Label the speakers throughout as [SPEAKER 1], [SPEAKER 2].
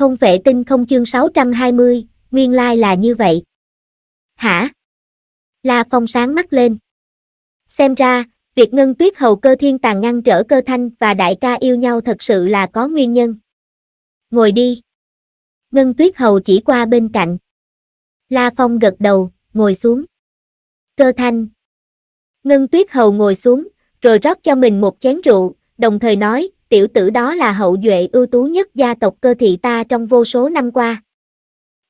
[SPEAKER 1] Thông vệ tinh không chương 620, nguyên lai là như vậy. Hả? La Phong sáng mắt lên. Xem ra, việc ngân tuyết hầu cơ thiên tàn ngăn trở cơ thanh và đại ca yêu nhau thật sự là có nguyên nhân. Ngồi đi. Ngân tuyết hầu chỉ qua bên cạnh. La Phong gật đầu, ngồi xuống. Cơ thanh. Ngân tuyết hầu ngồi xuống, rồi rót cho mình một chén rượu, đồng thời nói, tiểu tử đó là hậu duệ ưu tú nhất gia tộc cơ thị ta trong vô số năm qua.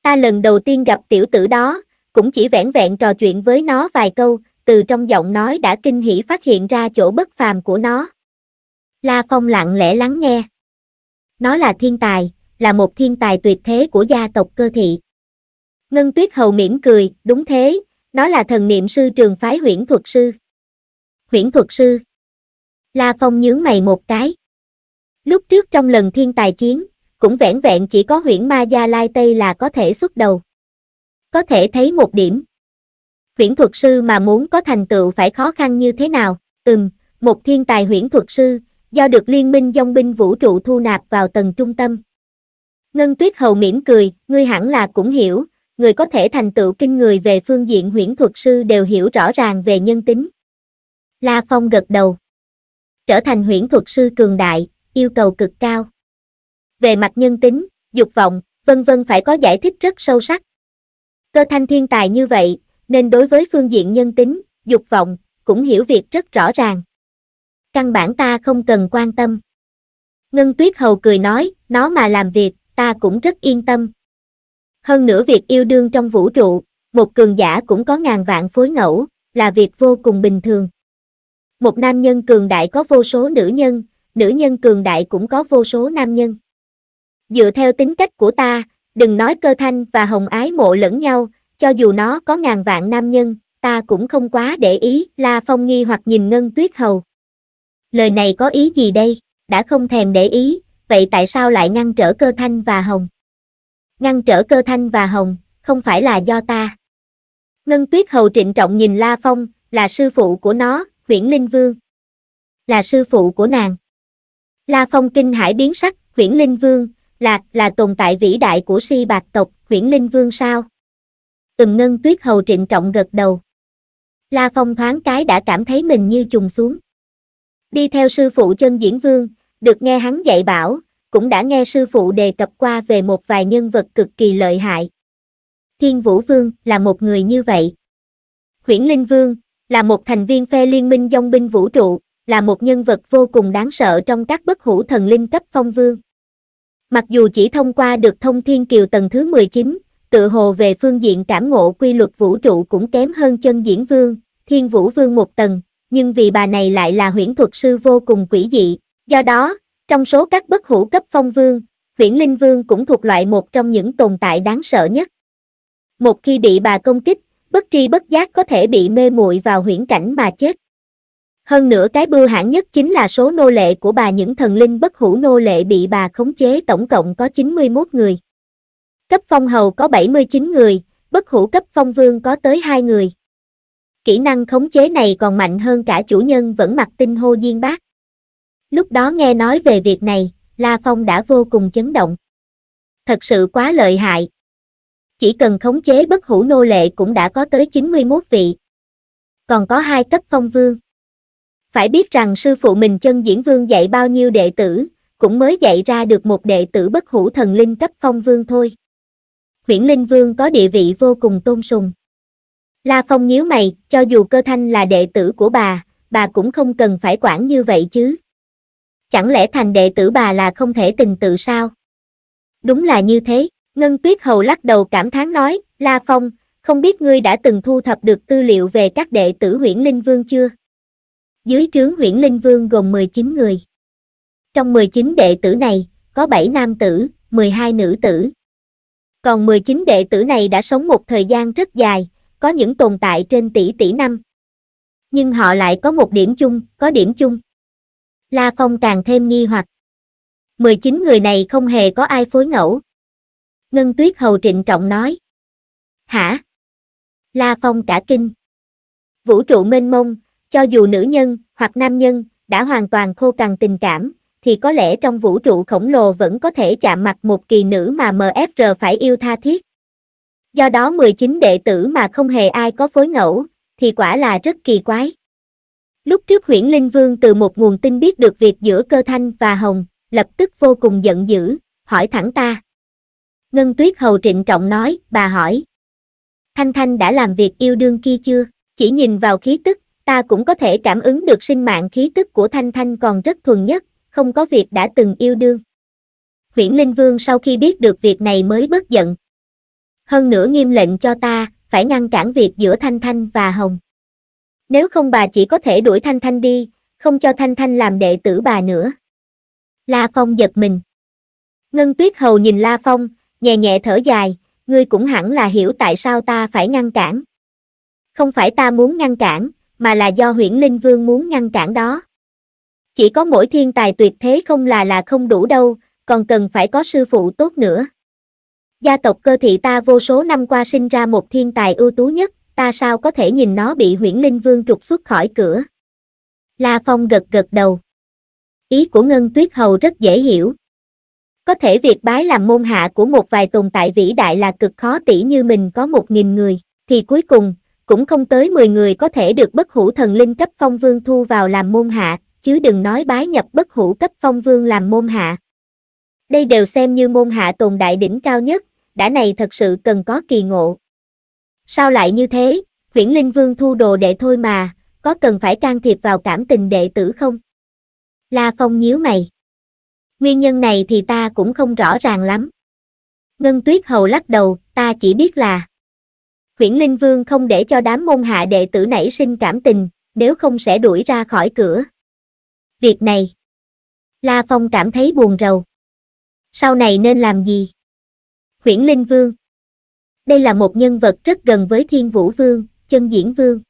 [SPEAKER 1] Ta lần đầu tiên gặp tiểu tử đó, cũng chỉ vẻn vẹn trò chuyện với nó vài câu, từ trong giọng nói đã kinh hỉ phát hiện ra chỗ bất phàm của nó. La Phong lặng lẽ lắng nghe. Nó là thiên tài, là một thiên tài tuyệt thế của gia tộc cơ thị. Ngân Tuyết Hầu mỉm cười, đúng thế, nó là thần niệm sư trường phái huyễn thuật sư. Huyễn thuật sư. La Phong nhướng mày một cái. Lúc trước trong lần thiên tài chiến, cũng vẻn vẹn chỉ có huyễn ma gia lai Tây là có thể xuất đầu. Có thể thấy một điểm. Huyễn thuật sư mà muốn có thành tựu phải khó khăn như thế nào? Ừm, một thiên tài huyễn thuật sư, do được liên minh dòng binh vũ trụ thu nạp vào tầng trung tâm. Ngân Tuyết Hầu mỉm cười, ngươi hẳn là cũng hiểu, người có thể thành tựu kinh người về phương diện huyễn thuật sư đều hiểu rõ ràng về nhân tính. La Phong gật đầu. Trở thành huyễn thuật sư cường đại, yêu cầu cực cao. Về mặt nhân tính, dục vọng, vân vân phải có giải thích rất sâu sắc. Cơ thanh thiên tài như vậy, nên đối với phương diện nhân tính, dục vọng, cũng hiểu việc rất rõ ràng. Căn bản ta không cần quan tâm. Ngân Tuyết Hầu cười nói, nó mà làm việc, ta cũng rất yên tâm. Hơn nữa việc yêu đương trong vũ trụ, một cường giả cũng có ngàn vạn phối ngẫu, là việc vô cùng bình thường. Một nam nhân cường đại có vô số nữ nhân, nữ nhân cường đại cũng có vô số nam nhân. Dựa theo tính cách của ta, đừng nói cơ thanh và hồng ái mộ lẫn nhau, cho dù nó có ngàn vạn nam nhân, ta cũng không quá để ý, La Phong nghi hoặc nhìn Ngân Tuyết Hầu. Lời này có ý gì đây, đã không thèm để ý, vậy tại sao lại ngăn trở cơ thanh và hồng? Ngăn trở cơ thanh và hồng, không phải là do ta. Ngân Tuyết Hầu trịnh trọng nhìn La Phong, là sư phụ của nó, Huyễn Linh Vương. Là sư phụ của nàng. La Phong kinh hải biến sắc, huyển linh vương, là, là tồn tại vĩ đại của si bạc tộc, huyển linh vương sao? Từng ngân tuyết hầu trịnh trọng gật đầu. La Phong thoáng cái đã cảm thấy mình như trùng xuống. Đi theo sư phụ chân diễn vương, được nghe hắn dạy bảo, cũng đã nghe sư phụ đề cập qua về một vài nhân vật cực kỳ lợi hại. Thiên Vũ Vương là một người như vậy. Huyển Linh Vương là một thành viên phe liên minh dòng binh vũ trụ, là một nhân vật vô cùng đáng sợ trong các bất hủ thần linh cấp phong vương. Mặc dù chỉ thông qua được thông thiên kiều tầng thứ 19, tự hồ về phương diện cảm ngộ quy luật vũ trụ cũng kém hơn chân diễn vương, thiên vũ vương một tầng, nhưng vì bà này lại là huyễn thuật sư vô cùng quỷ dị, do đó, trong số các bất hủ cấp phong vương, huyễn linh vương cũng thuộc loại một trong những tồn tại đáng sợ nhất. Một khi bị bà công kích, bất tri bất giác có thể bị mê muội vào huyễn cảnh mà chết. Hơn nữa cái bưu hãn nhất chính là số nô lệ của bà những thần linh bất hủ nô lệ bị bà khống chế tổng cộng có 91 người. Cấp phong hầu có 79 người, bất hủ cấp phong vương có tới 2 người. Kỹ năng khống chế này còn mạnh hơn cả chủ nhân vẫn mặc tinh hô diên bác. Lúc đó nghe nói về việc này, La Phong đã vô cùng chấn động. Thật sự quá lợi hại. Chỉ cần khống chế bất hủ nô lệ cũng đã có tới 91 vị. Còn có hai cấp phong vương phải biết rằng sư phụ mình chân diễn vương dạy bao nhiêu đệ tử, cũng mới dạy ra được một đệ tử bất hủ thần linh cấp phong vương thôi. Huyển Linh Vương có địa vị vô cùng tôn sùng. La Phong nhíu mày, cho dù cơ thanh là đệ tử của bà, bà cũng không cần phải quản như vậy chứ. Chẳng lẽ thành đệ tử bà là không thể tình tự sao? Đúng là như thế, Ngân Tuyết Hầu lắc đầu cảm thán nói, La Phong, không biết ngươi đã từng thu thập được tư liệu về các đệ tử huyển Linh Vương chưa? Dưới trướng huyễn linh vương gồm 19 người. Trong 19 đệ tử này, có 7 nam tử, 12 nữ tử. Còn 19 đệ tử này đã sống một thời gian rất dài, có những tồn tại trên tỷ tỷ năm. Nhưng họ lại có một điểm chung, có điểm chung. La Phong càng thêm nghi hoặc. 19 người này không hề có ai phối ngẫu. Ngân Tuyết Hầu trịnh trọng nói. Hả? La Phong cả kinh. Vũ trụ mênh mông, cho dù nữ nhân, hoặc nam nhân, đã hoàn toàn khô cằn tình cảm, thì có lẽ trong vũ trụ khổng lồ vẫn có thể chạm mặt một kỳ nữ mà MFR phải yêu tha thiết. Do đó 19 đệ tử mà không hề ai có phối ngẫu, thì quả là rất kỳ quái. Lúc trước Huyễn Linh Vương từ một nguồn tin biết được việc giữa cơ thanh và hồng, lập tức vô cùng giận dữ, hỏi thẳng ta. Ngân Tuyết Hầu trịnh trọng nói, bà hỏi. Thanh Thanh đã làm việc yêu đương kia chưa? Chỉ nhìn vào khí tức, ta cũng có thể cảm ứng được sinh mạng khí tức của Thanh Thanh còn rất thuần nhất, không có việc đã từng yêu đương. Huyển Linh Vương sau khi biết được việc này mới bớt giận. Hơn nữa nghiêm lệnh cho ta, phải ngăn cản việc giữa Thanh Thanh và Hồng. Nếu không bà chỉ có thể đuổi Thanh Thanh đi, không cho Thanh Thanh làm đệ tử bà nữa. La Phong giật mình. Ngân Tuyết Hầu nhìn La Phong, nhẹ nhẹ thở dài, ngươi cũng hẳn là hiểu tại sao ta phải ngăn cản. Không phải ta muốn ngăn cản, mà là do Huyễn linh vương muốn ngăn cản đó. Chỉ có mỗi thiên tài tuyệt thế không là là không đủ đâu, còn cần phải có sư phụ tốt nữa. Gia tộc cơ thị ta vô số năm qua sinh ra một thiên tài ưu tú nhất, ta sao có thể nhìn nó bị Huyễn linh vương trục xuất khỏi cửa. La Phong gật gật đầu. Ý của Ngân Tuyết Hầu rất dễ hiểu. Có thể việc bái làm môn hạ của một vài tồn tại vĩ đại là cực khó tỉ như mình có một nghìn người, thì cuối cùng, cũng không tới 10 người có thể được bất hủ thần linh cấp phong vương thu vào làm môn hạ, chứ đừng nói bái nhập bất hủ cấp phong vương làm môn hạ. Đây đều xem như môn hạ tồn đại đỉnh cao nhất, đã này thật sự cần có kỳ ngộ. Sao lại như thế, huyển linh vương thu đồ đệ thôi mà, có cần phải can thiệp vào cảm tình đệ tử không? La Phong nhíu mày. Nguyên nhân này thì ta cũng không rõ ràng lắm. Ngân Tuyết Hầu lắc đầu, ta chỉ biết là viễn linh vương không để cho đám môn hạ đệ tử nảy sinh cảm tình, nếu không sẽ đuổi ra khỏi cửa. Việc này, La Phong cảm thấy buồn rầu. Sau này nên làm gì? Viễn Linh Vương Đây là một nhân vật rất gần với Thiên Vũ Vương, Chân Diễn Vương.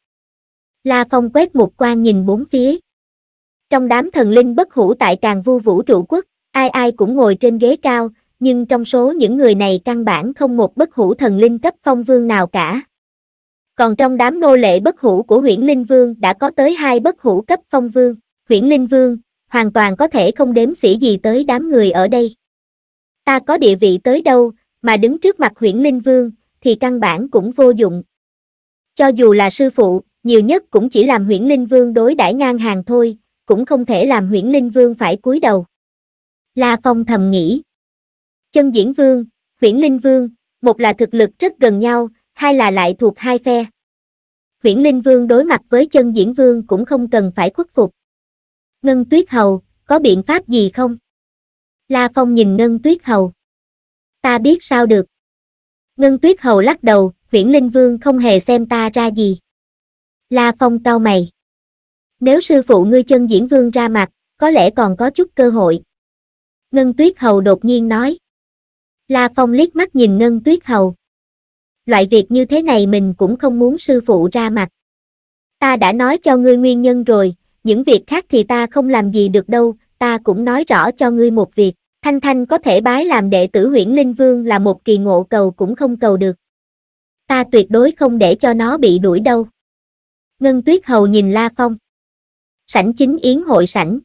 [SPEAKER 1] La Phong quét một quan nhìn bốn phía. Trong đám thần linh bất hủ tại càng vu vũ trụ quốc, ai ai cũng ngồi trên ghế cao, nhưng trong số những người này căn bản không một bất hủ thần linh cấp phong vương nào cả. Còn trong đám nô lệ bất hủ của huyển linh vương đã có tới hai bất hủ cấp phong vương, huyển linh vương, hoàn toàn có thể không đếm xỉa gì tới đám người ở đây. Ta có địa vị tới đâu, mà đứng trước mặt huyển linh vương, thì căn bản cũng vô dụng. Cho dù là sư phụ, nhiều nhất cũng chỉ làm huyển linh vương đối đãi ngang hàng thôi, cũng không thể làm huyển linh vương phải cúi đầu. La Phong thầm nghĩ. Chân Diễn Vương, Huyễn Linh Vương, một là thực lực rất gần nhau, hai là lại thuộc hai phe. Huyễn Linh Vương đối mặt với chân Diễn Vương cũng không cần phải khuất phục. Ngân Tuyết Hầu, có biện pháp gì không? La Phong nhìn Ngân Tuyết Hầu. Ta biết sao được. Ngân Tuyết Hầu lắc đầu, Huyễn Linh Vương không hề xem ta ra gì. La Phong cau mày. Nếu sư phụ ngươi chân diễn vương ra mặt, có lẽ còn có chút cơ hội. Ngân Tuyết Hầu đột nhiên nói. La Phong liếc mắt nhìn Ngân Tuyết Hầu. Loại việc như thế này mình cũng không muốn sư phụ ra mặt. Ta đã nói cho ngươi nguyên nhân rồi, những việc khác thì ta không làm gì được đâu, ta cũng nói rõ cho ngươi một việc. Thanh Thanh có thể bái làm đệ tử huyển Linh Vương là một kỳ ngộ cầu cũng không cầu được. Ta tuyệt đối không để cho nó bị đuổi đâu. Ngân Tuyết Hầu nhìn La Phong. Sảnh chính yến hội sảnh.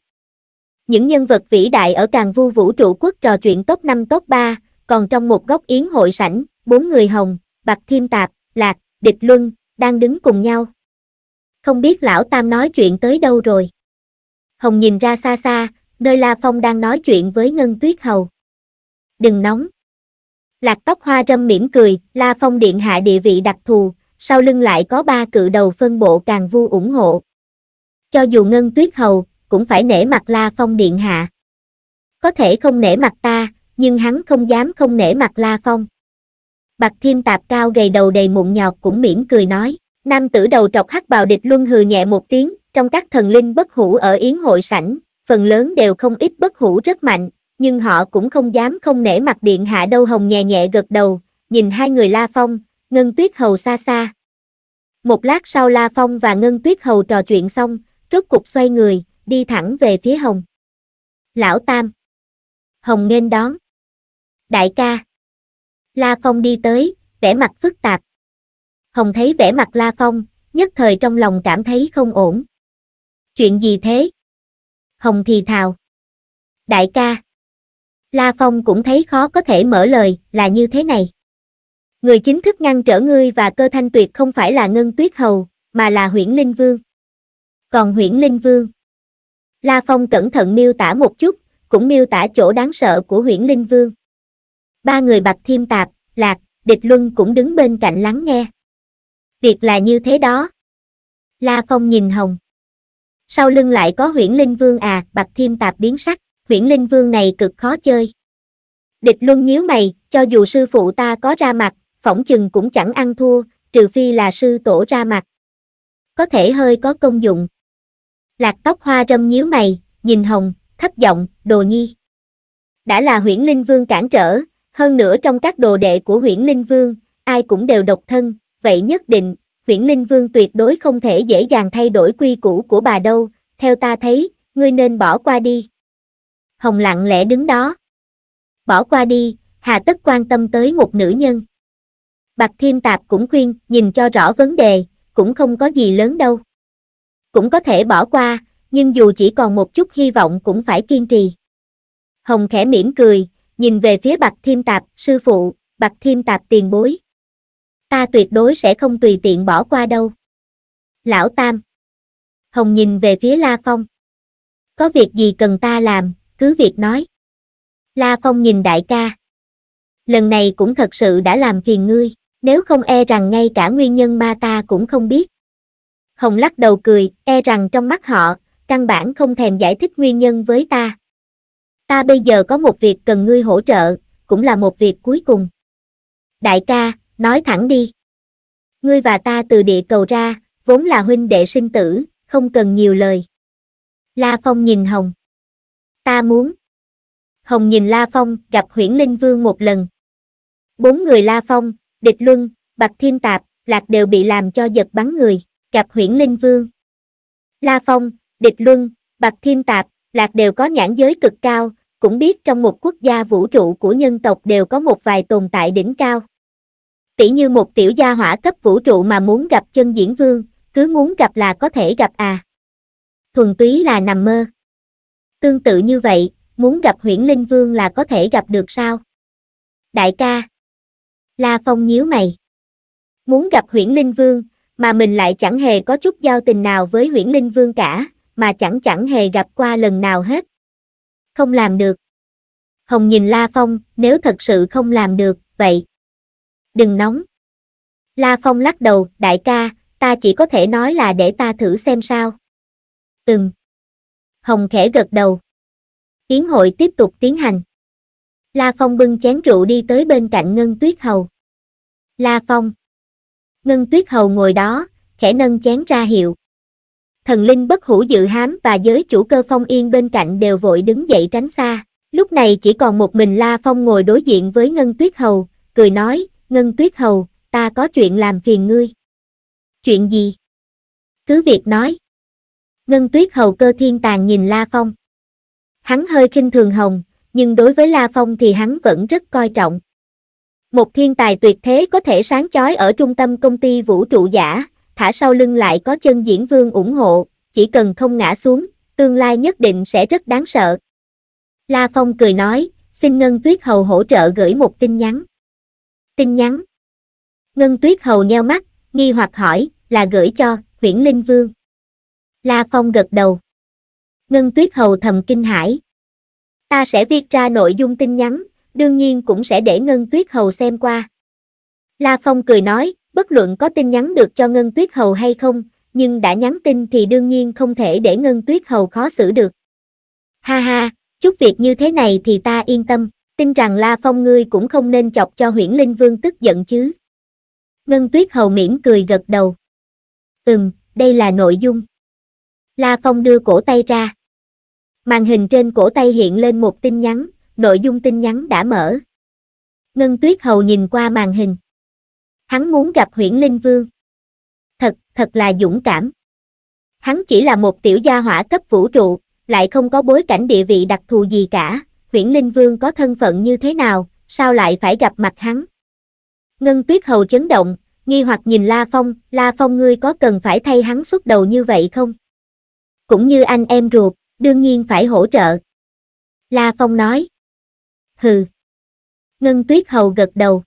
[SPEAKER 1] Những nhân vật vĩ đại ở càng vu vũ trụ quốc trò chuyện top 5 top 3, còn trong một góc yến hội sảnh, bốn người hồng, bạc thiêm tạp, lạc, địch luân, đang đứng cùng nhau. Không biết lão tam nói chuyện tới đâu rồi. Hồng nhìn ra xa xa, nơi La Phong đang nói chuyện với Ngân Tuyết Hầu. Đừng nóng. Lạc tóc hoa râm mỉm cười, La Phong điện hạ địa vị đặc thù, sau lưng lại có ba cự đầu phân bộ càng vu ủng hộ. Cho dù Ngân Tuyết Hầu, cũng phải nể mặt La Phong điện hạ. Có thể không nể mặt ta, nhưng hắn không dám không nể mặt La Phong. Bạc Thiêm Tạp cao gầy đầu đầy mụn nhọt cũng mỉm cười nói, nam tử đầu trọc hắc bào địch luân hừ nhẹ một tiếng, trong các thần linh bất hủ ở yến hội sảnh, phần lớn đều không ít bất hủ rất mạnh, nhưng họ cũng không dám không nể mặt điện hạ đâu hồng nhẹ nhẹ gật đầu, nhìn hai người La Phong, Ngân Tuyết Hầu xa xa. Một lát sau La Phong và Ngân Tuyết Hầu trò chuyện xong, rốt cục xoay người, đi thẳng về phía Hồng. Lão Tam. Hồng nên đón đại ca. La Phong đi tới, vẻ mặt phức tạp. Hồng thấy vẻ mặt La Phong, nhất thời trong lòng cảm thấy không ổn. Chuyện gì thế? Hồng thì thào. Đại ca. La Phong cũng thấy khó có thể mở lời, là như thế này. Người chính thức ngăn trở ngươi và cơ thanh tuyệt không phải là Ngân Tuyết Hầu, mà là Huyễn Linh Vương. Còn Huyễn Linh Vương. La Phong cẩn thận miêu tả một chút, cũng miêu tả chỗ đáng sợ của Huyễn Linh Vương ba người bạch thiêm tạp, lạc, địch luân cũng đứng bên cạnh lắng nghe. Việc là như thế đó. La Phong nhìn Hồng. Sau lưng lại có huyễn linh vương à, bạch thiêm tạp biến sắc, huyễn linh vương này cực khó chơi. Địch luân nhíu mày, cho dù sư phụ ta có ra mặt, phỏng chừng cũng chẳng ăn thua, trừ phi là sư tổ ra mặt. Có thể hơi có công dụng. Lạc tóc hoa râm nhíu mày, nhìn Hồng, thấp giọng, đồ nhi. Đã là huyễn linh vương cản trở, hơn nữa trong các đồ đệ của huyển linh vương, ai cũng đều độc thân, vậy nhất định, huyển linh vương tuyệt đối không thể dễ dàng thay đổi quy củ của bà đâu, theo ta thấy, ngươi nên bỏ qua đi. Hồng lặng lẽ đứng đó. Bỏ qua đi, hà tất quan tâm tới một nữ nhân. Bạch Thiên Tạp cũng khuyên, nhìn cho rõ vấn đề, cũng không có gì lớn đâu. Cũng có thể bỏ qua, nhưng dù chỉ còn một chút hy vọng cũng phải kiên trì. Hồng khẽ mỉm cười, nhìn về phía Bạch Thiêm Tạp, sư phụ, Bạch Thiêm Tạp tiền bối. Ta tuyệt đối sẽ không tùy tiện bỏ qua đâu. Lão Tam. Hồng nhìn về phía La Phong. Có việc gì cần ta làm, cứ việc nói. La Phong nhìn đại ca. Lần này cũng thật sự đã làm phiền ngươi, nếu không e rằng ngay cả nguyên nhân ma ta cũng không biết. Hồng lắc đầu cười, e rằng trong mắt họ, căn bản không thèm giải thích nguyên nhân với ta ta bây giờ có một việc cần ngươi hỗ trợ, cũng là một việc cuối cùng. Đại ca, nói thẳng đi. Ngươi và ta từ địa cầu ra, vốn là huynh đệ sinh tử, không cần nhiều lời. La Phong nhìn Hồng. Ta muốn. Hồng nhìn La Phong, gặp Huyễn Linh Vương một lần. Bốn người La Phong, Địch Luân, Bạch Thiên Tạp, Lạc đều bị làm cho giật bắn người, gặp Huyễn Linh Vương. La Phong, Địch Luân, Bạch Thiên Tạp, Lạc đều có nhãn giới cực cao, cũng biết trong một quốc gia vũ trụ của nhân tộc đều có một vài tồn tại đỉnh cao. Tỷ như một tiểu gia hỏa cấp vũ trụ mà muốn gặp chân diễn vương, cứ muốn gặp là có thể gặp à. Thuần túy là nằm mơ. Tương tự như vậy, muốn gặp huyễn linh vương là có thể gặp được sao? Đại ca. La Phong nhíu mày. Muốn gặp huyễn linh vương, mà mình lại chẳng hề có chút giao tình nào với huyễn linh vương cả, mà chẳng chẳng hề gặp qua lần nào hết, không làm được. Hồng nhìn La Phong, nếu thật sự không làm được, vậy. Đừng nóng. La Phong lắc đầu, đại ca, ta chỉ có thể nói là để ta thử xem sao. Ừm. Hồng khẽ gật đầu. Yến hội tiếp tục tiến hành. La Phong bưng chén rượu đi tới bên cạnh Ngân Tuyết Hầu. La Phong. Ngân Tuyết Hầu ngồi đó, khẽ nâng chén ra hiệu thần linh bất hủ dự hám và giới chủ cơ phong yên bên cạnh đều vội đứng dậy tránh xa. Lúc này chỉ còn một mình La Phong ngồi đối diện với Ngân Tuyết Hầu, cười nói, Ngân Tuyết Hầu, ta có chuyện làm phiền ngươi. Chuyện gì? Cứ việc nói. Ngân Tuyết Hầu cơ thiên tàn nhìn La Phong. Hắn hơi khinh thường Hồng, nhưng đối với La Phong thì hắn vẫn rất coi trọng. Một thiên tài tuyệt thế có thể sáng chói ở trung tâm công ty vũ trụ giả, thả sau lưng lại có chân diễn vương ủng hộ, chỉ cần không ngã xuống, tương lai nhất định sẽ rất đáng sợ. La Phong cười nói, xin Ngân Tuyết Hầu hỗ trợ gửi một tin nhắn. Tin nhắn. Ngân Tuyết Hầu nheo mắt, nghi hoặc hỏi, là gửi cho, huyển Linh Vương. La Phong gật đầu. Ngân Tuyết Hầu thầm kinh hãi. Ta sẽ viết ra nội dung tin nhắn, đương nhiên cũng sẽ để Ngân Tuyết Hầu xem qua. La Phong cười nói, Bất luận có tin nhắn được cho Ngân Tuyết Hầu hay không, nhưng đã nhắn tin thì đương nhiên không thể để Ngân Tuyết Hầu khó xử được. Ha ha, chút việc như thế này thì ta yên tâm, tin rằng La Phong ngươi cũng không nên chọc cho huyển Linh Vương tức giận chứ. Ngân Tuyết Hầu mỉm cười gật đầu. Ừm, đây là nội dung. La Phong đưa cổ tay ra. Màn hình trên cổ tay hiện lên một tin nhắn, nội dung tin nhắn đã mở. Ngân Tuyết Hầu nhìn qua màn hình. Hắn muốn gặp huyển linh vương. Thật, thật là dũng cảm. Hắn chỉ là một tiểu gia hỏa cấp vũ trụ, lại không có bối cảnh địa vị đặc thù gì cả. Huyển linh vương có thân phận như thế nào, sao lại phải gặp mặt hắn? Ngân tuyết hầu chấn động, nghi hoặc nhìn La Phong, La Phong ngươi có cần phải thay hắn xuất đầu như vậy không? Cũng như anh em ruột, đương nhiên phải hỗ trợ. La Phong nói. Hừ. Ngân tuyết hầu gật đầu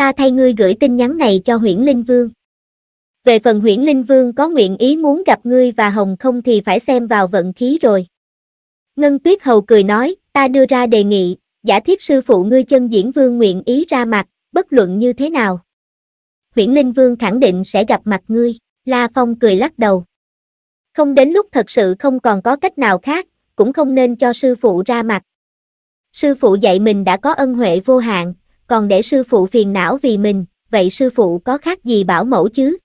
[SPEAKER 1] ta thay ngươi gửi tin nhắn này cho Huyễn linh vương. Về phần Huyễn linh vương có nguyện ý muốn gặp ngươi và hồng không thì phải xem vào vận khí rồi. Ngân tuyết hầu cười nói, ta đưa ra đề nghị, giả thiết sư phụ ngươi chân diễn vương nguyện ý ra mặt, bất luận như thế nào. Huyễn linh vương khẳng định sẽ gặp mặt ngươi, La Phong cười lắc đầu. Không đến lúc thật sự không còn có cách nào khác, cũng không nên cho sư phụ ra mặt. Sư phụ dạy mình đã có ân huệ vô hạn, còn để sư phụ phiền não vì mình, vậy sư phụ có khác gì bảo mẫu chứ?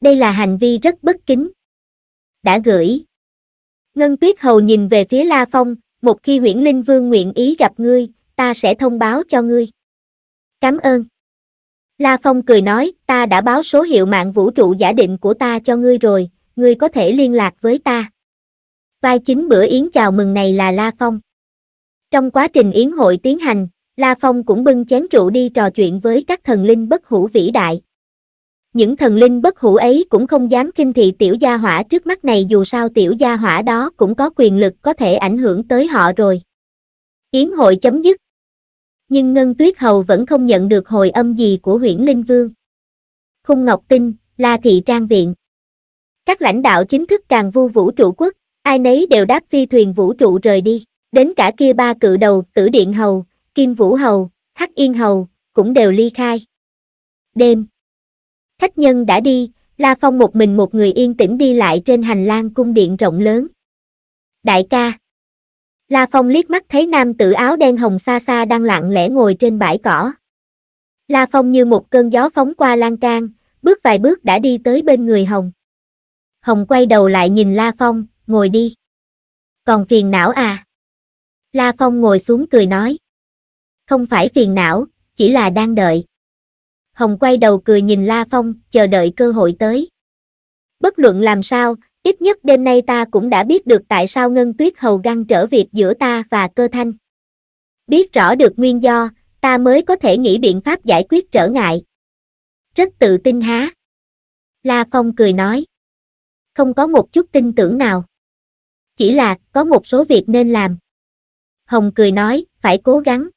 [SPEAKER 1] Đây là hành vi rất bất kính. Đã gửi. Ngân Tuyết Hầu nhìn về phía La Phong, một khi huyển linh vương nguyện ý gặp ngươi, ta sẽ thông báo cho ngươi. Cảm ơn. La Phong cười nói, ta đã báo số hiệu mạng vũ trụ giả định của ta cho ngươi rồi, ngươi có thể liên lạc với ta. Vai chính bữa yến chào mừng này là La Phong. Trong quá trình yến hội tiến hành, La Phong cũng bưng chén rượu đi trò chuyện với các thần linh bất hủ vĩ đại. Những thần linh bất hủ ấy cũng không dám kinh thị tiểu gia hỏa trước mắt này dù sao tiểu gia hỏa đó cũng có quyền lực có thể ảnh hưởng tới họ rồi. Yến hội chấm dứt. Nhưng Ngân Tuyết Hầu vẫn không nhận được hồi âm gì của huyện Linh Vương. Khung Ngọc Tinh, La Thị Trang Viện. Các lãnh đạo chính thức càng vu vũ trụ quốc, ai nấy đều đáp phi thuyền vũ trụ rời đi. Đến cả kia ba cự đầu, tử điện hầu, Kim Vũ Hầu, Hắc Yên Hầu, cũng đều ly khai. Đêm. Khách nhân đã đi, La Phong một mình một người yên tĩnh đi lại trên hành lang cung điện rộng lớn. Đại ca. La Phong liếc mắt thấy nam tử áo đen hồng xa xa đang lặng lẽ ngồi trên bãi cỏ. La Phong như một cơn gió phóng qua lan can, bước vài bước đã đi tới bên người Hồng. Hồng quay đầu lại nhìn La Phong, ngồi đi. Còn phiền não à? La Phong ngồi xuống cười nói không phải phiền não, chỉ là đang đợi. Hồng quay đầu cười nhìn La Phong, chờ đợi cơ hội tới. Bất luận làm sao, ít nhất đêm nay ta cũng đã biết được tại sao Ngân Tuyết Hầu găng trở việc giữa ta và cơ thanh. Biết rõ được nguyên do, ta mới có thể nghĩ biện pháp giải quyết trở ngại. Rất tự tin há. La Phong cười nói. Không có một chút tin tưởng nào. Chỉ là, có một số việc nên làm. Hồng cười nói, phải cố gắng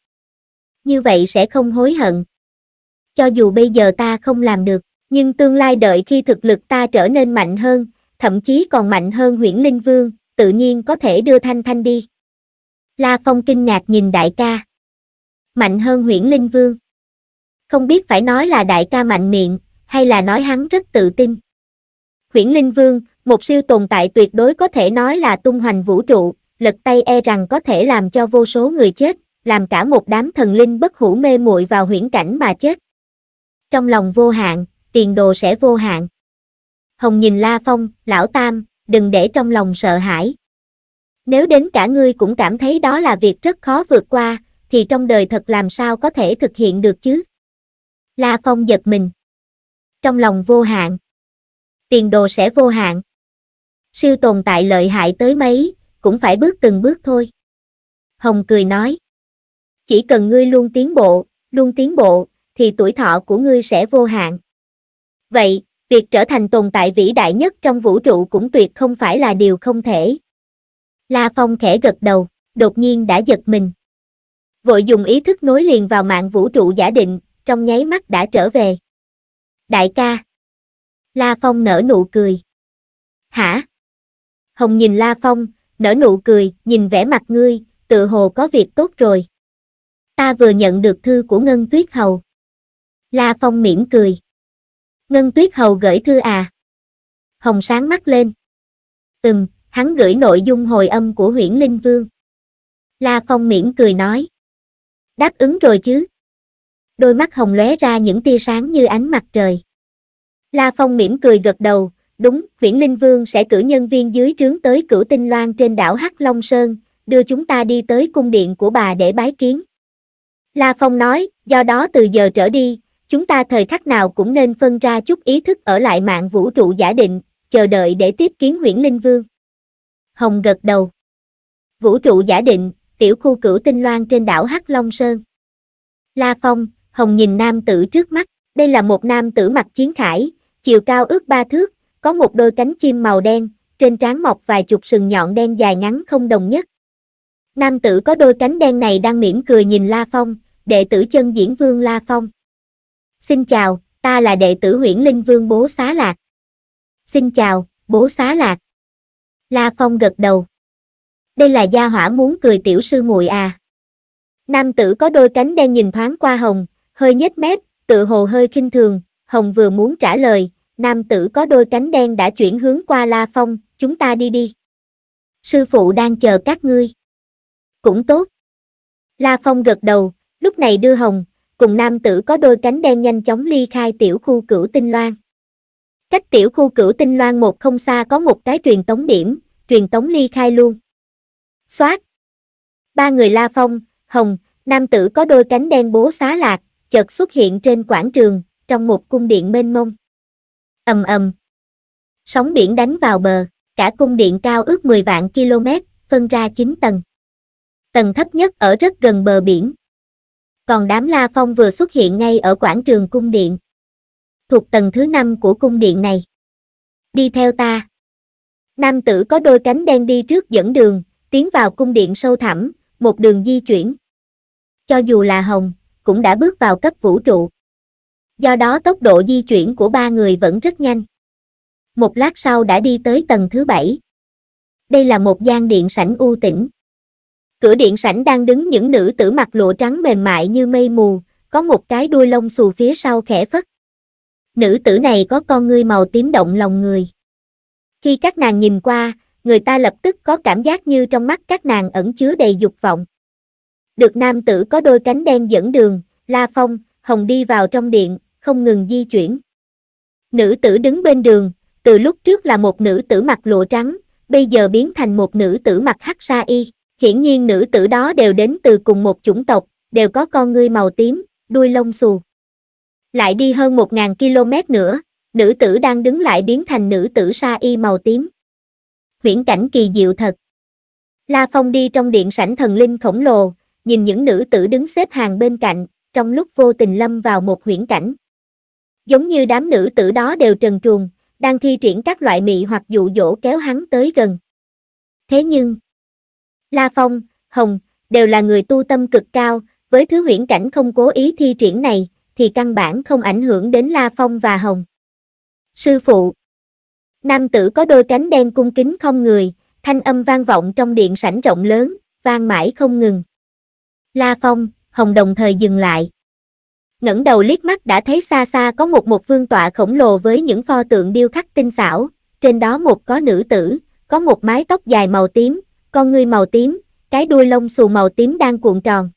[SPEAKER 1] như vậy sẽ không hối hận. Cho dù bây giờ ta không làm được, nhưng tương lai đợi khi thực lực ta trở nên mạnh hơn, thậm chí còn mạnh hơn Huyễn linh vương, tự nhiên có thể đưa Thanh Thanh đi. La Phong kinh ngạc nhìn đại ca. Mạnh hơn Huyễn linh vương. Không biết phải nói là đại ca mạnh miệng, hay là nói hắn rất tự tin. Huyễn linh vương, một siêu tồn tại tuyệt đối có thể nói là tung hoành vũ trụ, lật tay e rằng có thể làm cho vô số người chết, làm cả một đám thần linh bất hủ mê muội vào huyễn cảnh mà chết. Trong lòng vô hạn, tiền đồ sẽ vô hạn. Hồng nhìn La Phong, lão Tam, đừng để trong lòng sợ hãi. Nếu đến cả ngươi cũng cảm thấy đó là việc rất khó vượt qua, thì trong đời thật làm sao có thể thực hiện được chứ? La Phong giật mình. Trong lòng vô hạn. Tiền đồ sẽ vô hạn. Siêu tồn tại lợi hại tới mấy, cũng phải bước từng bước thôi. Hồng cười nói. Chỉ cần ngươi luôn tiến bộ, luôn tiến bộ, thì tuổi thọ của ngươi sẽ vô hạn. Vậy, việc trở thành tồn tại vĩ đại nhất trong vũ trụ cũng tuyệt không phải là điều không thể. La Phong khẽ gật đầu, đột nhiên đã giật mình. Vội dùng ý thức nối liền vào mạng vũ trụ giả định, trong nháy mắt đã trở về. Đại ca. La Phong nở nụ cười. Hả? Hồng nhìn La Phong, nở nụ cười, nhìn vẻ mặt ngươi, tự hồ có việc tốt rồi ta vừa nhận được thư của Ngân Tuyết Hầu. La Phong mỉm cười. Ngân Tuyết Hầu gửi thư à? Hồng sáng mắt lên. Ừm, hắn gửi nội dung hồi âm của Huyễn Linh Vương. La Phong mỉm cười nói. Đáp ứng rồi chứ. Đôi mắt Hồng lóe ra những tia sáng như ánh mặt trời. La Phong mỉm cười gật đầu, đúng, Huyễn Linh Vương sẽ cử nhân viên dưới trướng tới cửu tinh loan trên đảo Hắc Long Sơn, đưa chúng ta đi tới cung điện của bà để bái kiến. La Phong nói, do đó từ giờ trở đi, chúng ta thời khắc nào cũng nên phân ra chút ý thức ở lại mạng vũ trụ giả định, chờ đợi để tiếp kiến Huyễn linh vương. Hồng gật đầu. Vũ trụ giả định, tiểu khu cửu tinh loan trên đảo Hắc Long Sơn. La Phong, Hồng nhìn nam tử trước mắt, đây là một nam tử mặc chiến khải, chiều cao ước ba thước, có một đôi cánh chim màu đen, trên trán mọc vài chục sừng nhọn đen dài ngắn không đồng nhất. Nam tử có đôi cánh đen này đang mỉm cười nhìn La Phong, đệ tử chân diễn vương La Phong. Xin chào, ta là đệ tử huyển linh vương bố xá lạc. Xin chào, bố xá lạc. La Phong gật đầu. Đây là gia hỏa muốn cười tiểu sư muội à. Nam tử có đôi cánh đen nhìn thoáng qua Hồng, hơi nhếch mép, tự hồ hơi khinh thường, Hồng vừa muốn trả lời, nam tử có đôi cánh đen đã chuyển hướng qua La Phong, chúng ta đi đi. Sư phụ đang chờ các ngươi. Cũng tốt. La Phong gật đầu, lúc này đưa Hồng, cùng nam tử có đôi cánh đen nhanh chóng ly khai tiểu khu cửu tinh loan. Cách tiểu khu cửu tinh loan một không xa có một cái truyền tống điểm, truyền tống ly khai luôn. Xoát! Ba người La Phong, Hồng, nam tử có đôi cánh đen bố xá lạc, chợt xuất hiện trên quảng trường, trong một cung điện mênh mông. ầm ầm, Sóng biển đánh vào bờ, cả cung điện cao ước 10 vạn km, phân ra 9 tầng. Tầng thấp nhất ở rất gần bờ biển, còn đám La Phong vừa xuất hiện ngay ở quảng trường cung điện. Thuộc tầng thứ 5 của cung điện này. Đi theo ta. Nam tử có đôi cánh đen đi trước dẫn đường, tiến vào cung điện sâu thẳm, một đường di chuyển. Cho dù là Hồng, cũng đã bước vào cấp vũ trụ. Do đó tốc độ di chuyển của ba người vẫn rất nhanh. Một lát sau đã đi tới tầng thứ bảy. Đây là một gian điện sảnh u tĩnh cửa điện sảnh đang đứng những nữ tử mặt lộ trắng mềm mại như mây mù, có một cái đuôi lông xù phía sau khẽ phất. Nữ tử này có con ngươi màu tím động lòng người. Khi các nàng nhìn qua, người ta lập tức có cảm giác như trong mắt các nàng ẩn chứa đầy dục vọng. Được nam tử có đôi cánh đen dẫn đường, La Phong, Hồng đi vào trong điện, không ngừng di chuyển. Nữ tử đứng bên đường, từ lúc trước là một nữ tử mặt lộ trắng, bây giờ biến thành một nữ tử mặt hắc sa y hiển nhiên nữ tử đó đều đến từ cùng một chủng tộc, đều có con ngươi màu tím, đuôi lông xù. Lại đi hơn 1.000 km nữa, nữ tử đang đứng lại biến thành nữ tử sa y màu tím. huyễn cảnh kỳ diệu thật. La Phong đi trong điện sảnh thần linh khổng lồ, nhìn những nữ tử đứng xếp hàng bên cạnh, trong lúc vô tình lâm vào một huyễn cảnh. Giống như đám nữ tử đó đều trần truồng, đang thi triển các loại mị hoặc dụ dỗ kéo hắn tới gần. Thế nhưng, La Phong, Hồng, đều là người tu tâm cực cao, với thứ huyễn cảnh không cố ý thi triển này, thì căn bản không ảnh hưởng đến La Phong và Hồng. Sư phụ Nam tử có đôi cánh đen cung kính không người, thanh âm vang vọng trong điện sảnh rộng lớn, vang mãi không ngừng. La Phong, Hồng đồng thời dừng lại. ngẩng đầu liếc mắt đã thấy xa xa có một một vương tọa khổng lồ với những pho tượng điêu khắc tinh xảo, trên đó một có nữ tử, có một mái tóc dài màu tím, con ngươi màu tím, cái đuôi lông xù màu tím đang cuộn tròn.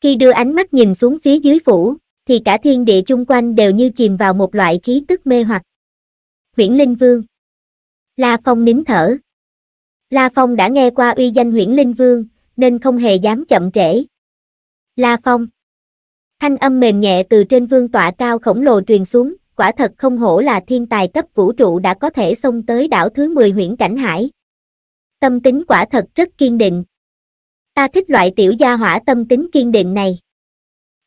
[SPEAKER 1] Khi đưa ánh mắt nhìn xuống phía dưới phủ, thì cả thiên địa chung quanh đều như chìm vào một loại khí tức mê hoặc. Huyễn Linh Vương La Phong nín thở. La Phong đã nghe qua uy danh Huyễn Linh Vương, nên không hề dám chậm trễ. La Phong Thanh âm mềm nhẹ từ trên vương tọa cao khổng lồ truyền xuống, quả thật không hổ là thiên tài cấp vũ trụ đã có thể xông tới đảo thứ 10 Huyễn Cảnh Hải tâm tính quả thật rất kiên định ta thích loại tiểu gia hỏa tâm tính kiên định này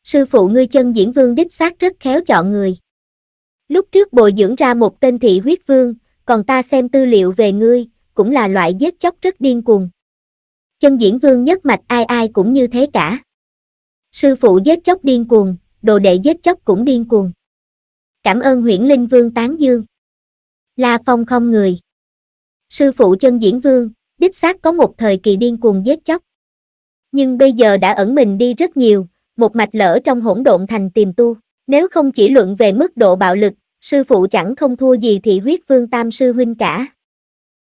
[SPEAKER 1] sư phụ ngươi chân diễn vương đích xác rất khéo chọn người lúc trước bồi dưỡng ra một tên thị huyết vương còn ta xem tư liệu về ngươi cũng là loại giết chóc rất điên cuồng chân diễn vương nhất mạch ai ai cũng như thế cả sư phụ giết chóc điên cuồng đồ đệ giết chóc cũng điên cuồng cảm ơn huyễn linh vương tán dương la phong không người sư phụ chân diễn vương đích xác có một thời kỳ điên cuồng giết chóc. Nhưng bây giờ đã ẩn mình đi rất nhiều, một mạch lỡ trong hỗn độn thành tìm tu, nếu không chỉ luận về mức độ bạo lực, sư phụ chẳng không thua gì thị huyết vương tam sư huynh cả.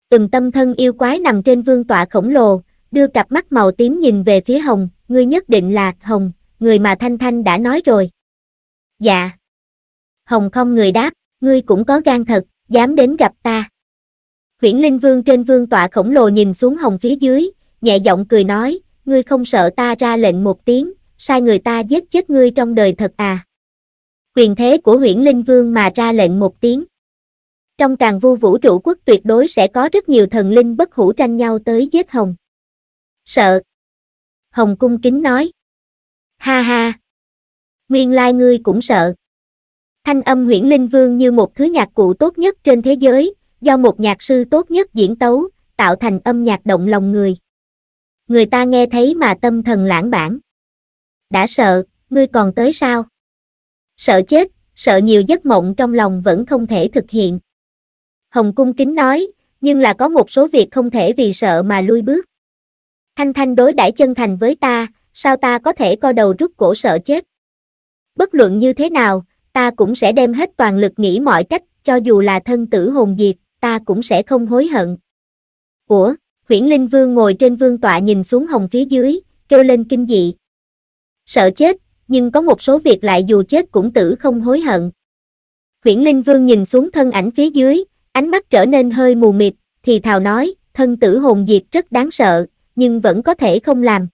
[SPEAKER 1] Từng tâm thân yêu quái nằm trên vương tọa khổng lồ, đưa cặp mắt màu tím nhìn về phía Hồng, ngươi nhất định là Hồng, người mà Thanh Thanh đã nói rồi. Dạ. Hồng không người đáp, ngươi cũng có gan thật, dám đến gặp ta. Huyễn Linh Vương trên vương tọa khổng lồ nhìn xuống hồng phía dưới, nhẹ giọng cười nói, ngươi không sợ ta ra lệnh một tiếng, sai người ta giết chết ngươi trong đời thật à. Quyền thế của Huyễn Linh Vương mà ra lệnh một tiếng. Trong càng vu vũ trụ quốc tuyệt đối sẽ có rất nhiều thần linh bất hủ tranh nhau tới giết Hồng. Sợ. Hồng cung kính nói. Ha ha. Nguyên lai ngươi cũng sợ. Thanh âm Huyễn Linh Vương như một thứ nhạc cụ tốt nhất trên thế giới, do một nhạc sư tốt nhất diễn tấu, tạo thành âm nhạc động lòng người. Người ta nghe thấy mà tâm thần lãng bản. Đã sợ, ngươi còn tới sao? Sợ chết, sợ nhiều giấc mộng trong lòng vẫn không thể thực hiện. Hồng Cung Kính nói, nhưng là có một số việc không thể vì sợ mà lui bước. Thanh Thanh đối đãi chân thành với ta, sao ta có thể co đầu rút cổ sợ chết? Bất luận như thế nào, ta cũng sẽ đem hết toàn lực nghĩ mọi cách, cho dù là thân tử hồn diệt, ta cũng sẽ không hối hận. Ủa, huyển linh vương ngồi trên vương tọa nhìn xuống hồng phía dưới, kêu lên kinh dị. Sợ chết, nhưng có một số việc lại dù chết cũng tử không hối hận. Huyển linh vương nhìn xuống thân ảnh phía dưới, ánh mắt trở nên hơi mù mịt, thì thào nói, thân tử hồn diệt rất đáng sợ, nhưng vẫn có thể không làm.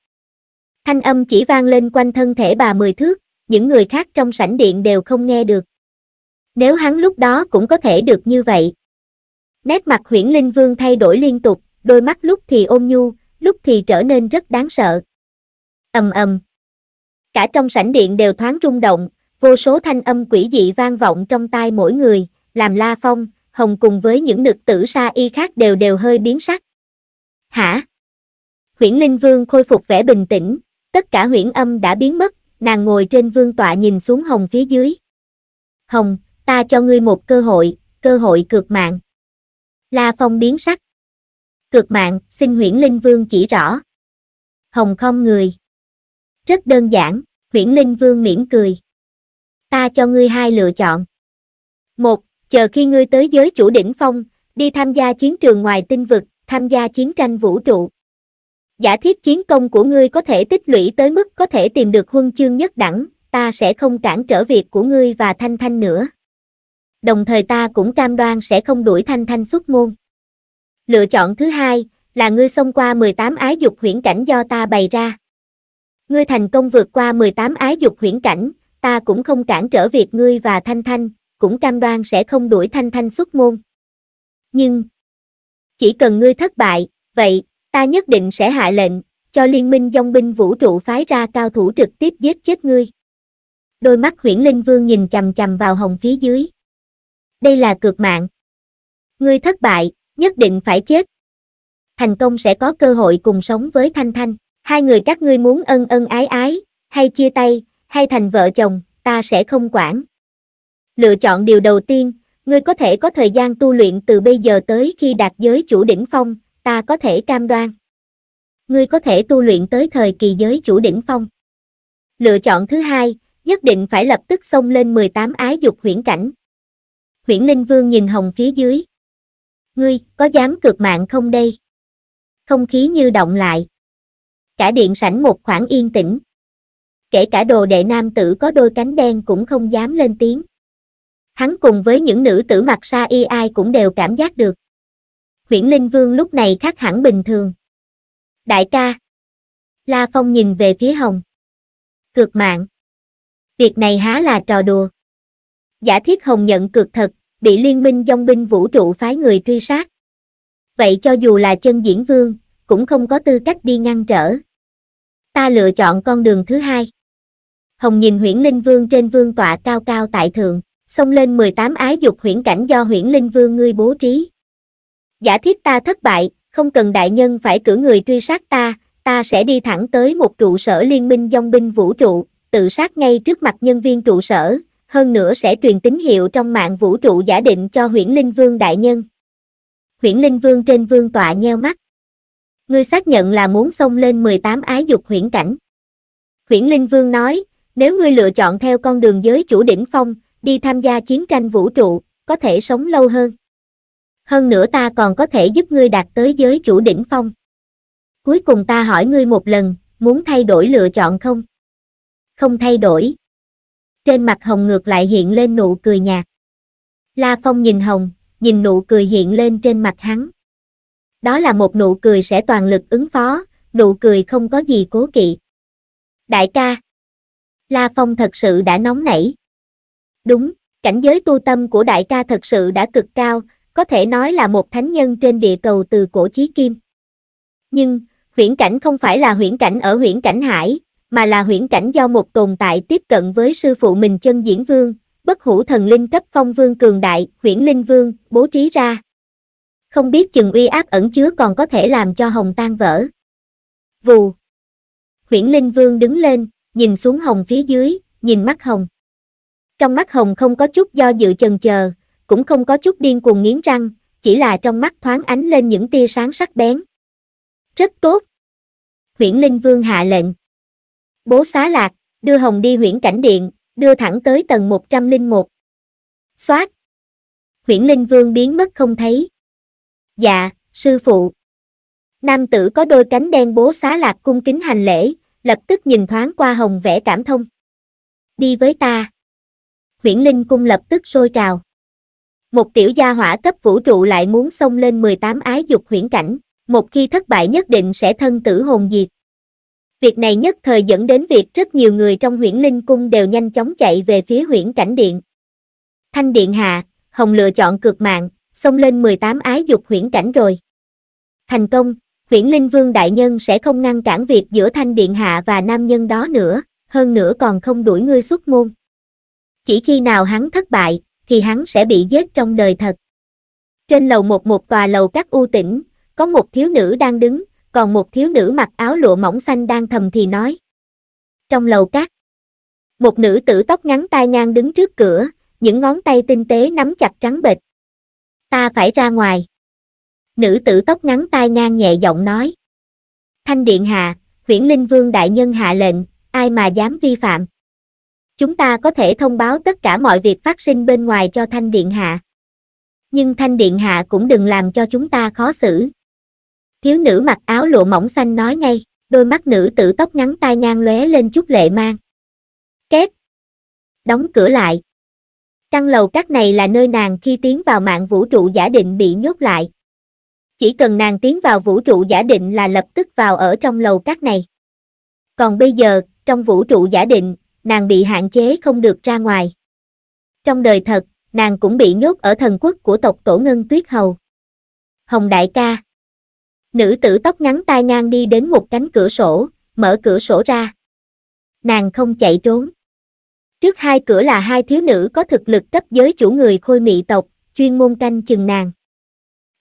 [SPEAKER 1] Thanh âm chỉ vang lên quanh thân thể bà mười thước, những người khác trong sảnh điện đều không nghe được. Nếu hắn lúc đó cũng có thể được như vậy. Nét mặt huyển linh vương thay đổi liên tục, đôi mắt lúc thì ôm nhu, lúc thì trở nên rất đáng sợ. ầm ầm. Cả trong sảnh điện đều thoáng rung động, vô số thanh âm quỷ dị vang vọng trong tai mỗi người, làm La Phong, Hồng cùng với những nực tử sa y khác đều đều hơi biến sắc. Hả? Huyển Linh Vương khôi phục vẻ bình tĩnh, tất cả huyển âm đã biến mất, nàng ngồi trên vương tọa nhìn xuống Hồng phía dưới. Hồng, ta cho ngươi một cơ hội, cơ hội cược mạng. La Phong biến sắc. cực mạng, xin huyễn linh vương chỉ rõ. Hồng không người. Rất đơn giản, huyễn linh vương mỉm cười. Ta cho ngươi hai lựa chọn. Một, chờ khi ngươi tới giới chủ đỉnh phong, đi tham gia chiến trường ngoài tinh vực, tham gia chiến tranh vũ trụ. Giả thiết chiến công của ngươi có thể tích lũy tới mức có thể tìm được huân chương nhất đẳng, ta sẽ không cản trở việc của ngươi và Thanh Thanh nữa đồng thời ta cũng cam đoan sẽ không đuổi Thanh Thanh xuất môn. Lựa chọn thứ hai là ngươi xông qua 18 ái dục huyễn cảnh do ta bày ra. Ngươi thành công vượt qua 18 ái dục huyễn cảnh, ta cũng không cản trở việc ngươi và Thanh Thanh, cũng cam đoan sẽ không đuổi Thanh Thanh xuất môn. Nhưng, chỉ cần ngươi thất bại, vậy, ta nhất định sẽ hạ lệnh, cho liên minh dòng binh vũ trụ phái ra cao thủ trực tiếp giết chết ngươi. Đôi mắt huyễn linh vương nhìn chầm chầm vào hồng phía dưới đây là cược mạng. Ngươi thất bại, nhất định phải chết. Thành công sẽ có cơ hội cùng sống với Thanh Thanh. Hai người các ngươi muốn ân ân ái ái, hay chia tay, hay thành vợ chồng, ta sẽ không quản. Lựa chọn điều đầu tiên, ngươi có thể có thời gian tu luyện từ bây giờ tới khi đạt giới chủ đỉnh phong, ta có thể cam đoan. Ngươi có thể tu luyện tới thời kỳ giới chủ đỉnh phong. Lựa chọn thứ hai, nhất định phải lập tức xông lên 18 ái dục huyễn cảnh, Viễn Linh Vương nhìn Hồng phía dưới. Ngươi, có dám cược mạng không đây? Không khí như động lại. Cả điện sảnh một khoảng yên tĩnh. Kể cả đồ đệ nam tử có đôi cánh đen cũng không dám lên tiếng. Hắn cùng với những nữ tử mặt xa y ai cũng đều cảm giác được. Viễn Linh Vương lúc này khác hẳn bình thường. Đại ca. La Phong nhìn về phía Hồng. Cược mạng. Việc này há là trò đùa giả thiết Hồng nhận cực thật, bị liên minh dòng binh vũ trụ phái người truy sát. Vậy cho dù là chân diễn vương, cũng không có tư cách đi ngăn trở. Ta lựa chọn con đường thứ hai. Hồng nhìn Huyễn linh vương trên vương tọa cao cao tại thượng, xông lên 18 ái dục huyễn cảnh do Huyễn linh vương ngươi bố trí. Giả thiết ta thất bại, không cần đại nhân phải cử người truy sát ta, ta sẽ đi thẳng tới một trụ sở liên minh dòng binh vũ trụ, tự sát ngay trước mặt nhân viên trụ sở, hơn nữa sẽ truyền tín hiệu trong mạng vũ trụ giả định cho Huyễn linh vương đại nhân. Huyễn linh vương trên vương tọa nheo mắt. Ngươi xác nhận là muốn xông lên 18 ái dục huyễn cảnh. Huyễn linh vương nói, nếu ngươi lựa chọn theo con đường giới chủ đỉnh phong, đi tham gia chiến tranh vũ trụ, có thể sống lâu hơn. Hơn nữa ta còn có thể giúp ngươi đạt tới giới chủ đỉnh phong. Cuối cùng ta hỏi ngươi một lần, muốn thay đổi lựa chọn không? Không thay đổi trên mặt Hồng ngược lại hiện lên nụ cười nhạt. La Phong nhìn Hồng, nhìn nụ cười hiện lên trên mặt hắn. Đó là một nụ cười sẽ toàn lực ứng phó, nụ cười không có gì cố kỵ. Đại ca. La Phong thật sự đã nóng nảy. Đúng, cảnh giới tu tâm của đại ca thật sự đã cực cao, có thể nói là một thánh nhân trên địa cầu từ cổ chí kim. Nhưng, huyễn cảnh không phải là huyễn cảnh ở huyễn cảnh hải, mà là huyễn cảnh do một tồn tại tiếp cận với sư phụ mình chân diễn vương, bất hủ thần linh cấp phong vương cường đại, huyễn linh vương, bố trí ra. Không biết chừng uy áp ẩn chứa còn có thể làm cho hồng tan vỡ. Vù. Huyễn linh vương đứng lên, nhìn xuống hồng phía dưới, nhìn mắt hồng. Trong mắt hồng không có chút do dự chần chờ, cũng không có chút điên cuồng nghiến răng, chỉ là trong mắt thoáng ánh lên những tia sáng sắc bén. Rất tốt. Huyễn Linh Vương hạ lệnh, Bố xá lạc, đưa Hồng đi huyễn cảnh điện, đưa thẳng tới tầng 101. Xoát! Huyễn Linh Vương biến mất không thấy. Dạ, sư phụ. Nam tử có đôi cánh đen bố xá lạc cung kính hành lễ, lập tức nhìn thoáng qua Hồng vẽ cảm thông. Đi với ta. Huyễn Linh cung lập tức sôi trào. Một tiểu gia hỏa cấp vũ trụ lại muốn xông lên 18 ái dục huyễn cảnh, một khi thất bại nhất định sẽ thân tử hồn diệt. Việc này nhất thời dẫn đến việc rất nhiều người trong Huyễn linh cung đều nhanh chóng chạy về phía Huyễn cảnh điện. Thanh điện hạ, Hồng lựa chọn cực mạng, xông lên 18 ái dục Huyễn cảnh rồi. Thành công, Huyễn linh vương đại nhân sẽ không ngăn cản việc giữa thanh điện hạ và nam nhân đó nữa, hơn nữa còn không đuổi ngươi xuất môn. Chỉ khi nào hắn thất bại, thì hắn sẽ bị giết trong đời thật. Trên lầu một một tòa lầu các u tỉnh, có một thiếu nữ đang đứng, còn một thiếu nữ mặc áo lụa mỏng xanh đang thầm thì nói. Trong lầu cát, một nữ tử tóc ngắn tai ngang đứng trước cửa, những ngón tay tinh tế nắm chặt trắng bệch. Ta phải ra ngoài. Nữ tử tóc ngắn tai ngang nhẹ giọng nói. Thanh điện hạ, huyển linh vương đại nhân hạ lệnh, ai mà dám vi phạm. Chúng ta có thể thông báo tất cả mọi việc phát sinh bên ngoài cho thanh điện hạ. Nhưng thanh điện hạ cũng đừng làm cho chúng ta khó xử. Thiếu nữ mặc áo lụa mỏng xanh nói ngay, đôi mắt nữ tử tóc ngắn tai ngang lóe lên chút lệ mang. kết Đóng cửa lại. Căn lầu các này là nơi nàng khi tiến vào mạng vũ trụ giả định bị nhốt lại. Chỉ cần nàng tiến vào vũ trụ giả định là lập tức vào ở trong lầu các này. Còn bây giờ, trong vũ trụ giả định, nàng bị hạn chế không được ra ngoài. Trong đời thật, nàng cũng bị nhốt ở thần quốc của tộc Tổ Ngân Tuyết Hầu. Hồng Đại ca Nữ tử tóc ngắn tai ngang đi đến một cánh cửa sổ, mở cửa sổ ra. Nàng không chạy trốn. Trước hai cửa là hai thiếu nữ có thực lực cấp giới chủ người khôi mị tộc, chuyên môn canh chừng nàng.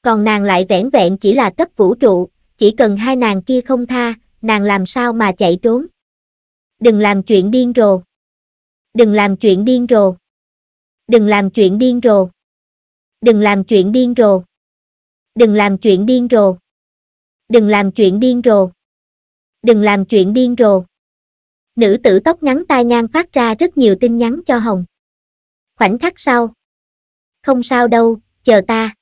[SPEAKER 1] Còn nàng lại vẻn vẹn chỉ là cấp vũ trụ, chỉ cần hai nàng kia không tha, nàng làm sao mà chạy trốn. Đừng làm chuyện điên rồ. Đừng làm chuyện điên rồ. Đừng làm chuyện điên rồ. Đừng làm chuyện điên rồ. Đừng làm chuyện điên rồ đừng làm chuyện điên rồ. Đừng làm chuyện điên rồ. Nữ tử tóc ngắn tai ngang phát ra rất nhiều tin nhắn cho Hồng. Khoảnh khắc sau. Không sao đâu, chờ ta.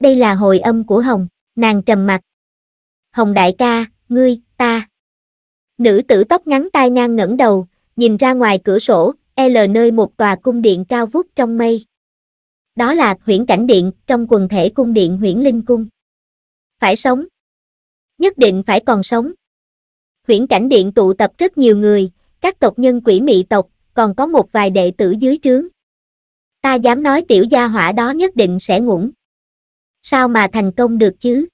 [SPEAKER 1] Đây là hồi âm của Hồng, nàng trầm mặt. Hồng đại ca, ngươi, ta. Nữ tử tóc ngắn tai ngang ngẩng đầu, nhìn ra ngoài cửa sổ, L nơi một tòa cung điện cao vút trong mây. Đó là huyễn cảnh điện trong quần thể cung điện huyễn linh cung. Phải sống nhất định phải còn sống. Huyễn cảnh điện tụ tập rất nhiều người, các tộc nhân quỷ mị tộc, còn có một vài đệ tử dưới trướng. Ta dám nói tiểu gia hỏa đó nhất định sẽ ngủng. Sao mà thành công được chứ?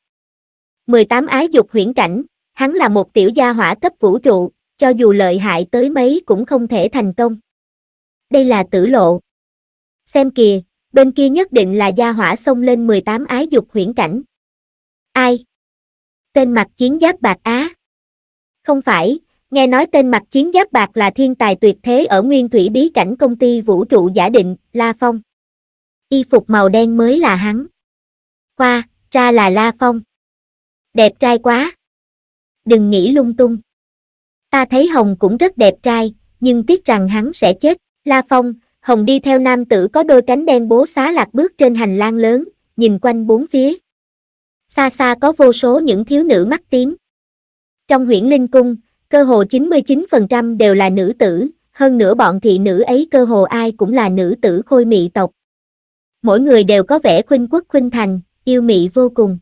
[SPEAKER 1] 18 ái dục huyễn cảnh, hắn là một tiểu gia hỏa cấp vũ trụ, cho dù lợi hại tới mấy cũng không thể thành công. Đây là tử lộ. Xem kìa, bên kia nhất định là gia hỏa xông lên 18 ái dục huyễn cảnh. Ai? tên mặt chiến giáp bạc Á. Không phải, nghe nói tên mặt chiến giáp bạc là thiên tài tuyệt thế ở nguyên thủy bí cảnh công ty vũ trụ giả định, La Phong. Y phục màu đen mới là hắn. Hoa, ra là La Phong. Đẹp trai quá. Đừng nghĩ lung tung. Ta thấy Hồng cũng rất đẹp trai, nhưng tiếc rằng hắn sẽ chết. La Phong, Hồng đi theo nam tử có đôi cánh đen bố xá lạc bước trên hành lang lớn, nhìn quanh bốn phía xa xa có vô số những thiếu nữ mắt tím. Trong huyển linh cung, cơ hồ 99% đều là nữ tử, hơn nữa bọn thị nữ ấy cơ hồ ai cũng là nữ tử khôi mị tộc. Mỗi người đều có vẻ khuynh quốc khuynh thành, yêu mị vô cùng.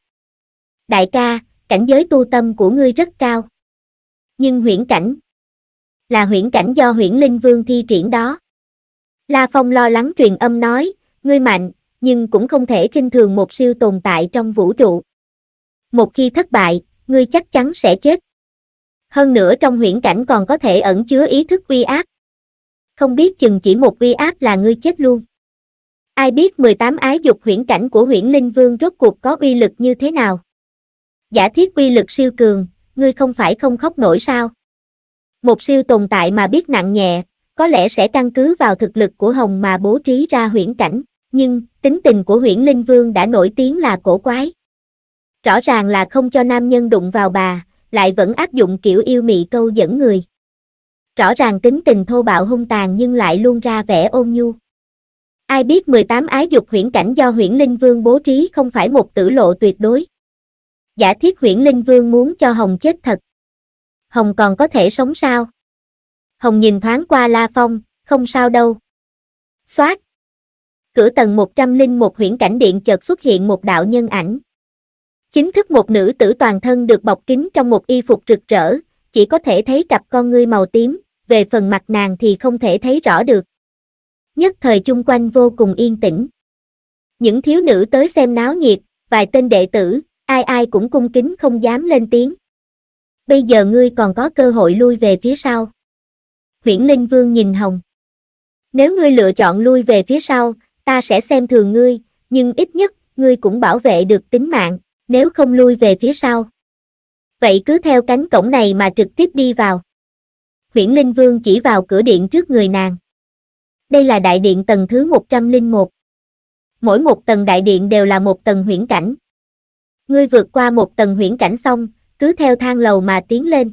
[SPEAKER 1] Đại ca, cảnh giới tu tâm của ngươi rất cao. Nhưng huyễn cảnh, là huyễn cảnh do huyễn linh vương thi triển đó. La Phong lo lắng truyền âm nói, ngươi mạnh, nhưng cũng không thể kinh thường một siêu tồn tại trong vũ trụ một khi thất bại, ngươi chắc chắn sẽ chết. Hơn nữa trong huyễn cảnh còn có thể ẩn chứa ý thức uy áp. Không biết chừng chỉ một uy áp là ngươi chết luôn. Ai biết 18 ái dục huyễn cảnh của huyễn linh vương rốt cuộc có uy lực như thế nào? Giả thiết uy lực siêu cường, ngươi không phải không khóc nổi sao? Một siêu tồn tại mà biết nặng nhẹ, có lẽ sẽ căn cứ vào thực lực của Hồng mà bố trí ra huyễn cảnh, nhưng tính tình của huyễn linh vương đã nổi tiếng là cổ quái. Rõ ràng là không cho nam nhân đụng vào bà, lại vẫn áp dụng kiểu yêu mị câu dẫn người. Rõ ràng tính tình thô bạo hung tàn nhưng lại luôn ra vẻ ôn nhu. Ai biết 18 ái dục huyễn cảnh do huyễn linh vương bố trí không phải một tử lộ tuyệt đối. Giả thiết huyễn linh vương muốn cho Hồng chết thật. Hồng còn có thể sống sao? Hồng nhìn thoáng qua La Phong, không sao đâu. Xoát! Cửa tầng 101 huyễn cảnh điện chợt xuất hiện một đạo nhân ảnh. Chính thức một nữ tử toàn thân được bọc kín trong một y phục rực rỡ, chỉ có thể thấy cặp con ngươi màu tím, về phần mặt nàng thì không thể thấy rõ được. Nhất thời chung quanh vô cùng yên tĩnh. Những thiếu nữ tới xem náo nhiệt, vài tên đệ tử, ai ai cũng cung kính không dám lên tiếng. Bây giờ ngươi còn có cơ hội lui về phía sau. Huyển Linh Vương nhìn Hồng. Nếu ngươi lựa chọn lui về phía sau, ta sẽ xem thường ngươi, nhưng ít nhất, ngươi cũng bảo vệ được tính mạng nếu không lui về phía sau. Vậy cứ theo cánh cổng này mà trực tiếp đi vào. Huyển Linh Vương chỉ vào cửa điện trước người nàng. Đây là đại điện tầng thứ 101. Mỗi một tầng đại điện đều là một tầng huyển cảnh. Ngươi vượt qua một tầng huyển cảnh xong, cứ theo thang lầu mà tiến lên.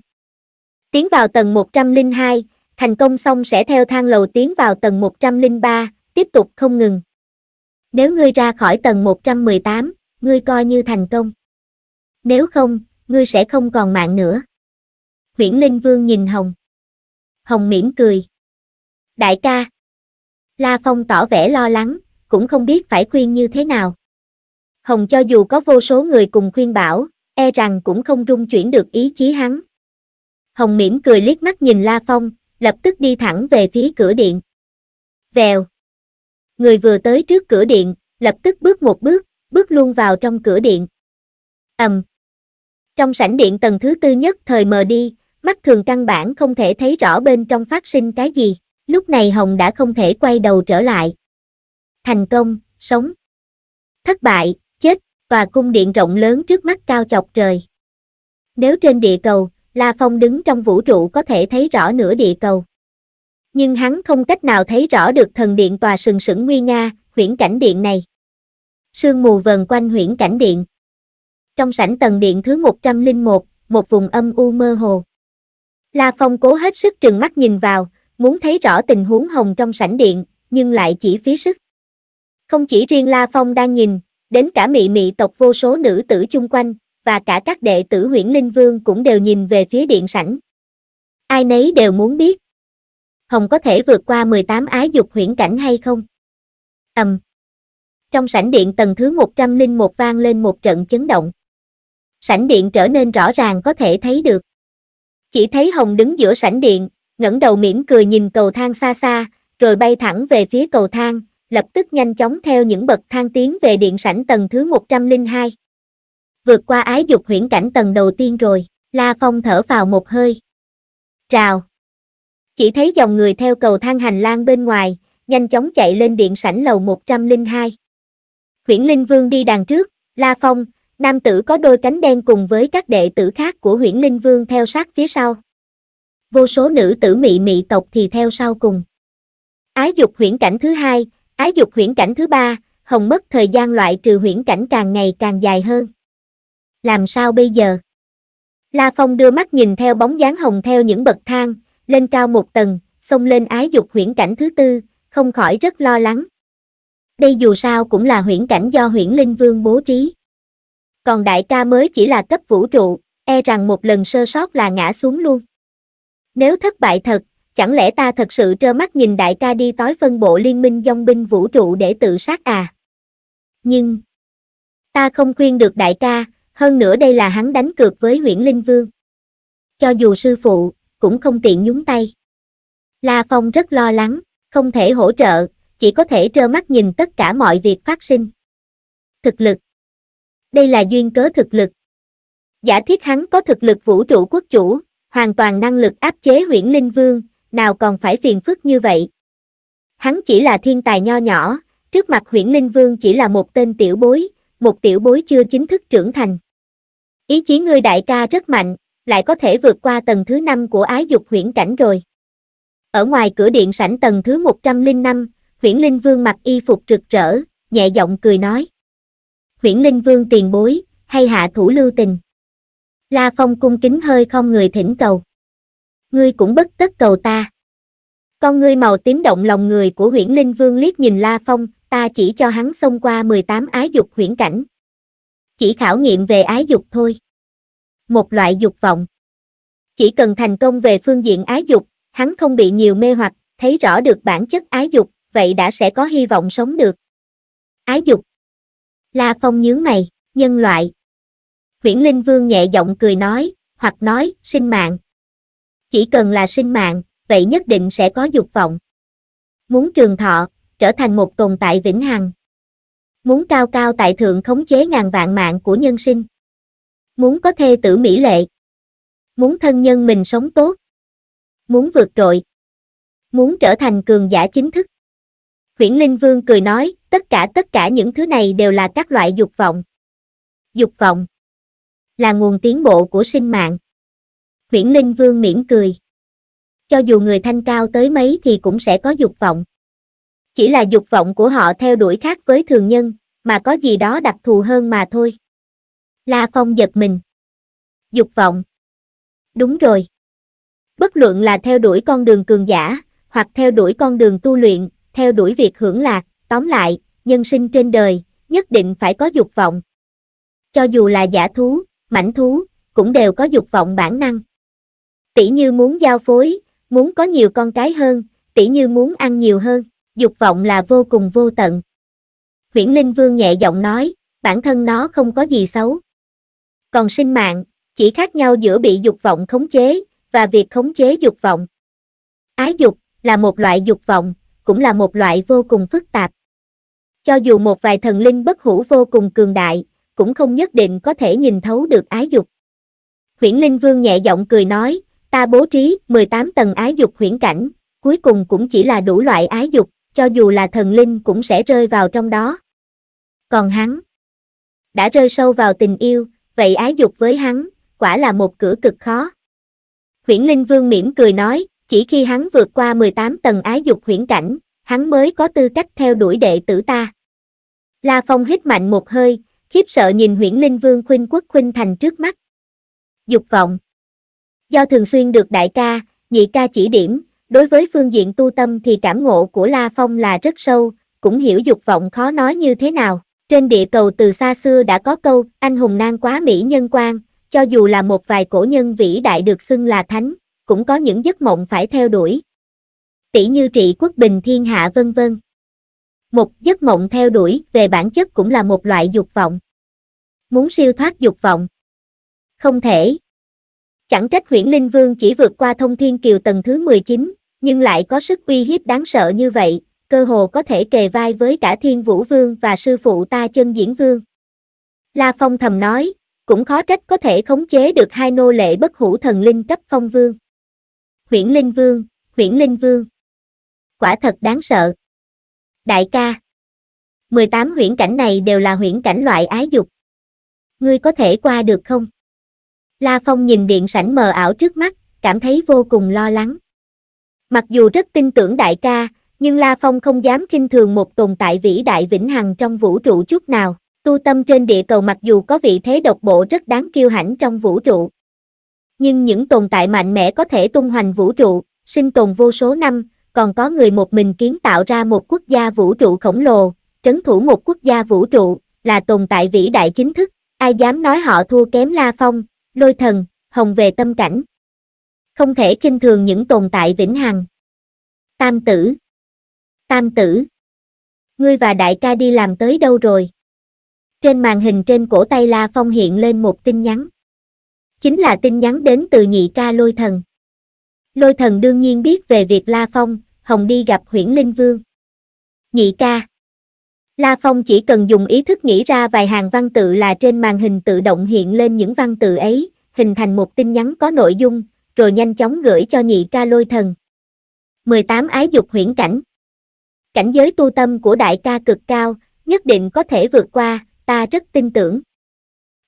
[SPEAKER 1] Tiến vào tầng 102, thành công xong sẽ theo thang lầu tiến vào tầng 103, tiếp tục không ngừng. Nếu ngươi ra khỏi tầng 118, ngươi coi như thành công. Nếu không, ngươi sẽ không còn mạng nữa. Huyển Linh Vương nhìn Hồng. Hồng mỉm cười. Đại ca. La Phong tỏ vẻ lo lắng, cũng không biết phải khuyên như thế nào. Hồng cho dù có vô số người cùng khuyên bảo, e rằng cũng không rung chuyển được ý chí hắn. Hồng mỉm cười liếc mắt nhìn La Phong, lập tức đi thẳng về phía cửa điện. Vèo. Người vừa tới trước cửa điện, lập tức bước một bước, bước luôn vào trong cửa điện. ầm. Um. Trong sảnh điện tầng thứ tư nhất thời mờ đi, mắt thường căn bản không thể thấy rõ bên trong phát sinh cái gì. Lúc này Hồng đã không thể quay đầu trở lại. Thành công, sống. Thất bại, chết, tòa cung điện rộng lớn trước mắt cao chọc trời. Nếu trên địa cầu, La Phong đứng trong vũ trụ có thể thấy rõ nửa địa cầu. Nhưng hắn không cách nào thấy rõ được thần điện tòa sừng sững nguy nga, huyễn cảnh điện này sương mù vờn quanh huyễn cảnh điện. Trong sảnh tầng điện thứ 101, một vùng âm u mơ hồ. La Phong cố hết sức trừng mắt nhìn vào, muốn thấy rõ tình huống hồng trong sảnh điện, nhưng lại chỉ phí sức. Không chỉ riêng La Phong đang nhìn, đến cả mị mị tộc vô số nữ tử chung quanh, và cả các đệ tử huyển linh vương cũng đều nhìn về phía điện sảnh. Ai nấy đều muốn biết. Hồng có thể vượt qua 18 ái dục huyển cảnh hay không? Ầm. Um, trong sảnh điện tầng thứ 101 vang lên một trận chấn động. Sảnh điện trở nên rõ ràng có thể thấy được. Chỉ thấy Hồng đứng giữa sảnh điện, ngẩng đầu mỉm cười nhìn cầu thang xa xa, rồi bay thẳng về phía cầu thang, lập tức nhanh chóng theo những bậc thang tiến về điện sảnh tầng thứ 102. Vượt qua ái dục huyễn cảnh tầng đầu tiên rồi, La Phong thở vào một hơi. Trào. Chỉ thấy dòng người theo cầu thang hành lang bên ngoài, nhanh chóng chạy lên điện sảnh lầu 102. Huyễn Linh Vương đi đàn trước, La Phong, nam tử có đôi cánh đen cùng với các đệ tử khác của Huyễn Linh Vương theo sát phía sau. Vô số nữ tử mị mị tộc thì theo sau cùng. Ái dục Huyễn cảnh thứ hai, ái dục Huyễn cảnh thứ ba, hồng mất thời gian loại trừ Huyễn cảnh càng ngày càng dài hơn. Làm sao bây giờ? La Phong đưa mắt nhìn theo bóng dáng hồng theo những bậc thang, lên cao một tầng, xông lên ái dục Huyễn cảnh thứ tư, không khỏi rất lo lắng. Đây dù sao cũng là huyễn cảnh do huyễn linh vương bố trí. Còn đại ca mới chỉ là cấp vũ trụ, e rằng một lần sơ sót là ngã xuống luôn. Nếu thất bại thật, chẳng lẽ ta thật sự trơ mắt nhìn đại ca đi tối phân bộ liên minh dòng binh vũ trụ để tự sát à? Nhưng, ta không khuyên được đại ca, hơn nữa đây là hắn đánh cược với huyễn linh vương. Cho dù sư phụ, cũng không tiện nhúng tay. La Phong rất lo lắng, không thể hỗ trợ, chỉ có thể trơ mắt nhìn tất cả mọi việc phát sinh. Thực lực Đây là duyên cớ thực lực. Giả thiết hắn có thực lực vũ trụ quốc chủ, hoàn toàn năng lực áp chế huyễn linh vương, nào còn phải phiền phức như vậy. Hắn chỉ là thiên tài nho nhỏ, trước mặt huyễn linh vương chỉ là một tên tiểu bối, một tiểu bối chưa chính thức trưởng thành. Ý chí ngươi đại ca rất mạnh, lại có thể vượt qua tầng thứ 5 của ái dục huyễn cảnh rồi. Ở ngoài cửa điện sảnh tầng thứ 105, Viễn Linh Vương mặc y phục rực rỡ, nhẹ giọng cười nói. Viễn Linh Vương tiền bối, hay hạ thủ lưu tình. La Phong cung kính hơi không người thỉnh cầu. Ngươi cũng bất tất cầu ta. Con ngươi màu tím động lòng người của huyển Linh Vương liếc nhìn La Phong, ta chỉ cho hắn xông qua 18 ái dục huyển cảnh. Chỉ khảo nghiệm về ái dục thôi. Một loại dục vọng. Chỉ cần thành công về phương diện ái dục, hắn không bị nhiều mê hoặc, thấy rõ được bản chất ái dục, vậy đã sẽ có hy vọng sống được. Ái dục. La Phong nhướng mày, nhân loại. huyễn Linh Vương nhẹ giọng cười nói, hoặc nói, sinh mạng. Chỉ cần là sinh mạng, vậy nhất định sẽ có dục vọng. Muốn trường thọ, trở thành một tồn tại vĩnh hằng. Muốn cao cao tại thượng khống chế ngàn vạn mạng của nhân sinh. Muốn có thê tử mỹ lệ. Muốn thân nhân mình sống tốt. Muốn vượt trội. Muốn trở thành cường giả chính thức. Huyễn Linh Vương cười nói, tất cả tất cả những thứ này đều là các loại dục vọng. Dục vọng là nguồn tiến bộ của sinh mạng. Huyễn Linh Vương mỉm cười. Cho dù người thanh cao tới mấy thì cũng sẽ có dục vọng. Chỉ là dục vọng của họ theo đuổi khác với thường nhân, mà có gì đó đặc thù hơn mà thôi. La Phong giật mình. Dục vọng. Đúng rồi. Bất luận là theo đuổi con đường cường giả, hoặc theo đuổi con đường tu luyện, theo đuổi việc hưởng lạc, tóm lại, nhân sinh trên đời, nhất định phải có dục vọng. Cho dù là giả thú, mảnh thú, cũng đều có dục vọng bản năng. Tỷ như muốn giao phối, muốn có nhiều con cái hơn, tỷ như muốn ăn nhiều hơn, dục vọng là vô cùng vô tận. Huyển Linh Vương nhẹ giọng nói, bản thân nó không có gì xấu. Còn sinh mạng, chỉ khác nhau giữa bị dục vọng khống chế, và việc khống chế dục vọng. Ái dục, là một loại dục vọng, cũng là một loại vô cùng phức tạp. Cho dù một vài thần linh bất hủ vô cùng cường đại, cũng không nhất định có thể nhìn thấu được ái dục. Huyễn Linh Vương nhẹ giọng cười nói, ta bố trí 18 tầng ái dục huyễn cảnh, cuối cùng cũng chỉ là đủ loại ái dục, cho dù là thần linh cũng sẽ rơi vào trong đó. Còn hắn, đã rơi sâu vào tình yêu, vậy ái dục với hắn, quả là một cửa cực khó. Huyễn Linh Vương mỉm cười nói, chỉ khi hắn vượt qua 18 tầng ái dục huyễn cảnh, hắn mới có tư cách theo đuổi đệ tử ta. La Phong hít mạnh một hơi, khiếp sợ nhìn huyễn linh vương khuynh quốc khuynh thành trước mắt. Dục vọng Do thường xuyên được đại ca, nhị ca chỉ điểm, đối với phương diện tu tâm thì cảm ngộ của La Phong là rất sâu, cũng hiểu dục vọng khó nói như thế nào. Trên địa cầu từ xa xưa đã có câu, anh hùng nan quá mỹ nhân quan, cho dù là một vài cổ nhân vĩ đại được xưng là thánh, cũng có những giấc mộng phải theo đuổi. Tỷ như trị quốc bình thiên hạ vân vân. Một giấc mộng theo đuổi về bản chất cũng là một loại dục vọng. Muốn siêu thoát dục vọng. Không thể. Chẳng trách huyễn linh vương chỉ vượt qua thông thiên kiều tầng thứ 19, nhưng lại có sức uy hiếp đáng sợ như vậy, cơ hồ có thể kề vai với cả thiên vũ vương và sư phụ ta chân diễn vương. La Phong thầm nói, cũng khó trách có thể khống chế được hai nô lệ bất hủ thần linh cấp phong vương huyễn linh vương, huyễn linh vương. Quả thật đáng sợ. Đại ca. 18 huyễn cảnh này đều là huyễn cảnh loại ái dục. Ngươi có thể qua được không? La Phong nhìn điện sảnh mờ ảo trước mắt, cảm thấy vô cùng lo lắng. Mặc dù rất tin tưởng đại ca, nhưng La Phong không dám kinh thường một tồn tại vĩ đại vĩnh hằng trong vũ trụ chút nào. Tu tâm trên địa cầu mặc dù có vị thế độc bộ rất đáng kiêu hãnh trong vũ trụ, nhưng những tồn tại mạnh mẽ có thể tung hoành vũ trụ, sinh tồn vô số năm, còn có người một mình kiến tạo ra một quốc gia vũ trụ khổng lồ, trấn thủ một quốc gia vũ trụ, là tồn tại vĩ đại chính thức, ai dám nói họ thua kém La Phong, lôi thần, hồng về tâm cảnh. Không thể kinh thường những tồn tại vĩnh hằng. Tam tử. Tam tử. Ngươi và đại ca đi làm tới đâu rồi? Trên màn hình trên cổ tay La Phong hiện lên một tin nhắn chính là tin nhắn đến từ nhị ca lôi thần. Lôi thần đương nhiên biết về việc La Phong, Hồng đi gặp huyễn Linh Vương. Nhị ca La Phong chỉ cần dùng ý thức nghĩ ra vài hàng văn tự là trên màn hình tự động hiện lên những văn tự ấy, hình thành một tin nhắn có nội dung, rồi nhanh chóng gửi cho nhị ca lôi thần. 18 Ái dục huyễn cảnh Cảnh giới tu tâm của đại ca cực cao, nhất định có thể vượt qua, ta rất tin tưởng.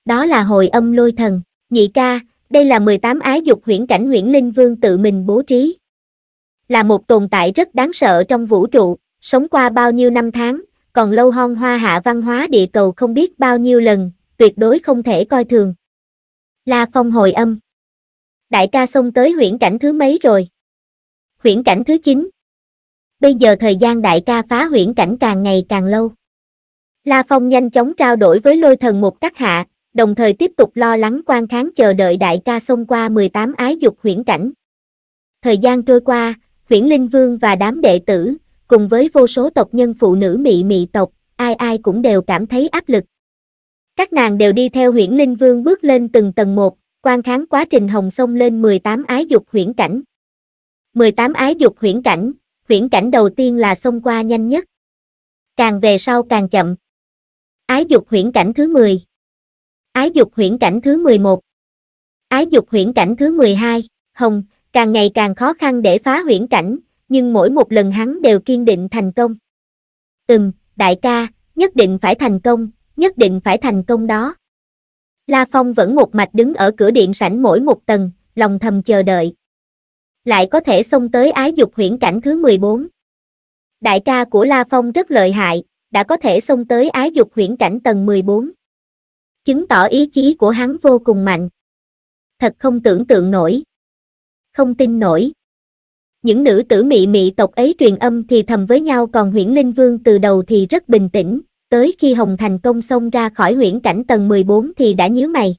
[SPEAKER 1] Đó là hồi âm lôi thần. Nhị ca, đây là 18 ái dục huyễn cảnh huyễn linh vương tự mình bố trí. Là một tồn tại rất đáng sợ trong vũ trụ, sống qua bao nhiêu năm tháng, còn lâu hon hoa hạ văn hóa địa cầu không biết bao nhiêu lần, tuyệt đối không thể coi thường. La Phong hồi âm. Đại ca xông tới huyễn cảnh thứ mấy rồi? Huyễn cảnh thứ 9. Bây giờ thời gian đại ca phá huyễn cảnh càng ngày càng lâu. La Phong nhanh chóng trao đổi với lôi thần một cách hạ, đồng thời tiếp tục lo lắng quan kháng chờ đợi đại ca xông qua 18 ái dục huyễn cảnh. Thời gian trôi qua, huyễn linh vương và đám đệ tử, cùng với vô số tộc nhân phụ nữ mị mị tộc, ai ai cũng đều cảm thấy áp lực. Các nàng đều đi theo huyễn linh vương bước lên từng tầng một, quan kháng quá trình hồng sông lên 18 ái dục huyễn cảnh. 18 ái dục huyễn cảnh, huyễn cảnh đầu tiên là xông qua nhanh nhất. Càng về sau càng chậm. Ái dục huyễn cảnh thứ 10 Ái dục huyễn cảnh thứ 11 Ái dục huyễn cảnh thứ 12, Hồng, càng ngày càng khó khăn để phá huyễn cảnh, nhưng mỗi một lần hắn đều kiên định thành công. Ừm, đại ca, nhất định phải thành công, nhất định phải thành công đó. La Phong vẫn một mạch đứng ở cửa điện sảnh mỗi một tầng, lòng thầm chờ đợi. Lại có thể xông tới ái dục huyễn cảnh thứ 14. Đại ca của La Phong rất lợi hại, đã có thể xông tới ái dục huyễn cảnh tầng 14 chứng tỏ ý chí của hắn vô cùng mạnh. Thật không tưởng tượng nổi. Không tin nổi. Những nữ tử mị mị tộc ấy truyền âm thì thầm với nhau còn Huyễn linh vương từ đầu thì rất bình tĩnh, tới khi Hồng Thành công xông ra khỏi Huyễn cảnh tầng 14 thì đã nhíu mày.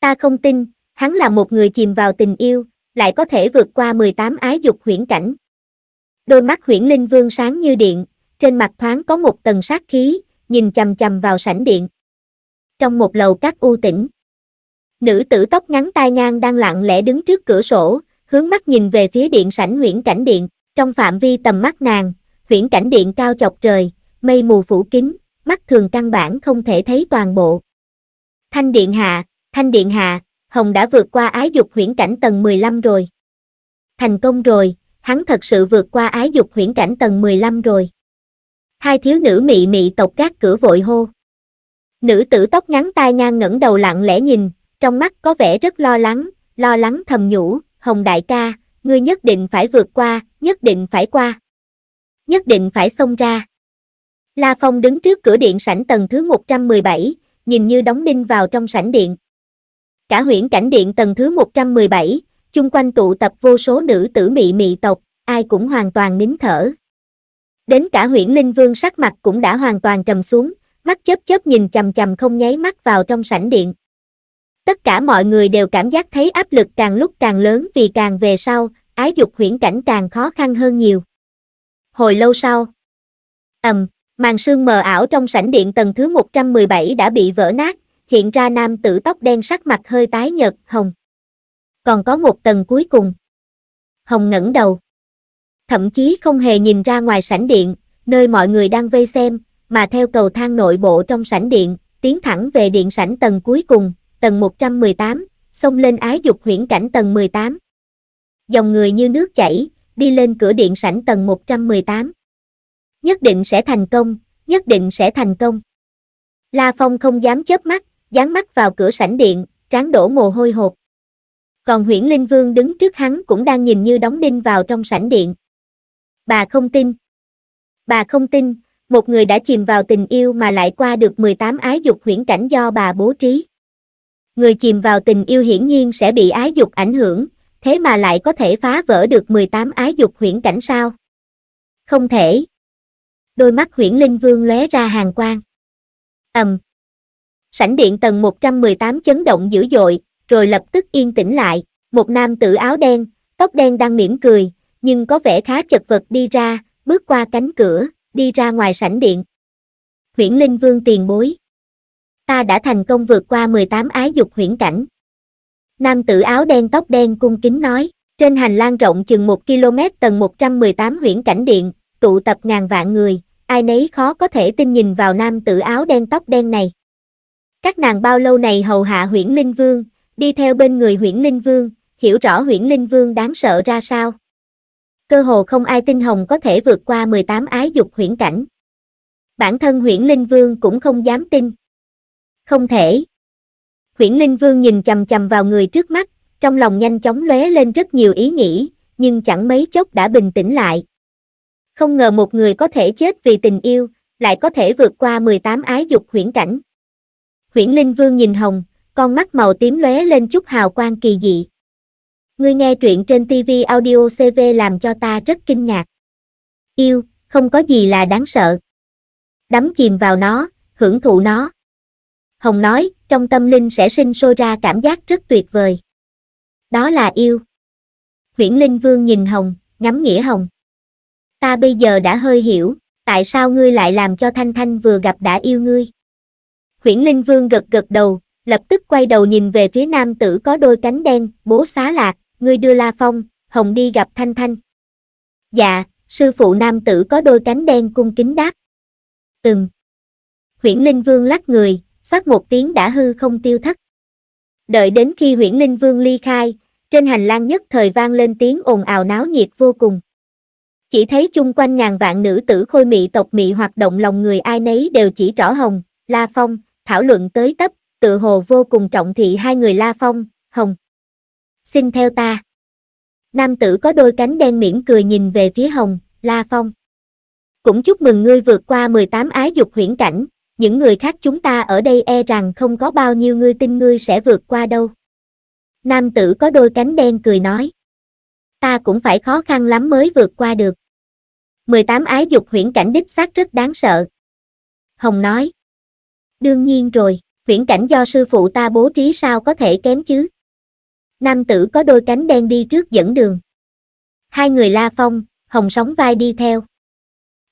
[SPEAKER 1] Ta không tin, hắn là một người chìm vào tình yêu, lại có thể vượt qua 18 ái dục Huyễn cảnh. Đôi mắt Huyễn linh vương sáng như điện, trên mặt thoáng có một tầng sát khí, nhìn chầm chầm vào sảnh điện trong một lầu các u tĩnh. Nữ tử tóc ngắn tai ngang đang lặng lẽ đứng trước cửa sổ, hướng mắt nhìn về phía điện sảnh huyễn cảnh điện, trong phạm vi tầm mắt nàng, huyễn cảnh điện cao chọc trời, mây mù phủ kín, mắt thường căn bản không thể thấy toàn bộ. Thanh điện hạ, thanh điện hạ, Hồng đã vượt qua ái dục huyễn cảnh tầng 15 rồi. Thành công rồi, hắn thật sự vượt qua ái dục huyễn cảnh tầng 15 rồi. Hai thiếu nữ mị mị tộc các cửa vội hô. Nữ tử tóc ngắn tai ngang ngẩng đầu lặng lẽ nhìn, trong mắt có vẻ rất lo lắng, lo lắng thầm nhủ, Hồng đại ca, ngươi nhất định phải vượt qua, nhất định phải qua. Nhất định phải xông ra. La Phong đứng trước cửa điện sảnh tầng thứ 117, nhìn như đóng đinh vào trong sảnh điện. Cả huyện cảnh điện tầng thứ 117, chung quanh tụ tập vô số nữ tử mị mị tộc, ai cũng hoàn toàn nín thở. Đến cả huyện Linh Vương sắc mặt cũng đã hoàn toàn trầm xuống, mắt chớp chớp nhìn chằm chằm không nháy mắt vào trong sảnh điện. Tất cả mọi người đều cảm giác thấy áp lực càng lúc càng lớn vì càng về sau, ái dục huyễn cảnh càng khó khăn hơn nhiều. Hồi lâu sau, ầm, màn sương mờ ảo trong sảnh điện tầng thứ 117 đã bị vỡ nát, hiện ra nam tử tóc đen sắc mặt hơi tái nhợt, hồng. Còn có một tầng cuối cùng. Hồng ngẩng đầu. Thậm chí không hề nhìn ra ngoài sảnh điện, nơi mọi người đang vây xem, mà theo cầu thang nội bộ trong sảnh điện, tiến thẳng về điện sảnh tầng cuối cùng, tầng 118, xông lên ái dục huyễn cảnh tầng 18. Dòng người như nước chảy, đi lên cửa điện sảnh tầng 118. Nhất định sẽ thành công, nhất định sẽ thành công. La Phong không dám chớp mắt, dán mắt vào cửa sảnh điện, tráng đổ mồ hôi hột. Còn huyễn Linh Vương đứng trước hắn cũng đang nhìn như đóng đinh vào trong sảnh điện. Bà không tin. Bà không tin, một người đã chìm vào tình yêu mà lại qua được 18 ái dục huyễn cảnh do bà bố trí. Người chìm vào tình yêu hiển nhiên sẽ bị ái dục ảnh hưởng, thế mà lại có thể phá vỡ được 18 ái dục huyễn cảnh sao? Không thể. Đôi mắt huyễn linh vương lóe ra hàng quang. ầm. Um. Sảnh điện tầng 118 chấn động dữ dội, rồi lập tức yên tĩnh lại, một nam tử áo đen, tóc đen đang mỉm cười, nhưng có vẻ khá chật vật đi ra, bước qua cánh cửa, đi ra ngoài sảnh điện. huyễn Linh Vương tiền bối. Ta đã thành công vượt qua 18 ái dục huyễn cảnh. Nam tử áo đen tóc đen cung kính nói, trên hành lang rộng chừng 1 km tầng 118 huyễn cảnh điện, tụ tập ngàn vạn người, ai nấy khó có thể tin nhìn vào nam tử áo đen tóc đen này. Các nàng bao lâu này hầu hạ huyễn Linh Vương, đi theo bên người huyễn Linh Vương, hiểu rõ huyễn Linh Vương đáng sợ ra sao cơ hồ không ai tin Hồng có thể vượt qua 18 ái dục huyễn cảnh. Bản thân huyễn linh vương cũng không dám tin. Không thể. Huyễn linh vương nhìn chầm chầm vào người trước mắt, trong lòng nhanh chóng lóe lên rất nhiều ý nghĩ, nhưng chẳng mấy chốc đã bình tĩnh lại. Không ngờ một người có thể chết vì tình yêu, lại có thể vượt qua 18 ái dục huyễn cảnh. Huyễn Linh Vương nhìn Hồng, con mắt màu tím lóe lên chút hào quang kỳ dị. Ngươi nghe truyện trên TV audio CV làm cho ta rất kinh ngạc. Yêu, không có gì là đáng sợ. Đắm chìm vào nó, hưởng thụ nó. Hồng nói, trong tâm linh sẽ sinh sôi ra cảm giác rất tuyệt vời. Đó là yêu. Huyễn Linh Vương nhìn Hồng, ngắm nghĩa Hồng. Ta bây giờ đã hơi hiểu, tại sao ngươi lại làm cho Thanh Thanh vừa gặp đã yêu ngươi. Huyễn Linh Vương gật gật đầu, lập tức quay đầu nhìn về phía nam tử có đôi cánh đen, bố xá lạc, ngươi đưa La Phong, Hồng đi gặp Thanh Thanh. Dạ, sư phụ nam tử có đôi cánh đen cung kính đáp. Ừm. Huyễn Linh Vương lắc người, xoát một tiếng đã hư không tiêu thất. Đợi đến khi Huyễn Linh Vương ly khai, trên hành lang nhất thời vang lên tiếng ồn ào náo nhiệt vô cùng. Chỉ thấy chung quanh ngàn vạn nữ tử khôi mị tộc mị hoạt động lòng người ai nấy đều chỉ rõ Hồng, La Phong, thảo luận tới tấp, tự hồ vô cùng trọng thị hai người La Phong, Hồng xin theo ta. Nam tử có đôi cánh đen mỉm cười nhìn về phía hồng, La Phong. Cũng chúc mừng ngươi vượt qua 18 ái dục huyễn cảnh, những người khác chúng ta ở đây e rằng không có bao nhiêu ngươi tin ngươi sẽ vượt qua đâu. Nam tử có đôi cánh đen cười nói. Ta cũng phải khó khăn lắm mới vượt qua được. 18 ái dục huyễn cảnh đích xác rất đáng sợ. Hồng nói. Đương nhiên rồi, huyễn cảnh do sư phụ ta bố trí sao có thể kém chứ nam tử có đôi cánh đen đi trước dẫn đường. Hai người la phong, hồng sóng vai đi theo.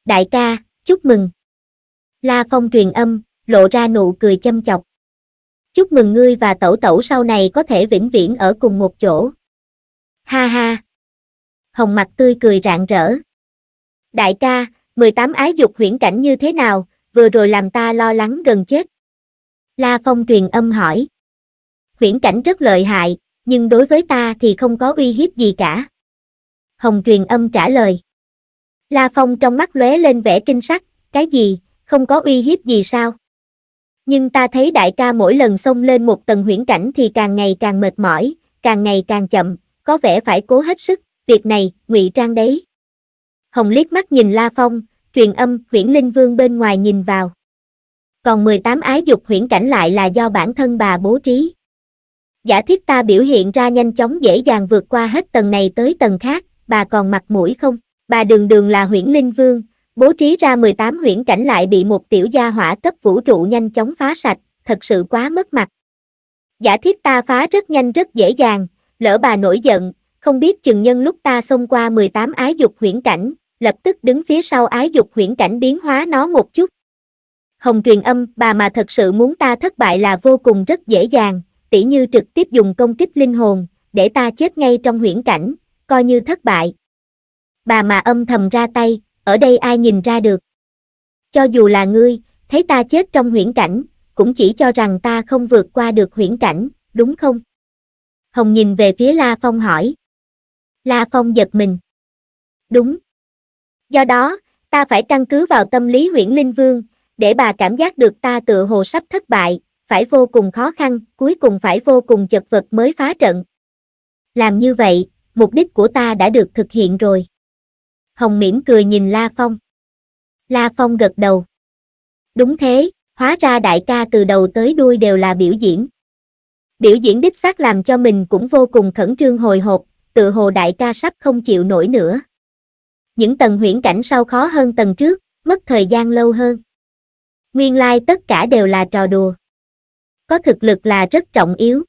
[SPEAKER 1] Đại ca, chúc mừng. La phong truyền âm, lộ ra nụ cười châm chọc. Chúc mừng ngươi và tẩu tẩu sau này có thể vĩnh viễn ở cùng một chỗ. Ha ha. Hồng mặt tươi cười rạng rỡ. Đại ca, 18 ái dục huyễn cảnh như thế nào, vừa rồi làm ta lo lắng gần chết. La Phong truyền âm hỏi. Huyễn cảnh rất lợi hại, nhưng đối với ta thì không có uy hiếp gì cả. Hồng truyền âm trả lời. La Phong trong mắt lóe lên vẻ kinh sắc, cái gì, không có uy hiếp gì sao? Nhưng ta thấy đại ca mỗi lần xông lên một tầng huyễn cảnh thì càng ngày càng mệt mỏi, càng ngày càng chậm, có vẻ phải cố hết sức, việc này, ngụy trang đấy. Hồng liếc mắt nhìn La Phong, truyền âm huyễn linh vương bên ngoài nhìn vào. Còn 18 ái dục huyễn cảnh lại là do bản thân bà bố trí. Giả thiết ta biểu hiện ra nhanh chóng dễ dàng vượt qua hết tầng này tới tầng khác, bà còn mặt mũi không? Bà đường đường là huyễn linh vương, bố trí ra 18 huyễn cảnh lại bị một tiểu gia hỏa cấp vũ trụ nhanh chóng phá sạch, thật sự quá mất mặt. Giả thiết ta phá rất nhanh rất dễ dàng, lỡ bà nổi giận, không biết chừng nhân lúc ta xông qua 18 ái dục huyễn cảnh, lập tức đứng phía sau ái dục huyễn cảnh biến hóa nó một chút. Hồng truyền âm, bà mà thật sự muốn ta thất bại là vô cùng rất dễ dàng, tỷ như trực tiếp dùng công kích linh hồn, để ta chết ngay trong huyễn cảnh, coi như thất bại. Bà mà âm thầm ra tay, ở đây ai nhìn ra được. Cho dù là ngươi, thấy ta chết trong huyễn cảnh, cũng chỉ cho rằng ta không vượt qua được huyễn cảnh, đúng không? Hồng nhìn về phía La Phong hỏi. La Phong giật mình. Đúng. Do đó, ta phải căn cứ vào tâm lý huyễn linh vương, để bà cảm giác được ta tự hồ sắp thất bại, phải vô cùng khó khăn, cuối cùng phải vô cùng chật vật mới phá trận. Làm như vậy, mục đích của ta đã được thực hiện rồi. Hồng mỉm cười nhìn La Phong. La Phong gật đầu. Đúng thế, hóa ra đại ca từ đầu tới đuôi đều là biểu diễn. Biểu diễn đích xác làm cho mình cũng vô cùng khẩn trương hồi hộp, tự hồ đại ca sắp không chịu nổi nữa. Những tầng huyễn cảnh sau khó hơn tầng trước, mất thời gian lâu hơn. Nguyên lai like tất cả đều là trò đùa có thực lực là rất trọng yếu.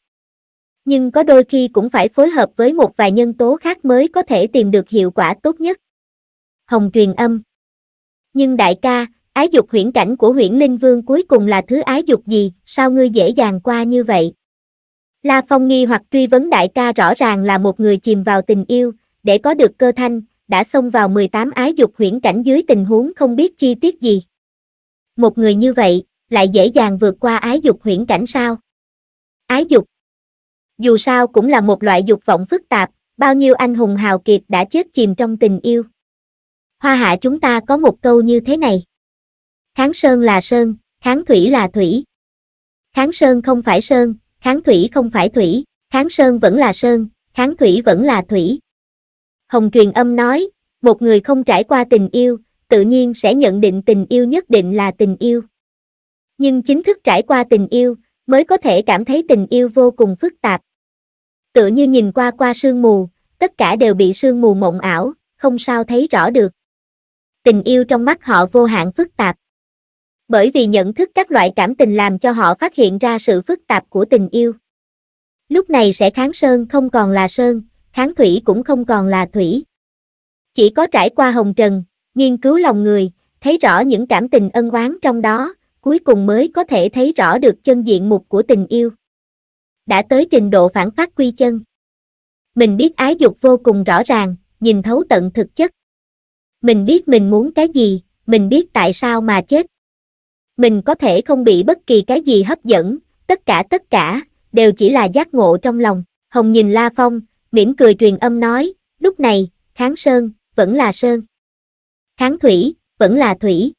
[SPEAKER 1] Nhưng có đôi khi cũng phải phối hợp với một vài nhân tố khác mới có thể tìm được hiệu quả tốt nhất. Hồng truyền âm Nhưng đại ca, ái dục huyễn cảnh của huyễn linh vương cuối cùng là thứ ái dục gì, sao ngươi dễ dàng qua như vậy? La Phong nghi hoặc truy vấn đại ca rõ ràng là một người chìm vào tình yêu, để có được cơ thanh, đã xông vào 18 ái dục huyễn cảnh dưới tình huống không biết chi tiết gì. Một người như vậy, lại dễ dàng vượt qua ái dục huyễn cảnh sao? Ái dục Dù sao cũng là một loại dục vọng phức tạp, bao nhiêu anh hùng hào kiệt đã chết chìm trong tình yêu. Hoa hạ chúng ta có một câu như thế này. Kháng sơn là sơn, kháng thủy là thủy. Kháng sơn không phải sơn, kháng thủy không phải thủy, kháng sơn vẫn là sơn, kháng thủy vẫn là thủy. Hồng truyền âm nói, một người không trải qua tình yêu, tự nhiên sẽ nhận định tình yêu nhất định là tình yêu nhưng chính thức trải qua tình yêu, mới có thể cảm thấy tình yêu vô cùng phức tạp. Tựa như nhìn qua qua sương mù, tất cả đều bị sương mù mộng ảo, không sao thấy rõ được. Tình yêu trong mắt họ vô hạn phức tạp. Bởi vì nhận thức các loại cảm tình làm cho họ phát hiện ra sự phức tạp của tình yêu. Lúc này sẽ kháng sơn không còn là sơn, kháng thủy cũng không còn là thủy. Chỉ có trải qua hồng trần, nghiên cứu lòng người, thấy rõ những cảm tình ân oán trong đó, cuối cùng mới có thể thấy rõ được chân diện mục của tình yêu. Đã tới trình độ phản phát quy chân. Mình biết ái dục vô cùng rõ ràng, nhìn thấu tận thực chất. Mình biết mình muốn cái gì, mình biết tại sao mà chết. Mình có thể không bị bất kỳ cái gì hấp dẫn, tất cả tất cả, đều chỉ là giác ngộ trong lòng. Hồng nhìn La Phong, mỉm cười truyền âm nói, lúc này, kháng sơn, vẫn là sơn. Kháng thủy, vẫn là thủy.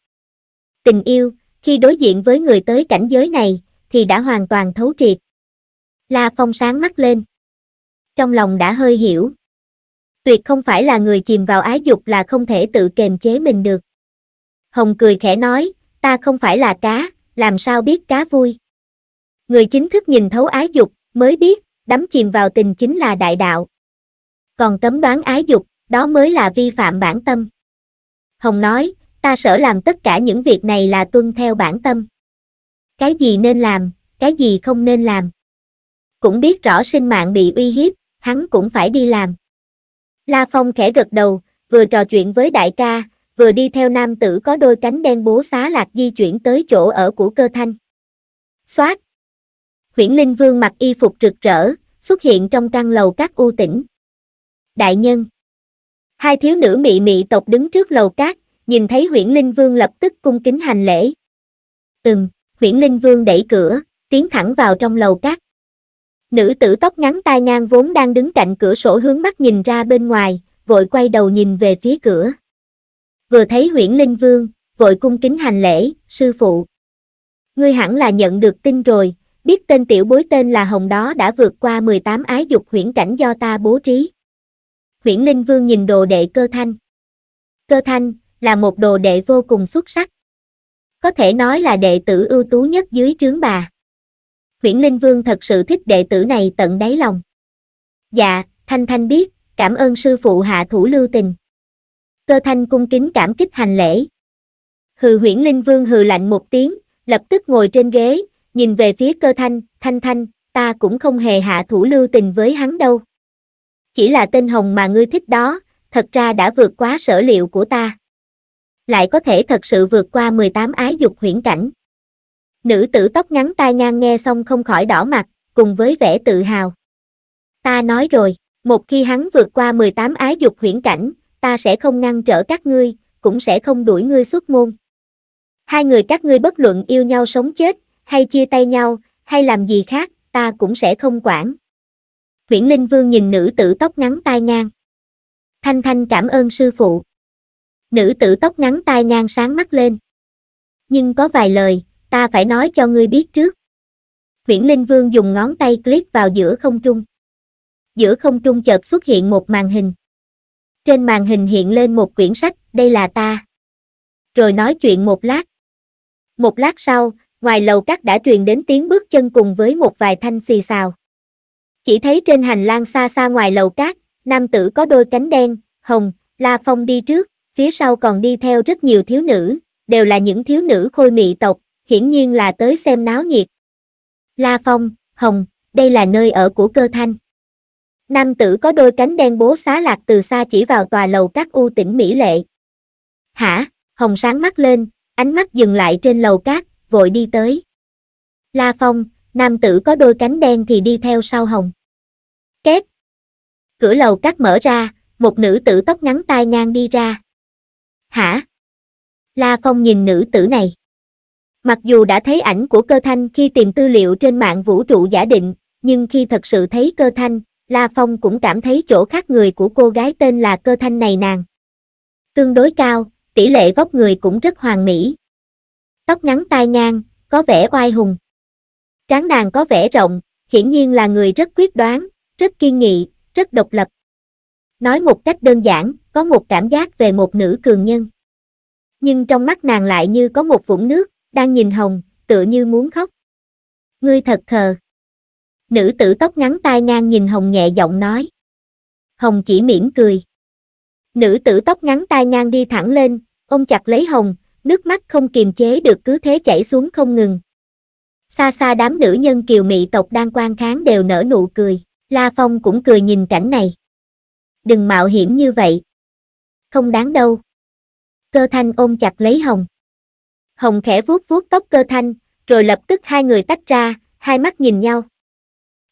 [SPEAKER 1] Tình yêu, khi đối diện với người tới cảnh giới này, thì đã hoàn toàn thấu triệt. La Phong sáng mắt lên. Trong lòng đã hơi hiểu. Tuyệt không phải là người chìm vào ái dục là không thể tự kềm chế mình được. Hồng cười khẽ nói, ta không phải là cá, làm sao biết cá vui. Người chính thức nhìn thấu ái dục, mới biết, đắm chìm vào tình chính là đại đạo. Còn cấm đoán ái dục, đó mới là vi phạm bản tâm. Hồng nói, ta sợ làm tất cả những việc này là tuân theo bản tâm. Cái gì nên làm, cái gì không nên làm. Cũng biết rõ sinh mạng bị uy hiếp, hắn cũng phải đi làm. La Phong khẽ gật đầu, vừa trò chuyện với đại ca, vừa đi theo nam tử có đôi cánh đen bố xá lạc di chuyển tới chỗ ở của cơ thanh. Xoát! Huyển Linh Vương mặc y phục rực rỡ, xuất hiện trong căn lầu các u tỉnh. Đại nhân! Hai thiếu nữ mị mị tộc đứng trước lầu cát nhìn thấy huyễn linh vương lập tức cung kính hành lễ. ừm, huyễn linh vương đẩy cửa, tiến thẳng vào trong lầu cát. Nữ tử tóc ngắn tai ngang vốn đang đứng cạnh cửa sổ hướng mắt nhìn ra bên ngoài, vội quay đầu nhìn về phía cửa. Vừa thấy huyễn linh vương, vội cung kính hành lễ, sư phụ. Ngươi hẳn là nhận được tin rồi, biết tên tiểu bối tên là Hồng đó đã vượt qua 18 ái dục huyễn cảnh do ta bố trí. huyễn Linh Vương nhìn đồ đệ cơ thanh. Cơ thanh, là một đồ đệ vô cùng xuất sắc. Có thể nói là đệ tử ưu tú nhất dưới trướng bà. Nguyễn Linh Vương thật sự thích đệ tử này tận đáy lòng. Dạ, Thanh Thanh biết, cảm ơn sư phụ hạ thủ lưu tình. Cơ Thanh cung kính cảm kích hành lễ. Hừ Nguyễn Linh Vương hừ lạnh một tiếng, lập tức ngồi trên ghế, nhìn về phía cơ Thanh, Thanh Thanh, ta cũng không hề hạ thủ lưu tình với hắn đâu. Chỉ là tên hồng mà ngươi thích đó, thật ra đã vượt quá sở liệu của ta lại có thể thật sự vượt qua 18 ái dục huyễn cảnh. Nữ tử tóc ngắn tai ngang nghe xong không khỏi đỏ mặt, cùng với vẻ tự hào. Ta nói rồi, một khi hắn vượt qua 18 ái dục huyễn cảnh, ta sẽ không ngăn trở các ngươi, cũng sẽ không đuổi ngươi xuất môn. Hai người các ngươi bất luận yêu nhau sống chết, hay chia tay nhau, hay làm gì khác, ta cũng sẽ không quản. Huyển Linh Vương nhìn nữ tử tóc ngắn tai ngang. Thanh Thanh cảm ơn sư phụ. Nữ tử tóc ngắn tai ngang sáng mắt lên. Nhưng có vài lời, ta phải nói cho ngươi biết trước. Viễn Linh Vương dùng ngón tay click vào giữa không trung. Giữa không trung chợt xuất hiện một màn hình. Trên màn hình hiện lên một quyển sách, đây là ta. Rồi nói chuyện một lát. Một lát sau, ngoài lầu cắt đã truyền đến tiếng bước chân cùng với một vài thanh xì xào. Chỉ thấy trên hành lang xa xa ngoài lầu cát, nam tử có đôi cánh đen, hồng, La Phong đi trước phía sau còn đi theo rất nhiều thiếu nữ, đều là những thiếu nữ khôi mị tộc, hiển nhiên là tới xem náo nhiệt. La Phong, Hồng, đây là nơi ở của cơ thanh. Nam tử có đôi cánh đen bố xá lạc từ xa chỉ vào tòa lầu các u tỉnh Mỹ Lệ. Hả, Hồng sáng mắt lên, ánh mắt dừng lại trên lầu cát, vội đi tới. La Phong, nam tử có đôi cánh đen thì đi theo sau Hồng. Két. Cửa lầu cát mở ra, một nữ tử tóc ngắn tai ngang đi ra hả? La Phong nhìn nữ tử này. Mặc dù đã thấy ảnh của cơ thanh khi tìm tư liệu trên mạng vũ trụ giả định, nhưng khi thật sự thấy cơ thanh, La Phong cũng cảm thấy chỗ khác người của cô gái tên là cơ thanh này nàng. Tương đối cao, tỷ lệ vóc người cũng rất hoàn mỹ. Tóc ngắn tai ngang, có vẻ oai hùng. Trán nàng có vẻ rộng, hiển nhiên là người rất quyết đoán, rất kiên nghị, rất độc lập. Nói một cách đơn giản, có một cảm giác về một nữ cường nhân. Nhưng trong mắt nàng lại như có một vũng nước, đang nhìn Hồng, tựa như muốn khóc. Ngươi thật khờ. Nữ tử tóc ngắn tai ngang nhìn Hồng nhẹ giọng nói. Hồng chỉ mỉm cười. Nữ tử tóc ngắn tai ngang đi thẳng lên, ôm chặt lấy Hồng, nước mắt không kiềm chế được cứ thế chảy xuống không ngừng. Xa xa đám nữ nhân kiều mị tộc đang quan kháng đều nở nụ cười, La Phong cũng cười nhìn cảnh này đừng mạo hiểm như vậy. Không đáng đâu. Cơ thanh ôm chặt lấy Hồng. Hồng khẽ vuốt vuốt tóc cơ thanh, rồi lập tức hai người tách ra, hai mắt nhìn nhau.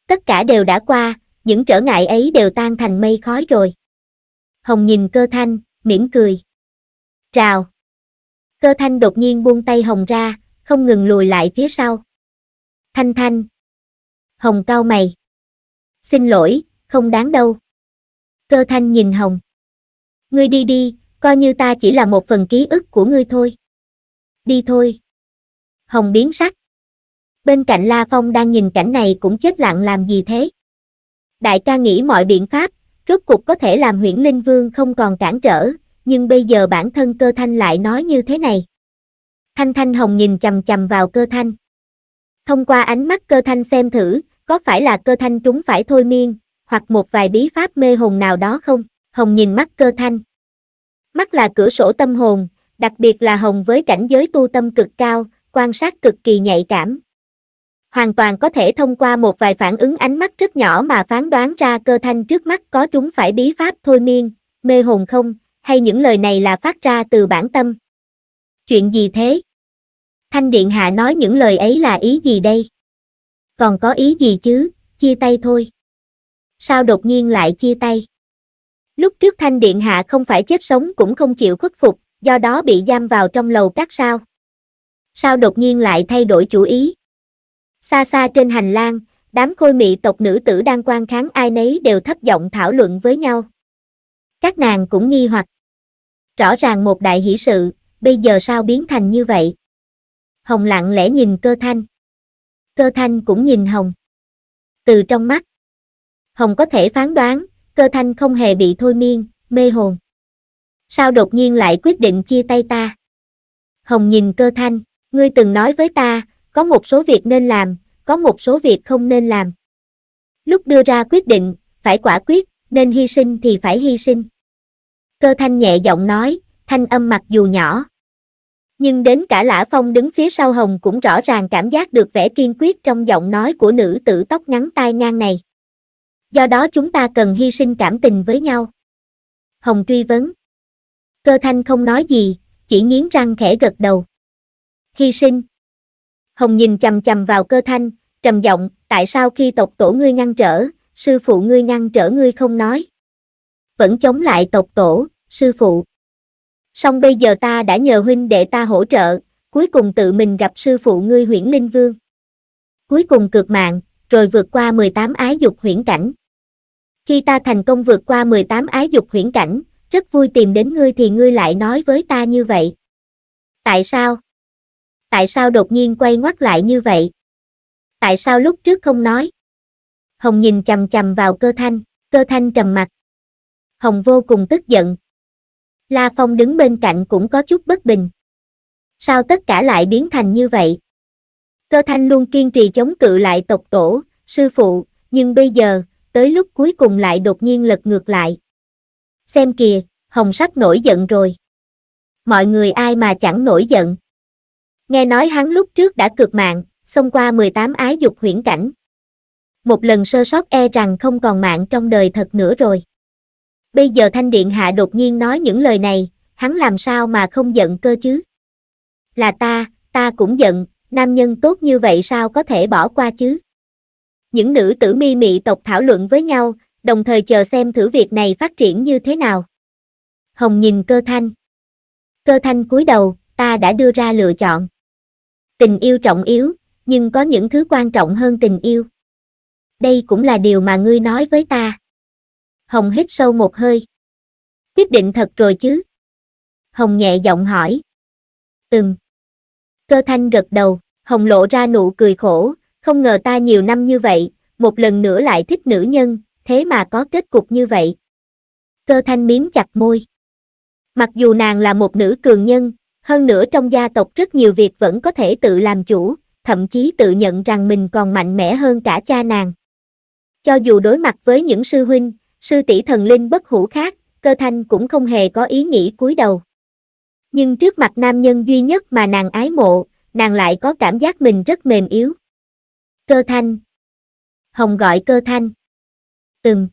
[SPEAKER 1] Tất cả đều đã qua, những trở ngại ấy đều tan thành mây khói rồi. Hồng nhìn cơ thanh, mỉm cười. Rào. Cơ thanh đột nhiên buông tay Hồng ra, không ngừng lùi lại phía sau. Thanh thanh. Hồng cao mày. Xin lỗi, không đáng đâu cơ thanh nhìn hồng. Ngươi đi đi, coi như ta chỉ là một phần ký ức của ngươi thôi. Đi thôi. Hồng biến sắc. Bên cạnh La Phong đang nhìn cảnh này cũng chết lặng làm gì thế. Đại ca nghĩ mọi biện pháp, rốt cục có thể làm huyện Linh Vương không còn cản trở, nhưng bây giờ bản thân cơ thanh lại nói như thế này. Thanh Thanh Hồng nhìn chầm chầm vào cơ thanh. Thông qua ánh mắt cơ thanh xem thử, có phải là cơ thanh trúng phải thôi miên, hoặc một vài bí pháp mê hồn nào đó không? Hồng nhìn mắt cơ thanh. Mắt là cửa sổ tâm hồn, đặc biệt là Hồng với cảnh giới tu tâm cực cao, quan sát cực kỳ nhạy cảm. Hoàn toàn có thể thông qua một vài phản ứng ánh mắt rất nhỏ mà phán đoán ra cơ thanh trước mắt có trúng phải bí pháp thôi miên, mê hồn không, hay những lời này là phát ra từ bản tâm. Chuyện gì thế? Thanh Điện Hạ nói những lời ấy là ý gì đây? Còn có ý gì chứ, chia tay thôi sao đột nhiên lại chia tay. Lúc trước Thanh Điện Hạ không phải chết sống cũng không chịu khuất phục, do đó bị giam vào trong lầu các sao. Sao đột nhiên lại thay đổi chủ ý. Xa xa trên hành lang, đám khôi mị tộc nữ tử đang quan kháng ai nấy đều thấp giọng thảo luận với nhau. Các nàng cũng nghi hoặc. Rõ ràng một đại hỷ sự, bây giờ sao biến thành như vậy? Hồng lặng lẽ nhìn cơ thanh. Cơ thanh cũng nhìn Hồng. Từ trong mắt, Hồng có thể phán đoán, cơ thanh không hề bị thôi miên, mê hồn. Sao đột nhiên lại quyết định chia tay ta? Hồng nhìn cơ thanh, ngươi từng nói với ta, có một số việc nên làm, có một số việc không nên làm. Lúc đưa ra quyết định, phải quả quyết, nên hy sinh thì phải hy sinh. Cơ thanh nhẹ giọng nói, thanh âm mặc dù nhỏ. Nhưng đến cả Lã Phong đứng phía sau Hồng cũng rõ ràng cảm giác được vẻ kiên quyết trong giọng nói của nữ tử tóc ngắn tai ngang này do đó chúng ta cần hy sinh cảm tình với nhau. Hồng truy vấn. Cơ thanh không nói gì, chỉ nghiến răng khẽ gật đầu. Hy sinh. Hồng nhìn chầm chầm vào cơ thanh, trầm giọng, tại sao khi tộc tổ ngươi ngăn trở, sư phụ ngươi ngăn trở ngươi không nói. Vẫn chống lại tộc tổ, sư phụ. Song bây giờ ta đã nhờ huynh đệ ta hỗ trợ, cuối cùng tự mình gặp sư phụ ngươi huyển linh vương. Cuối cùng cược mạng, rồi vượt qua 18 ái dục huyển cảnh khi ta thành công vượt qua 18 ái dục huyễn cảnh, rất vui tìm đến ngươi thì ngươi lại nói với ta như vậy. Tại sao? Tại sao đột nhiên quay ngoắt lại như vậy? Tại sao lúc trước không nói? Hồng nhìn chầm chầm vào cơ thanh, cơ thanh trầm mặt. Hồng vô cùng tức giận. La Phong đứng bên cạnh cũng có chút bất bình. Sao tất cả lại biến thành như vậy? Cơ thanh luôn kiên trì chống cự lại tộc tổ, sư phụ, nhưng bây giờ, tới lúc cuối cùng lại đột nhiên lật ngược lại. Xem kìa, hồng sắc nổi giận rồi. Mọi người ai mà chẳng nổi giận. Nghe nói hắn lúc trước đã cược mạng, xông qua 18 ái dục huyễn cảnh. Một lần sơ sót e rằng không còn mạng trong đời thật nữa rồi. Bây giờ Thanh Điện Hạ đột nhiên nói những lời này, hắn làm sao mà không giận cơ chứ? Là ta, ta cũng giận, nam nhân tốt như vậy sao có thể bỏ qua chứ? những nữ tử mi mị tộc thảo luận với nhau, đồng thời chờ xem thử việc này phát triển như thế nào. Hồng nhìn cơ thanh. Cơ thanh cúi đầu, ta đã đưa ra lựa chọn. Tình yêu trọng yếu, nhưng có những thứ quan trọng hơn tình yêu. Đây cũng là điều mà ngươi nói với ta. Hồng hít sâu một hơi. Quyết định thật rồi chứ? Hồng nhẹ giọng hỏi. Ừm. Cơ thanh gật đầu, Hồng lộ ra nụ cười khổ, không ngờ ta nhiều năm như vậy, một lần nữa lại thích nữ nhân, thế mà có kết cục như vậy. Cơ thanh miếm chặt môi. Mặc dù nàng là một nữ cường nhân, hơn nữa trong gia tộc rất nhiều việc vẫn có thể tự làm chủ, thậm chí tự nhận rằng mình còn mạnh mẽ hơn cả cha nàng. Cho dù đối mặt với những sư huynh, sư tỷ thần linh bất hủ khác, cơ thanh cũng không hề có ý nghĩ cúi đầu. Nhưng trước mặt nam nhân duy nhất mà nàng ái mộ, nàng lại có cảm giác mình rất mềm yếu cơ thanh. Hồng gọi cơ thanh. Từng.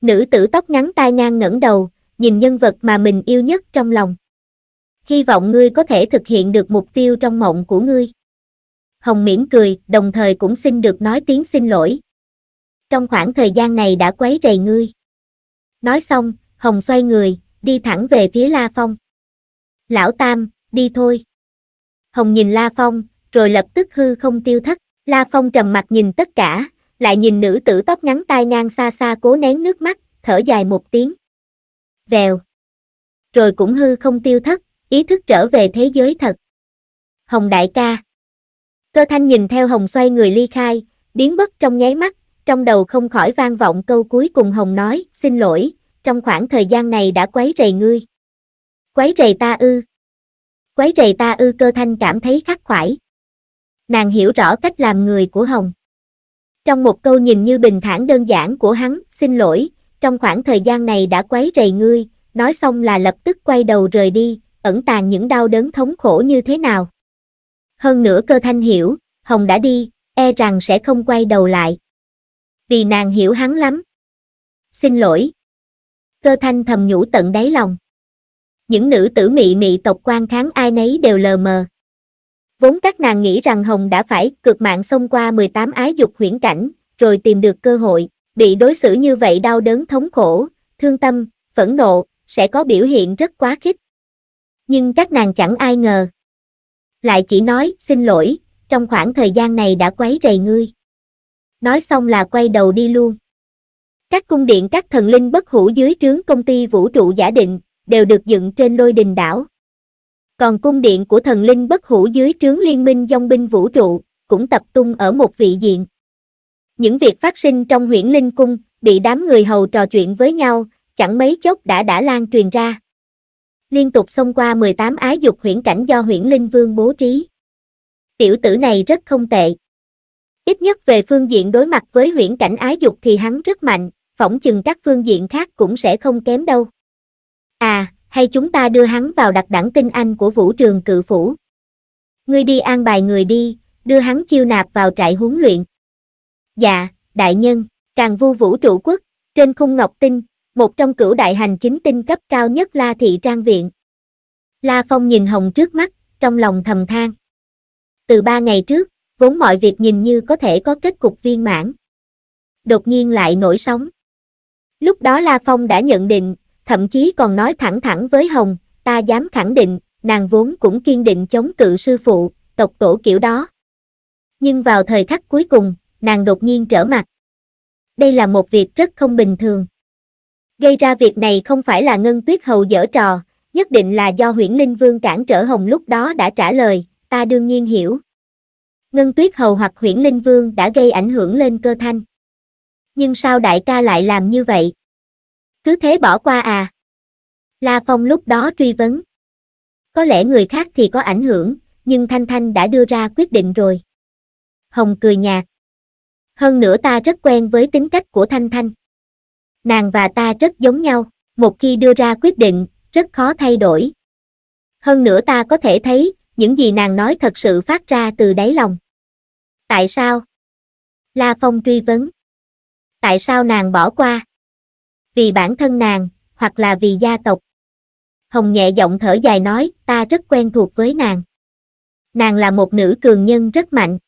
[SPEAKER 1] Nữ tử tóc ngắn tai ngang ngẩng đầu, nhìn nhân vật mà mình yêu nhất trong lòng. Hy vọng ngươi có thể thực hiện được mục tiêu trong mộng của ngươi. Hồng mỉm cười, đồng thời cũng xin được nói tiếng xin lỗi. Trong khoảng thời gian này đã quấy rầy ngươi. Nói xong, Hồng xoay người, đi thẳng về phía La Phong. Lão Tam, đi thôi. Hồng nhìn La Phong, rồi lập tức hư không tiêu thất. La Phong trầm mặt nhìn tất cả, lại nhìn nữ tử tóc ngắn tai ngang xa xa cố nén nước mắt, thở dài một tiếng. Vèo. Rồi cũng hư không tiêu thất, ý thức trở về thế giới thật. Hồng đại ca. Cơ thanh nhìn theo Hồng xoay người ly khai, biến mất trong nháy mắt, trong đầu không khỏi vang vọng câu cuối cùng Hồng nói, xin lỗi, trong khoảng thời gian này đã quấy rầy ngươi. Quấy rầy ta ư. Quấy rầy ta ư cơ thanh cảm thấy khắc khoải nàng hiểu rõ cách làm người của Hồng. Trong một câu nhìn như bình thản đơn giản của hắn, xin lỗi, trong khoảng thời gian này đã quấy rầy ngươi, nói xong là lập tức quay đầu rời đi, ẩn tàng những đau đớn thống khổ như thế nào. Hơn nữa cơ thanh hiểu, Hồng đã đi, e rằng sẽ không quay đầu lại. Vì nàng hiểu hắn lắm. Xin lỗi. Cơ thanh thầm nhủ tận đáy lòng. Những nữ tử mị mị tộc quan kháng ai nấy đều lờ mờ. Vốn các nàng nghĩ rằng Hồng đã phải cực mạng xông qua 18 ái dục huyễn cảnh, rồi tìm được cơ hội, bị đối xử như vậy đau đớn thống khổ, thương tâm, phẫn nộ, sẽ có biểu hiện rất quá khích. Nhưng các nàng chẳng ai ngờ. Lại chỉ nói, xin lỗi, trong khoảng thời gian này đã quấy rầy ngươi. Nói xong là quay đầu đi luôn. Các cung điện các thần linh bất hủ dưới trướng công ty vũ trụ giả định, đều được dựng trên lôi đình đảo. Còn cung điện của thần linh bất hủ dưới trướng liên minh dòng binh vũ trụ, cũng tập trung ở một vị diện. Những việc phát sinh trong huyển linh cung, bị đám người hầu trò chuyện với nhau, chẳng mấy chốc đã đã lan truyền ra. Liên tục xông qua 18 ái dục huyển cảnh do huyển linh vương bố trí. Tiểu tử này rất không tệ. Ít nhất về phương diện đối mặt với huyển cảnh ái dục thì hắn rất mạnh, phỏng chừng các phương diện khác cũng sẽ không kém đâu. À, hay chúng ta đưa hắn vào đặc đẳng tinh anh của vũ trường cự phủ. Ngươi đi an bài người đi, đưa hắn chiêu nạp vào trại huấn luyện. Dạ, đại nhân, càng vu vũ trụ quốc, trên khung ngọc tinh, một trong cửu đại hành chính tinh cấp cao nhất La Thị Trang Viện. La Phong nhìn Hồng trước mắt, trong lòng thầm than. Từ ba ngày trước, vốn mọi việc nhìn như có thể có kết cục viên mãn. Đột nhiên lại nổi sóng. Lúc đó La Phong đã nhận định, thậm chí còn nói thẳng thẳng với Hồng, ta dám khẳng định, nàng vốn cũng kiên định chống cự sư phụ, tộc tổ kiểu đó. Nhưng vào thời khắc cuối cùng, nàng đột nhiên trở mặt. Đây là một việc rất không bình thường. Gây ra việc này không phải là Ngân Tuyết Hầu dở trò, nhất định là do huyễn Linh Vương cản trở Hồng lúc đó đã trả lời, ta đương nhiên hiểu. Ngân Tuyết Hầu hoặc huyễn Linh Vương đã gây ảnh hưởng lên cơ thanh. Nhưng sao đại ca lại làm như vậy? Cứ thế bỏ qua à? La Phong lúc đó truy vấn. Có lẽ người khác thì có ảnh hưởng, nhưng Thanh Thanh đã đưa ra quyết định rồi. Hồng cười nhạt. Hơn nữa ta rất quen với tính cách của Thanh Thanh. Nàng và ta rất giống nhau, một khi đưa ra quyết định, rất khó thay đổi. Hơn nữa ta có thể thấy, những gì nàng nói thật sự phát ra từ đáy lòng. Tại sao? La Phong truy vấn. Tại sao nàng bỏ qua? vì bản thân nàng, hoặc là vì gia tộc. Hồng nhẹ giọng thở dài nói, ta rất quen thuộc với nàng. Nàng là một nữ cường nhân rất mạnh.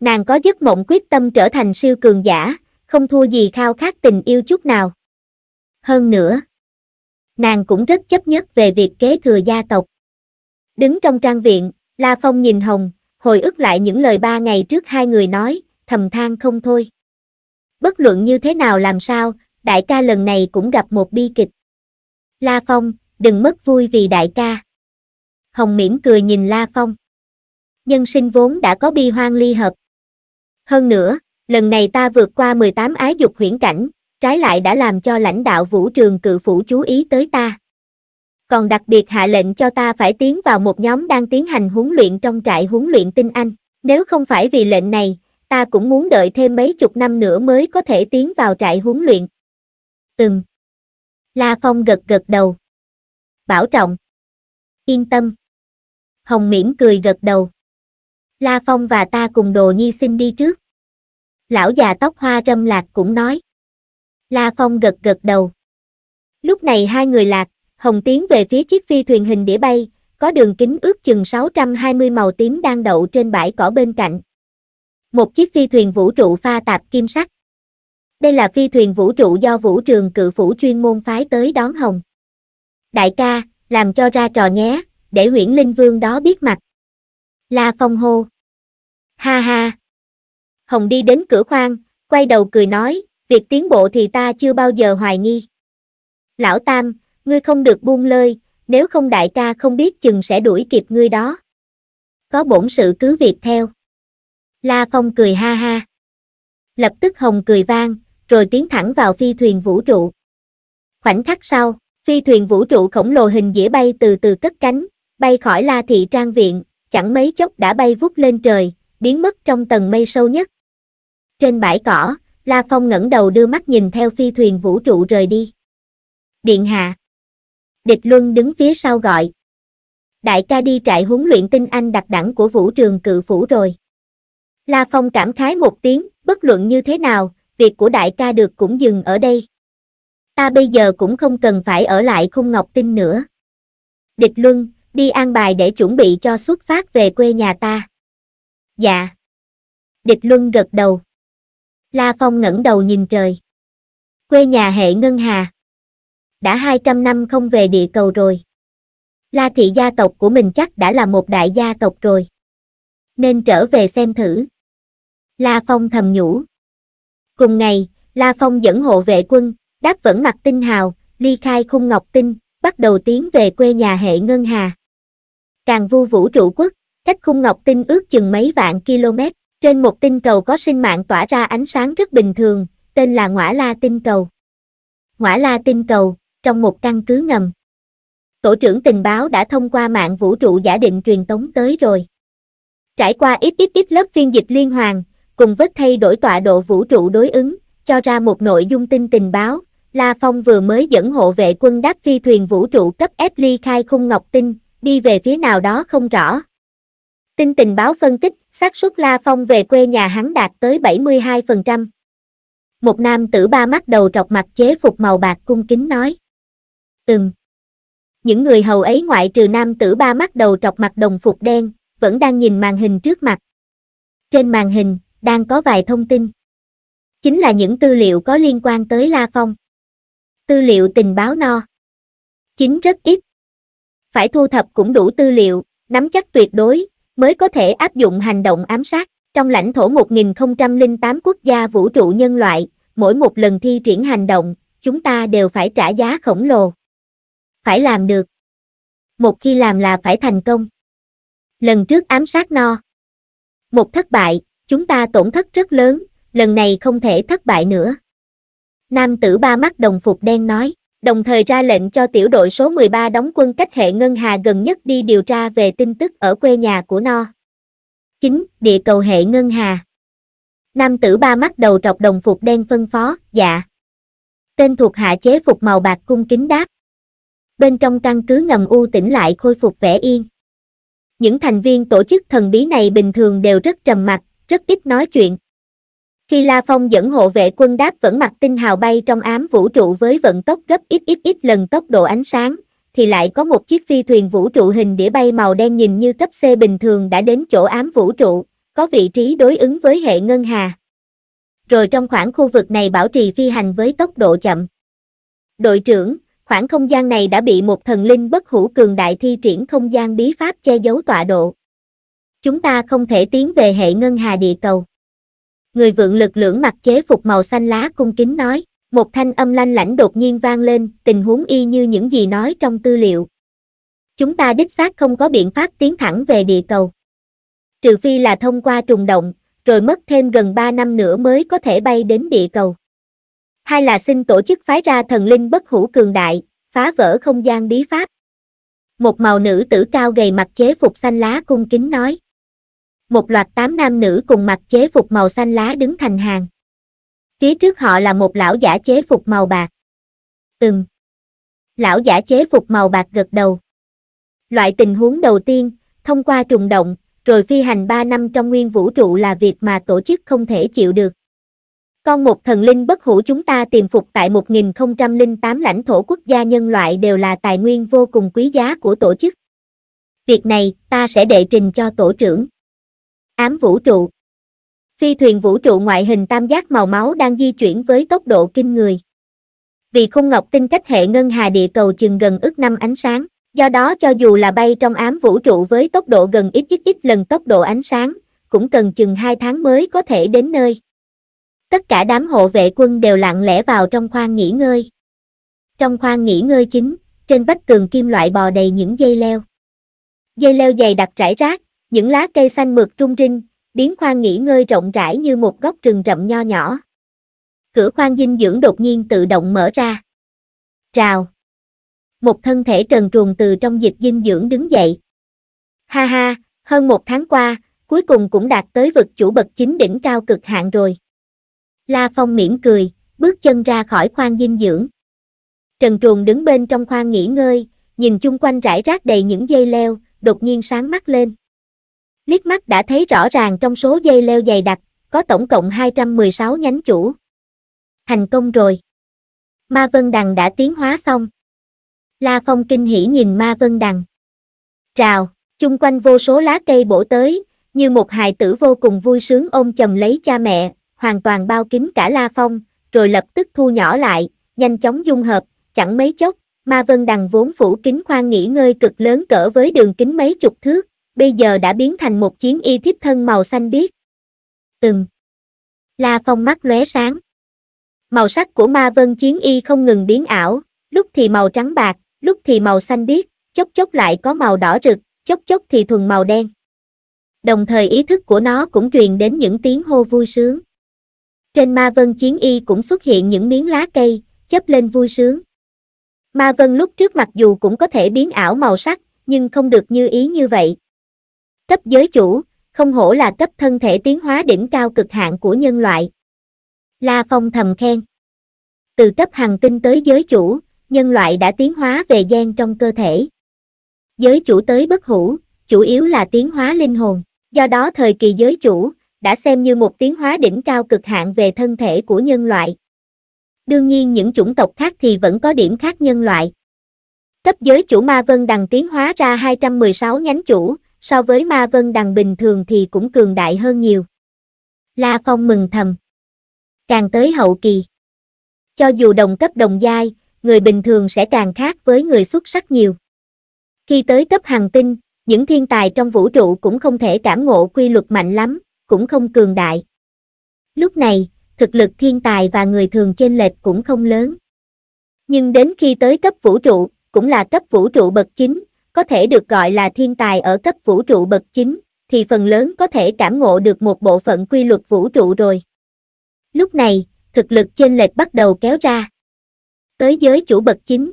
[SPEAKER 1] Nàng có giấc mộng quyết tâm trở thành siêu cường giả, không thua gì khao khát tình yêu chút nào. Hơn nữa, nàng cũng rất chấp nhất về việc kế thừa gia tộc. Đứng trong trang viện, La Phong nhìn Hồng, hồi ức lại những lời ba ngày trước hai người nói, thầm than không thôi. Bất luận như thế nào làm sao, đại ca lần này cũng gặp một bi kịch. La Phong, đừng mất vui vì đại ca. Hồng mỉm cười nhìn La Phong. Nhân sinh vốn đã có bi hoang ly hợp. Hơn nữa, lần này ta vượt qua 18 ái dục huyễn cảnh, trái lại đã làm cho lãnh đạo vũ trường cự phủ chú ý tới ta. Còn đặc biệt hạ lệnh cho ta phải tiến vào một nhóm đang tiến hành huấn luyện trong trại huấn luyện tinh Anh. Nếu không phải vì lệnh này, ta cũng muốn đợi thêm mấy chục năm nữa mới có thể tiến vào trại huấn luyện. Từng. La Phong gật gật đầu. Bảo trọng. Yên tâm. Hồng Miễn cười gật đầu. La Phong và ta cùng đồ nhi xin đi trước. Lão già tóc hoa râm lạc cũng nói. La Phong gật gật đầu. Lúc này hai người lạc, Hồng tiến về phía chiếc phi thuyền hình đĩa bay, có đường kính ước chừng 620 màu tím đang đậu trên bãi cỏ bên cạnh. Một chiếc phi thuyền vũ trụ pha tạp kim sắc. Đây là phi thuyền vũ trụ do vũ trường cự phủ chuyên môn phái tới đón Hồng. Đại ca, làm cho ra trò nhé, để huyển linh vương đó biết mặt. La Phong hô. Ha ha. Hồng đi đến cửa khoang, quay đầu cười nói, việc tiến bộ thì ta chưa bao giờ hoài nghi. Lão Tam, ngươi không được buông lơi, nếu không đại ca không biết chừng sẽ đuổi kịp ngươi đó. Có bổn sự cứ việc theo. La Phong cười ha ha. Lập tức Hồng cười vang, rồi tiến thẳng vào phi thuyền vũ trụ. Khoảnh khắc sau, phi thuyền vũ trụ khổng lồ hình dĩa bay từ từ cất cánh, bay khỏi La Thị Trang Viện, chẳng mấy chốc đã bay vút lên trời, biến mất trong tầng mây sâu nhất. Trên bãi cỏ, La Phong ngẩng đầu đưa mắt nhìn theo phi thuyền vũ trụ rời đi. Điện hạ. Địch Luân đứng phía sau gọi. Đại ca đi trại huấn luyện tinh anh đặc đẳng của vũ trường cự phủ rồi. La Phong cảm khái một tiếng, bất luận như thế nào, việc của đại ca được cũng dừng ở đây. Ta bây giờ cũng không cần phải ở lại khung ngọc tinh nữa. Địch Luân, đi an bài để chuẩn bị cho xuất phát về quê nhà ta. Dạ. Địch Luân gật đầu. La Phong ngẩng đầu nhìn trời. Quê nhà hệ Ngân Hà. Đã 200 năm không về địa cầu rồi. La thị gia tộc của mình chắc đã là một đại gia tộc rồi. Nên trở về xem thử. La Phong thầm nhủ. Cùng ngày, La Phong dẫn hộ vệ quân, đáp vẫn mặt tinh hào, ly khai khung ngọc tinh, bắt đầu tiến về quê nhà hệ Ngân Hà. Càng vu vũ trụ quốc, cách khung ngọc tinh ước chừng mấy vạn km, trên một tinh cầu có sinh mạng tỏa ra ánh sáng rất bình thường, tên là Ngõa La Tinh Cầu. Ngõa La Tinh Cầu, trong một căn cứ ngầm. Tổ trưởng tình báo đã thông qua mạng vũ trụ giả định truyền tống tới rồi. Trải qua ít ít ít lớp phiên dịch liên hoàng cùng với thay đổi tọa độ vũ trụ đối ứng, cho ra một nội dung tin tình báo. La Phong vừa mới dẫn hộ vệ quân đáp phi thuyền vũ trụ cấp ép ly khai khung ngọc tinh, đi về phía nào đó không rõ. Tin tình báo phân tích, xác suất La Phong về quê nhà hắn đạt tới 72%. Một nam tử ba mắt đầu trọc mặt chế phục màu bạc cung kính nói. Ừm. Những người hầu ấy ngoại trừ nam tử ba mắt đầu trọc mặt đồng phục đen, vẫn đang nhìn màn hình trước mặt. Trên màn hình, đang có vài thông tin. Chính là những tư liệu có liên quan tới La Phong. Tư liệu tình báo no. Chính rất ít. Phải thu thập cũng đủ tư liệu, nắm chắc tuyệt đối, mới có thể áp dụng hành động ám sát. Trong lãnh thổ 1008 quốc gia vũ trụ nhân loại, mỗi một lần thi triển hành động, chúng ta đều phải trả giá khổng lồ. Phải làm được. Một khi làm là phải thành công. Lần trước ám sát no. Một thất bại, chúng ta tổn thất rất lớn, lần này không thể thất bại nữa. Nam tử ba mắt đồng phục đen nói, đồng thời ra lệnh cho tiểu đội số 13 đóng quân cách hệ ngân hà gần nhất đi điều tra về tin tức ở quê nhà của no. 9. Địa cầu hệ ngân hà Nam tử ba mắt đầu trọc đồng phục đen phân phó, dạ. Tên thuộc hạ chế phục màu bạc cung kính đáp. Bên trong căn cứ ngầm u tỉnh lại khôi phục vẻ yên. Những thành viên tổ chức thần bí này bình thường đều rất trầm mặc, rất ít nói chuyện. Khi La Phong dẫn hộ vệ quân đáp vẫn mặc tinh hào bay trong ám vũ trụ với vận tốc gấp ít ít ít lần tốc độ ánh sáng, thì lại có một chiếc phi thuyền vũ trụ hình đĩa bay màu đen nhìn như cấp C bình thường đã đến chỗ ám vũ trụ, có vị trí đối ứng với hệ ngân hà. Rồi trong khoảng khu vực này bảo trì phi hành với tốc độ chậm. Đội trưởng, khoảng không gian này đã bị một thần linh bất hủ cường đại thi triển không gian bí pháp che giấu tọa độ. Chúng ta không thể tiến về hệ ngân hà địa cầu. Người vượng lực lưỡng mặt chế phục màu xanh lá cung kính nói, một thanh âm lanh lãnh đột nhiên vang lên, tình huống y như những gì nói trong tư liệu. Chúng ta đích xác không có biện pháp tiến thẳng về địa cầu. Trừ phi là thông qua trùng động, rồi mất thêm gần 3 năm nữa mới có thể bay đến địa cầu. Hai là xin tổ chức phái ra thần linh bất hủ cường đại, phá vỡ không gian bí pháp. Một màu nữ tử cao gầy mặt chế phục xanh lá cung kính nói một loạt tám nam nữ cùng mặc chế phục màu xanh lá đứng thành hàng. Phía trước họ là một lão giả chế phục màu bạc. Ừm. Lão giả chế phục màu bạc gật đầu. Loại tình huống đầu tiên, thông qua trùng động, rồi phi hành 3 năm trong nguyên vũ trụ là việc mà tổ chức không thể chịu được. Con một thần linh bất hủ chúng ta tìm phục tại 1008 lãnh thổ quốc gia nhân loại đều là tài nguyên vô cùng quý giá của tổ chức. Việc này, ta sẽ đệ trình cho tổ trưởng ám vũ trụ. Phi thuyền vũ trụ ngoại hình tam giác màu máu đang di chuyển với tốc độ kinh người. Vì khung ngọc tinh cách hệ ngân hà địa cầu chừng gần ước năm ánh sáng, do đó cho dù là bay trong ám vũ trụ với tốc độ gần ít ít ít lần tốc độ ánh sáng, cũng cần chừng 2 tháng mới có thể đến nơi. Tất cả đám hộ vệ quân đều lặng lẽ vào trong khoang nghỉ ngơi. Trong khoang nghỉ ngơi chính, trên vách tường kim loại bò đầy những dây leo. Dây leo dày đặc rải rác, những lá cây xanh mượt trung rinh, điếm khoan nghỉ ngơi rộng rãi như một góc rừng rậm nho nhỏ. Cửa khoan dinh dưỡng đột nhiên tự động mở ra. Rào. Một thân thể trần truồng từ trong dịch dinh dưỡng đứng dậy. Ha ha, hơn một tháng qua, cuối cùng cũng đạt tới vực chủ bậc chính đỉnh cao cực hạn rồi. La Phong mỉm cười, bước chân ra khỏi khoang dinh dưỡng. Trần Truồng đứng bên trong khoang nghỉ ngơi, nhìn chung quanh rải rác đầy những dây leo, đột nhiên sáng mắt lên liếc mắt đã thấy rõ ràng trong số dây leo dày đặc, có tổng cộng 216 nhánh chủ. Thành công rồi. Ma Vân Đằng đã tiến hóa xong. La Phong kinh hỉ nhìn Ma Vân Đằng. Rào, chung quanh vô số lá cây bổ tới, như một hài tử vô cùng vui sướng ôm chầm lấy cha mẹ, hoàn toàn bao kín cả La Phong, rồi lập tức thu nhỏ lại, nhanh chóng dung hợp, chẳng mấy chốc, Ma Vân Đằng vốn phủ kính khoang nghỉ ngơi cực lớn cỡ với đường kính mấy chục thước, bây giờ đã biến thành một chiến y thiếp thân màu xanh biếc. Từng. La Phong mắt lóe sáng. Màu sắc của ma vân chiến y không ngừng biến ảo, lúc thì màu trắng bạc, lúc thì màu xanh biếc, chốc chốc lại có màu đỏ rực, chốc chốc thì thuần màu đen. Đồng thời ý thức của nó cũng truyền đến những tiếng hô vui sướng. Trên ma vân chiến y cũng xuất hiện những miếng lá cây, chấp lên vui sướng. Ma vân lúc trước mặc dù cũng có thể biến ảo màu sắc, nhưng không được như ý như vậy, cấp giới chủ, không hổ là cấp thân thể tiến hóa đỉnh cao cực hạn của nhân loại. La Phong thầm khen. Từ cấp hàng tinh tới giới chủ, nhân loại đã tiến hóa về gen trong cơ thể. Giới chủ tới bất hủ, chủ yếu là tiến hóa linh hồn, do đó thời kỳ giới chủ đã xem như một tiến hóa đỉnh cao cực hạn về thân thể của nhân loại. Đương nhiên những chủng tộc khác thì vẫn có điểm khác nhân loại. Cấp giới chủ Ma Vân Đằng tiến hóa ra 216 nhánh chủ, so với ma vân đằng bình thường thì cũng cường đại hơn nhiều. La Phong mừng thầm. Càng tới hậu kỳ. Cho dù đồng cấp đồng giai, người bình thường sẽ càng khác với người xuất sắc nhiều. Khi tới cấp hàng tinh, những thiên tài trong vũ trụ cũng không thể cảm ngộ quy luật mạnh lắm, cũng không cường đại. Lúc này, thực lực thiên tài và người thường trên lệch cũng không lớn. Nhưng đến khi tới cấp vũ trụ, cũng là cấp vũ trụ bậc chính, có thể được gọi là thiên tài ở cấp vũ trụ bậc chính, thì phần lớn có thể cảm ngộ được một bộ phận quy luật vũ trụ rồi. Lúc này, thực lực chênh lệch bắt đầu kéo ra. Tới giới chủ bậc chính.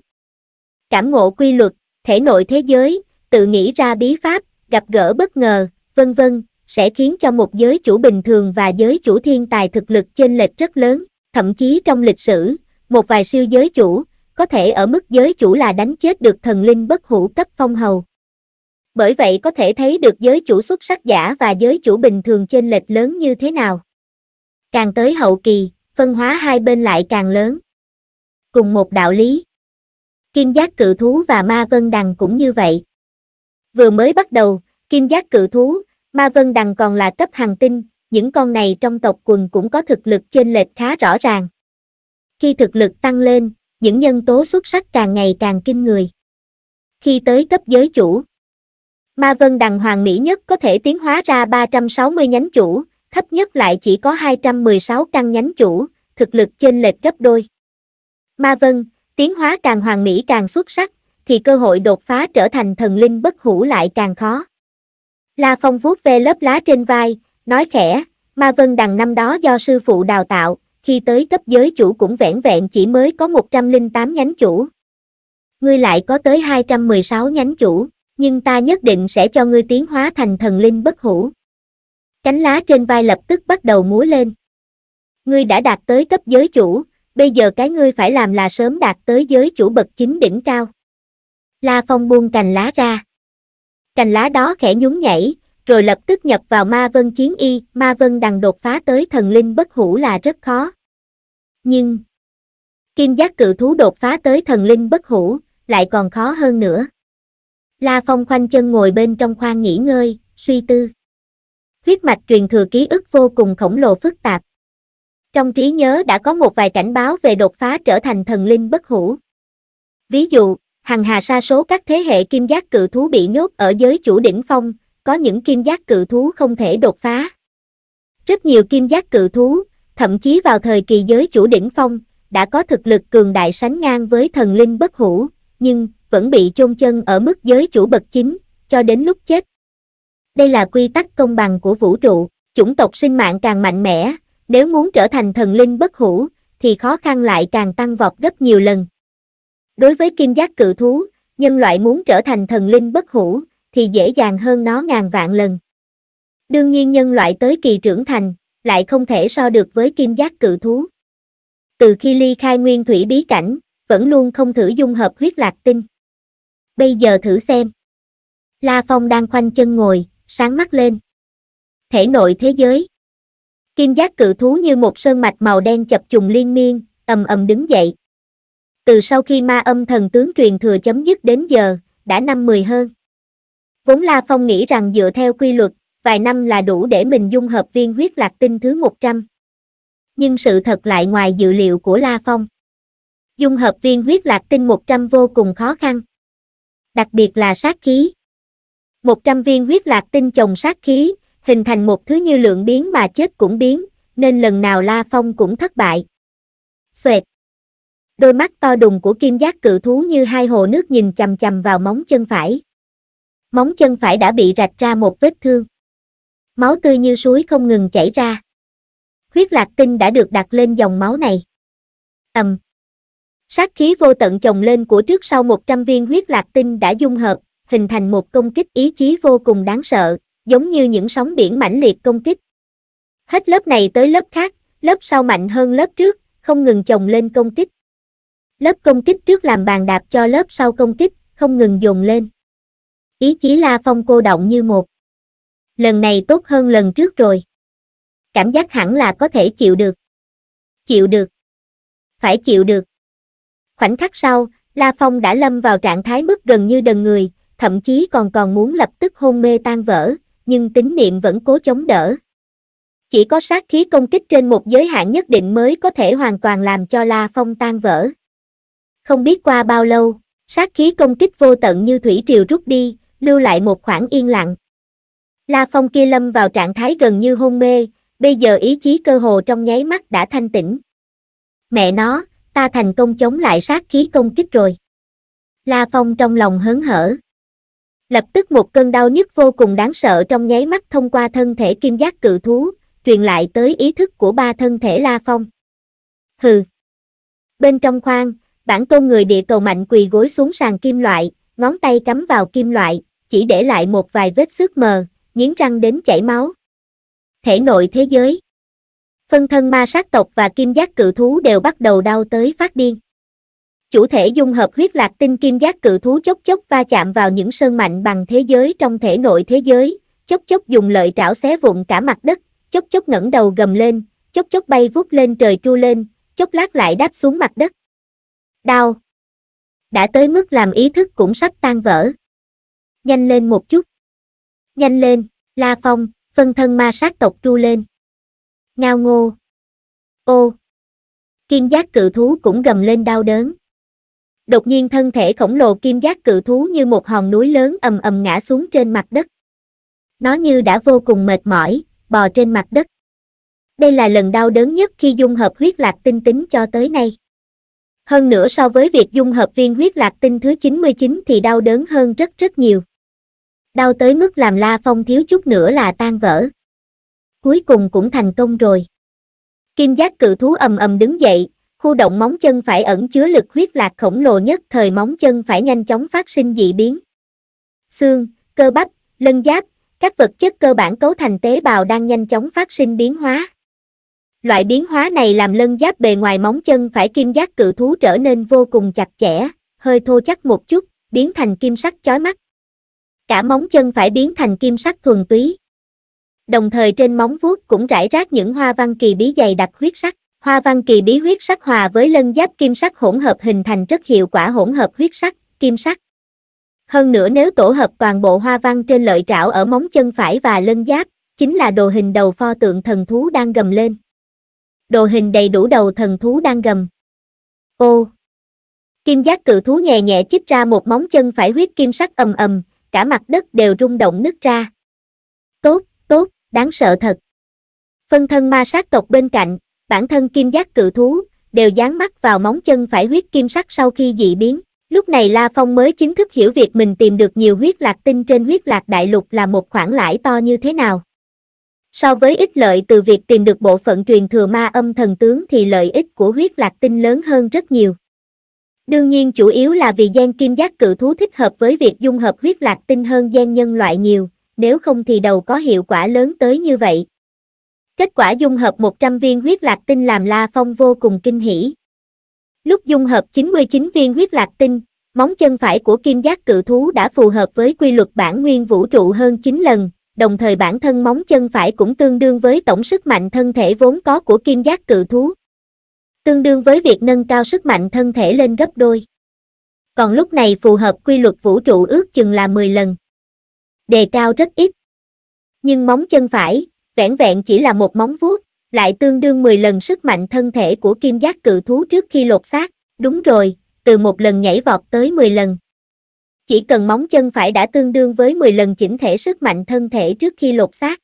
[SPEAKER 1] Cảm ngộ quy luật, thể nội thế giới, tự nghĩ ra bí pháp, gặp gỡ bất ngờ, vân vân, sẽ khiến cho một giới chủ bình thường và giới chủ thiên tài thực lực chênh lệch rất lớn, thậm chí trong lịch sử, một vài siêu giới chủ, có thể ở mức giới chủ là đánh chết được thần linh bất hủ cấp phong hầu. Bởi vậy có thể thấy được giới chủ xuất sắc giả và giới chủ bình thường trên lệch lớn như thế nào. Càng tới hậu kỳ, phân hóa hai bên lại càng lớn. Cùng một đạo lý. Kim giác cự thú và ma vân đằng cũng như vậy. Vừa mới bắt đầu, kim giác cự thú, ma vân đằng còn là cấp hàng tinh, những con này trong tộc quần cũng có thực lực trên lệch khá rõ ràng. Khi thực lực tăng lên, những nhân tố xuất sắc càng ngày càng kinh người. Khi tới cấp giới chủ, Ma Vân Đằng Hoàng Mỹ nhất có thể tiến hóa ra 360 nhánh chủ, thấp nhất lại chỉ có 216 căn nhánh chủ, thực lực trên lệch gấp đôi. Ma Vân, tiến hóa càng hoàng mỹ càng xuất sắc, thì cơ hội đột phá trở thành thần linh bất hủ lại càng khó. La Phong vuốt ve lớp lá trên vai, nói khẽ, Ma Vân đằng năm đó do sư phụ đào tạo, khi tới cấp giới chủ cũng vẻn vẹn chỉ mới có 108 nhánh chủ. Ngươi lại có tới 216 nhánh chủ, nhưng ta nhất định sẽ cho ngươi tiến hóa thành thần linh bất hủ. Cánh lá trên vai lập tức bắt đầu múa lên. Ngươi đã đạt tới cấp giới chủ, bây giờ cái ngươi phải làm là sớm đạt tới giới chủ bậc chính đỉnh cao. La Phong buông cành lá ra. Cành lá đó khẽ nhún nhảy, rồi lập tức nhập vào ma vân chiến y, ma vân đằng đột phá tới thần linh bất hủ là rất khó nhưng kim giác cự thú đột phá tới thần linh bất hủ, lại còn khó hơn nữa. La Phong khoanh chân ngồi bên trong khoang nghỉ ngơi, suy tư. Huyết mạch truyền thừa ký ức vô cùng khổng lồ phức tạp. Trong trí nhớ đã có một vài cảnh báo về đột phá trở thành thần linh bất hủ. Ví dụ, hằng hà sa số các thế hệ kim giác cự thú bị nhốt ở giới chủ đỉnh phong, có những kim giác cự thú không thể đột phá. Rất nhiều kim giác cự thú, thậm chí vào thời kỳ giới chủ đỉnh phong, đã có thực lực cường đại sánh ngang với thần linh bất hủ, nhưng vẫn bị chôn chân ở mức giới chủ bậc chính, cho đến lúc chết. Đây là quy tắc công bằng của vũ trụ, chủng tộc sinh mạng càng mạnh mẽ, nếu muốn trở thành thần linh bất hủ, thì khó khăn lại càng tăng vọt gấp nhiều lần. Đối với kim giác cự thú, nhân loại muốn trở thành thần linh bất hủ, thì dễ dàng hơn nó ngàn vạn lần. Đương nhiên nhân loại tới kỳ trưởng thành, lại không thể so được với kim giác cự thú. Từ khi ly khai nguyên thủy bí cảnh, vẫn luôn không thử dung hợp huyết lạc tinh. Bây giờ thử xem. La Phong đang khoanh chân ngồi, sáng mắt lên. Thể nội thế giới. Kim giác cự thú như một sơn mạch màu đen chập trùng liên miên, ầm ầm đứng dậy. Từ sau khi ma âm thần tướng truyền thừa chấm dứt đến giờ, đã năm mười hơn. Vốn La Phong nghĩ rằng dựa theo quy luật, vài năm là đủ để mình dung hợp viên huyết lạc tinh thứ 100. Nhưng sự thật lại ngoài dự liệu của La Phong. Dung hợp viên huyết lạc tinh 100 vô cùng khó khăn. Đặc biệt là sát khí. 100 viên huyết lạc tinh chồng sát khí, hình thành một thứ như lượng biến mà chết cũng biến, nên lần nào La Phong cũng thất bại. Xoẹt. Đôi mắt to đùng của kim giác cự thú như hai hồ nước nhìn chầm chầm vào móng chân phải. Móng chân phải đã bị rạch ra một vết thương máu tươi như suối không ngừng chảy ra. Huyết lạc tinh đã được đặt lên dòng máu này. Ầm. Sát khí vô tận chồng lên của trước sau 100 viên huyết lạc tinh đã dung hợp, hình thành một công kích ý chí vô cùng đáng sợ, giống như những sóng biển mãnh liệt công kích. Hết lớp này tới lớp khác, lớp sau mạnh hơn lớp trước, không ngừng chồng lên công kích. Lớp công kích trước làm bàn đạp cho lớp sau công kích, không ngừng dồn lên. Ý chí La Phong cô động như một lần này tốt hơn lần trước rồi. Cảm giác hẳn là có thể chịu được. Chịu được. Phải chịu được. Khoảnh khắc sau, La Phong đã lâm vào trạng thái mức gần như đần người, thậm chí còn còn muốn lập tức hôn mê tan vỡ, nhưng tính niệm vẫn cố chống đỡ. Chỉ có sát khí công kích trên một giới hạn nhất định mới có thể hoàn toàn làm cho La Phong tan vỡ. Không biết qua bao lâu, sát khí công kích vô tận như thủy triều rút đi, lưu lại một khoảng yên lặng. La Phong kia lâm vào trạng thái gần như hôn mê, bây giờ ý chí cơ hồ trong nháy mắt đã thanh tỉnh. Mẹ nó, ta thành công chống lại sát khí công kích rồi. La Phong trong lòng hớn hở. Lập tức một cơn đau nhức vô cùng đáng sợ trong nháy mắt thông qua thân thể kim giác cự thú, truyền lại tới ý thức của ba thân thể La Phong. Hừ. Bên trong khoang, bản tôn người địa cầu mạnh quỳ gối xuống sàn kim loại, ngón tay cắm vào kim loại, chỉ để lại một vài vết xước mờ, nghiến răng đến chảy máu. Thể nội thế giới Phân thân ma sát tộc và kim giác cự thú đều bắt đầu đau tới phát điên. Chủ thể dung hợp huyết lạc tinh kim giác cự thú chốc chốc va chạm vào những sơn mạnh bằng thế giới trong thể nội thế giới, chốc chốc dùng lợi trảo xé vụn cả mặt đất, chốc chốc ngẩng đầu gầm lên, chốc chốc bay vút lên trời tru lên, chốc lát lại đáp xuống mặt đất. Đau! Đã tới mức làm ý thức cũng sắp tan vỡ. Nhanh lên một chút. Nhanh lên, La Phong, phân thân ma sát tộc tru lên. Ngao ngô. Ô. Kim giác cự thú cũng gầm lên đau đớn. Đột nhiên thân thể khổng lồ kim giác cự thú như một hòn núi lớn ầm ầm ngã xuống trên mặt đất. Nó như đã vô cùng mệt mỏi, bò trên mặt đất. Đây là lần đau đớn nhất khi dung hợp huyết lạc tinh tính cho tới nay. Hơn nữa so với việc dung hợp viên huyết lạc tinh thứ 99 thì đau đớn hơn rất rất nhiều đau tới mức làm La Phong thiếu chút nữa là tan vỡ. Cuối cùng cũng thành công rồi. Kim giác cự thú ầm ầm đứng dậy, khu động móng chân phải ẩn chứa lực huyết lạc khổng lồ nhất thời móng chân phải nhanh chóng phát sinh dị biến. Xương, cơ bắp, lân giáp, các vật chất cơ bản cấu thành tế bào đang nhanh chóng phát sinh biến hóa. Loại biến hóa này làm lân giáp bề ngoài móng chân phải kim giác cự thú trở nên vô cùng chặt chẽ, hơi thô chắc một chút, biến thành kim sắc chói mắt cả móng chân phải biến thành kim sắc thuần túy. Đồng thời trên móng vuốt cũng rải rác những hoa văn kỳ bí dày đặc huyết sắc. Hoa văn kỳ bí huyết sắc hòa với lân giáp kim sắc hỗn hợp hình thành rất hiệu quả hỗn hợp huyết sắc, kim sắc. Hơn nữa nếu tổ hợp toàn bộ hoa văn trên lợi trảo ở móng chân phải và lân giáp, chính là đồ hình đầu pho tượng thần thú đang gầm lên. Đồ hình đầy đủ đầu thần thú đang gầm. Ô! Kim giác cự thú nhẹ nhẹ chích ra một móng chân phải huyết kim sắc ầm ầm, cả mặt đất đều rung động nứt ra. Tốt, tốt, đáng sợ thật. Phân thân ma sát tộc bên cạnh, bản thân kim giác cự thú, đều dán mắt vào móng chân phải huyết kim sắc sau khi dị biến. Lúc này La Phong mới chính thức hiểu việc mình tìm được nhiều huyết lạc tinh trên huyết lạc đại lục là một khoản lãi to như thế nào. So với ích lợi từ việc tìm được bộ phận truyền thừa ma âm thần tướng thì lợi ích của huyết lạc tinh lớn hơn rất nhiều. Đương nhiên chủ yếu là vì gen kim giác cự thú thích hợp với việc dung hợp huyết lạc tinh hơn gen nhân loại nhiều, nếu không thì đầu có hiệu quả lớn tới như vậy. Kết quả dung hợp 100 viên huyết lạc tinh làm La Phong vô cùng kinh hỉ. Lúc dung hợp 99 viên huyết lạc tinh, móng chân phải của kim giác cự thú đã phù hợp với quy luật bản nguyên vũ trụ hơn 9 lần, đồng thời bản thân móng chân phải cũng tương đương với tổng sức mạnh thân thể vốn có của kim giác cự thú, tương đương với việc nâng cao sức mạnh thân thể lên gấp đôi. Còn lúc này phù hợp quy luật vũ trụ ước chừng là 10 lần. Đề cao rất ít. Nhưng móng chân phải, vẻn vẹn chỉ là một móng vuốt, lại tương đương 10 lần sức mạnh thân thể của kim giác cự thú trước khi lột xác. Đúng rồi, từ một lần nhảy vọt tới 10 lần. Chỉ cần móng chân phải đã tương đương với 10 lần chỉnh thể sức mạnh thân thể trước khi lột xác.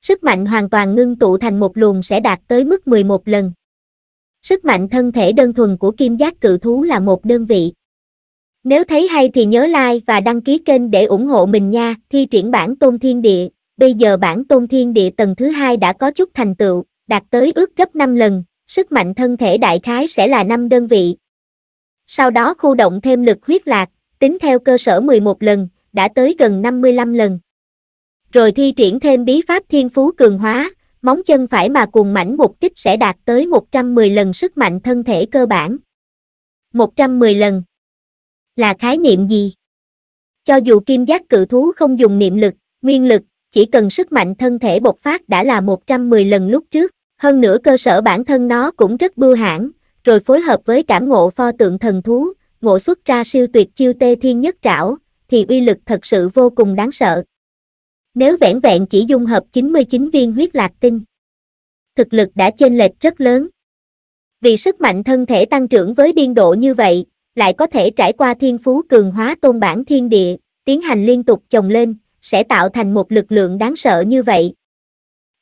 [SPEAKER 1] Sức mạnh hoàn toàn ngưng tụ thành một luồng sẽ đạt tới mức 11 lần. Sức mạnh thân thể đơn thuần của kim giác cự thú là một đơn vị. Nếu thấy hay thì nhớ like và đăng ký kênh để ủng hộ mình nha. Thi triển bản Tôn Thiên Địa, bây giờ bản Tôn Thiên Địa tầng thứ hai đã có chút thành tựu, đạt tới ước gấp 5 lần, sức mạnh thân thể đại khái sẽ là 5 đơn vị. Sau đó khu động thêm lực huyết lạc, tính theo cơ sở 11 lần, đã tới gần 55 lần. Rồi thi triển thêm bí pháp thiên phú cường hóa, móng chân phải mà cuồng mảnh một kích sẽ đạt tới 110 lần sức mạnh thân thể cơ bản. 110 lần là khái niệm gì? Cho dù kim giác cự thú không dùng niệm lực, nguyên lực, chỉ cần sức mạnh thân thể bộc phát đã là 110 lần lúc trước, hơn nữa cơ sở bản thân nó cũng rất bưu hãn, rồi phối hợp với cảm ngộ pho tượng thần thú, ngộ xuất ra siêu tuyệt chiêu tê thiên nhất trảo, thì uy lực thật sự vô cùng đáng sợ. Nếu vẹn vẹn chỉ dung hợp 99 viên huyết lạc tinh, thực lực đã chênh lệch rất lớn. Vì sức mạnh thân thể tăng trưởng với biên độ như vậy, lại có thể trải qua thiên phú cường hóa tôn bản thiên địa, tiến hành liên tục chồng lên, sẽ tạo thành một lực lượng đáng sợ như vậy.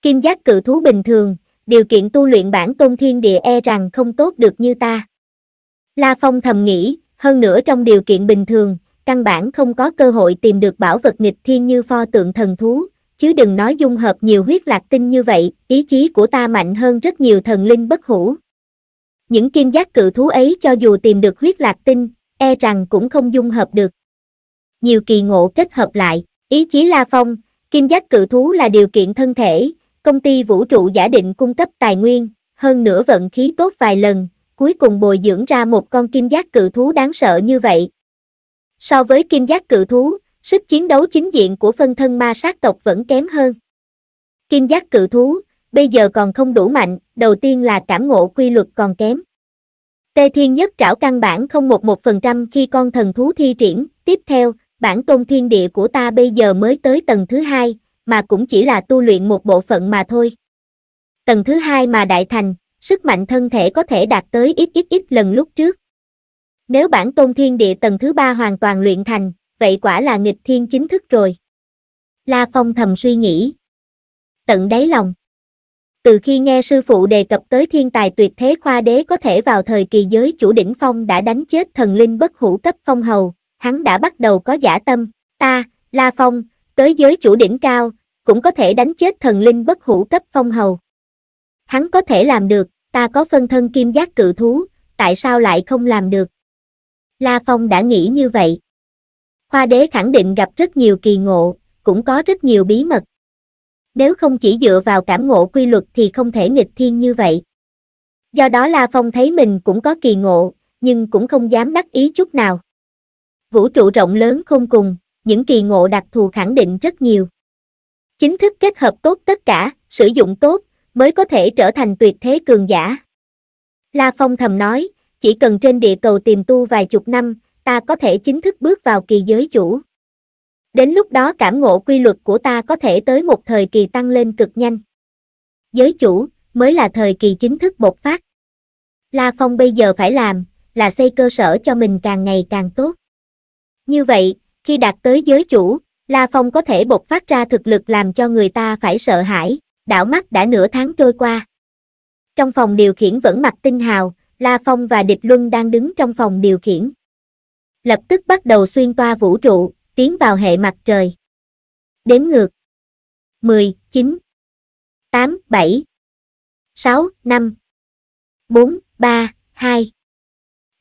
[SPEAKER 1] Kim giác cự thú bình thường, điều kiện tu luyện bản tôn thiên địa e rằng không tốt được như ta. La Phong thầm nghĩ, hơn nữa trong điều kiện bình thường, căn bản không có cơ hội tìm được bảo vật nghịch thiên như pho tượng thần thú, chứ đừng nói dung hợp nhiều huyết lạc tinh như vậy, ý chí của ta mạnh hơn rất nhiều thần linh bất hủ. Những kim giác cự thú ấy cho dù tìm được huyết lạc tinh, e rằng cũng không dung hợp được. Nhiều kỳ ngộ kết hợp lại, ý chí La Phong, kim giác cự thú là điều kiện thân thể, công ty vũ trụ giả định cung cấp tài nguyên, hơn nữa vận khí tốt vài lần, cuối cùng bồi dưỡng ra một con kim giác cự thú đáng sợ như vậy, So với kim giác cự thú, sức chiến đấu chính diện của phân thân ma sát tộc vẫn kém hơn. Kim giác cự thú, bây giờ còn không đủ mạnh, đầu tiên là cảm ngộ quy luật còn kém. Tê Thiên Nhất trảo căn bản không một một phần trăm khi con thần thú thi triển, tiếp theo, bản tôn thiên địa của ta bây giờ mới tới tầng thứ hai, mà cũng chỉ là tu luyện một bộ phận mà thôi. Tầng thứ hai mà đại thành, sức mạnh thân thể có thể đạt tới ít ít ít lần lúc trước. Nếu bản tôn thiên địa tầng thứ ba hoàn toàn luyện thành, vậy quả là nghịch thiên chính thức rồi. La Phong thầm suy nghĩ. Tận đáy lòng. Từ khi nghe sư phụ đề cập tới thiên tài tuyệt thế khoa đế có thể vào thời kỳ giới chủ đỉnh phong đã đánh chết thần linh bất hủ cấp phong hầu, hắn đã bắt đầu có giả tâm. Ta, La Phong, tới giới chủ đỉnh cao, cũng có thể đánh chết thần linh bất hủ cấp phong hầu. Hắn có thể làm được, ta có phân thân kim giác cự thú, tại sao lại không làm được? La Phong đã nghĩ như vậy. Hoa đế khẳng định gặp rất nhiều kỳ ngộ, cũng có rất nhiều bí mật. Nếu không chỉ dựa vào cảm ngộ quy luật thì không thể nghịch thiên như vậy. Do đó La Phong thấy mình cũng có kỳ ngộ, nhưng cũng không dám đắc ý chút nào. Vũ trụ rộng lớn không cùng, những kỳ ngộ đặc thù khẳng định rất nhiều. Chính thức kết hợp tốt tất cả, sử dụng tốt, mới có thể trở thành tuyệt thế cường giả. La Phong thầm nói, chỉ cần trên địa cầu tìm tu vài chục năm, ta có thể chính thức bước vào kỳ giới chủ. Đến lúc đó cảm ngộ quy luật của ta có thể tới một thời kỳ tăng lên cực nhanh. Giới chủ, mới là thời kỳ chính thức bộc phát. La Phong bây giờ phải làm, là xây cơ sở cho mình càng ngày càng tốt. Như vậy, khi đạt tới giới chủ, La Phong có thể bộc phát ra thực lực làm cho người ta phải sợ hãi, đảo mắt đã nửa tháng trôi qua. Trong phòng điều khiển vẫn mặt tinh hào, La Phong và Địch Luân đang đứng trong phòng điều khiển. Lập tức bắt đầu xuyên toa vũ trụ, tiến vào hệ mặt trời. Đếm ngược. 10, 9, 8, 7, 6, 5, 4, 3, 2.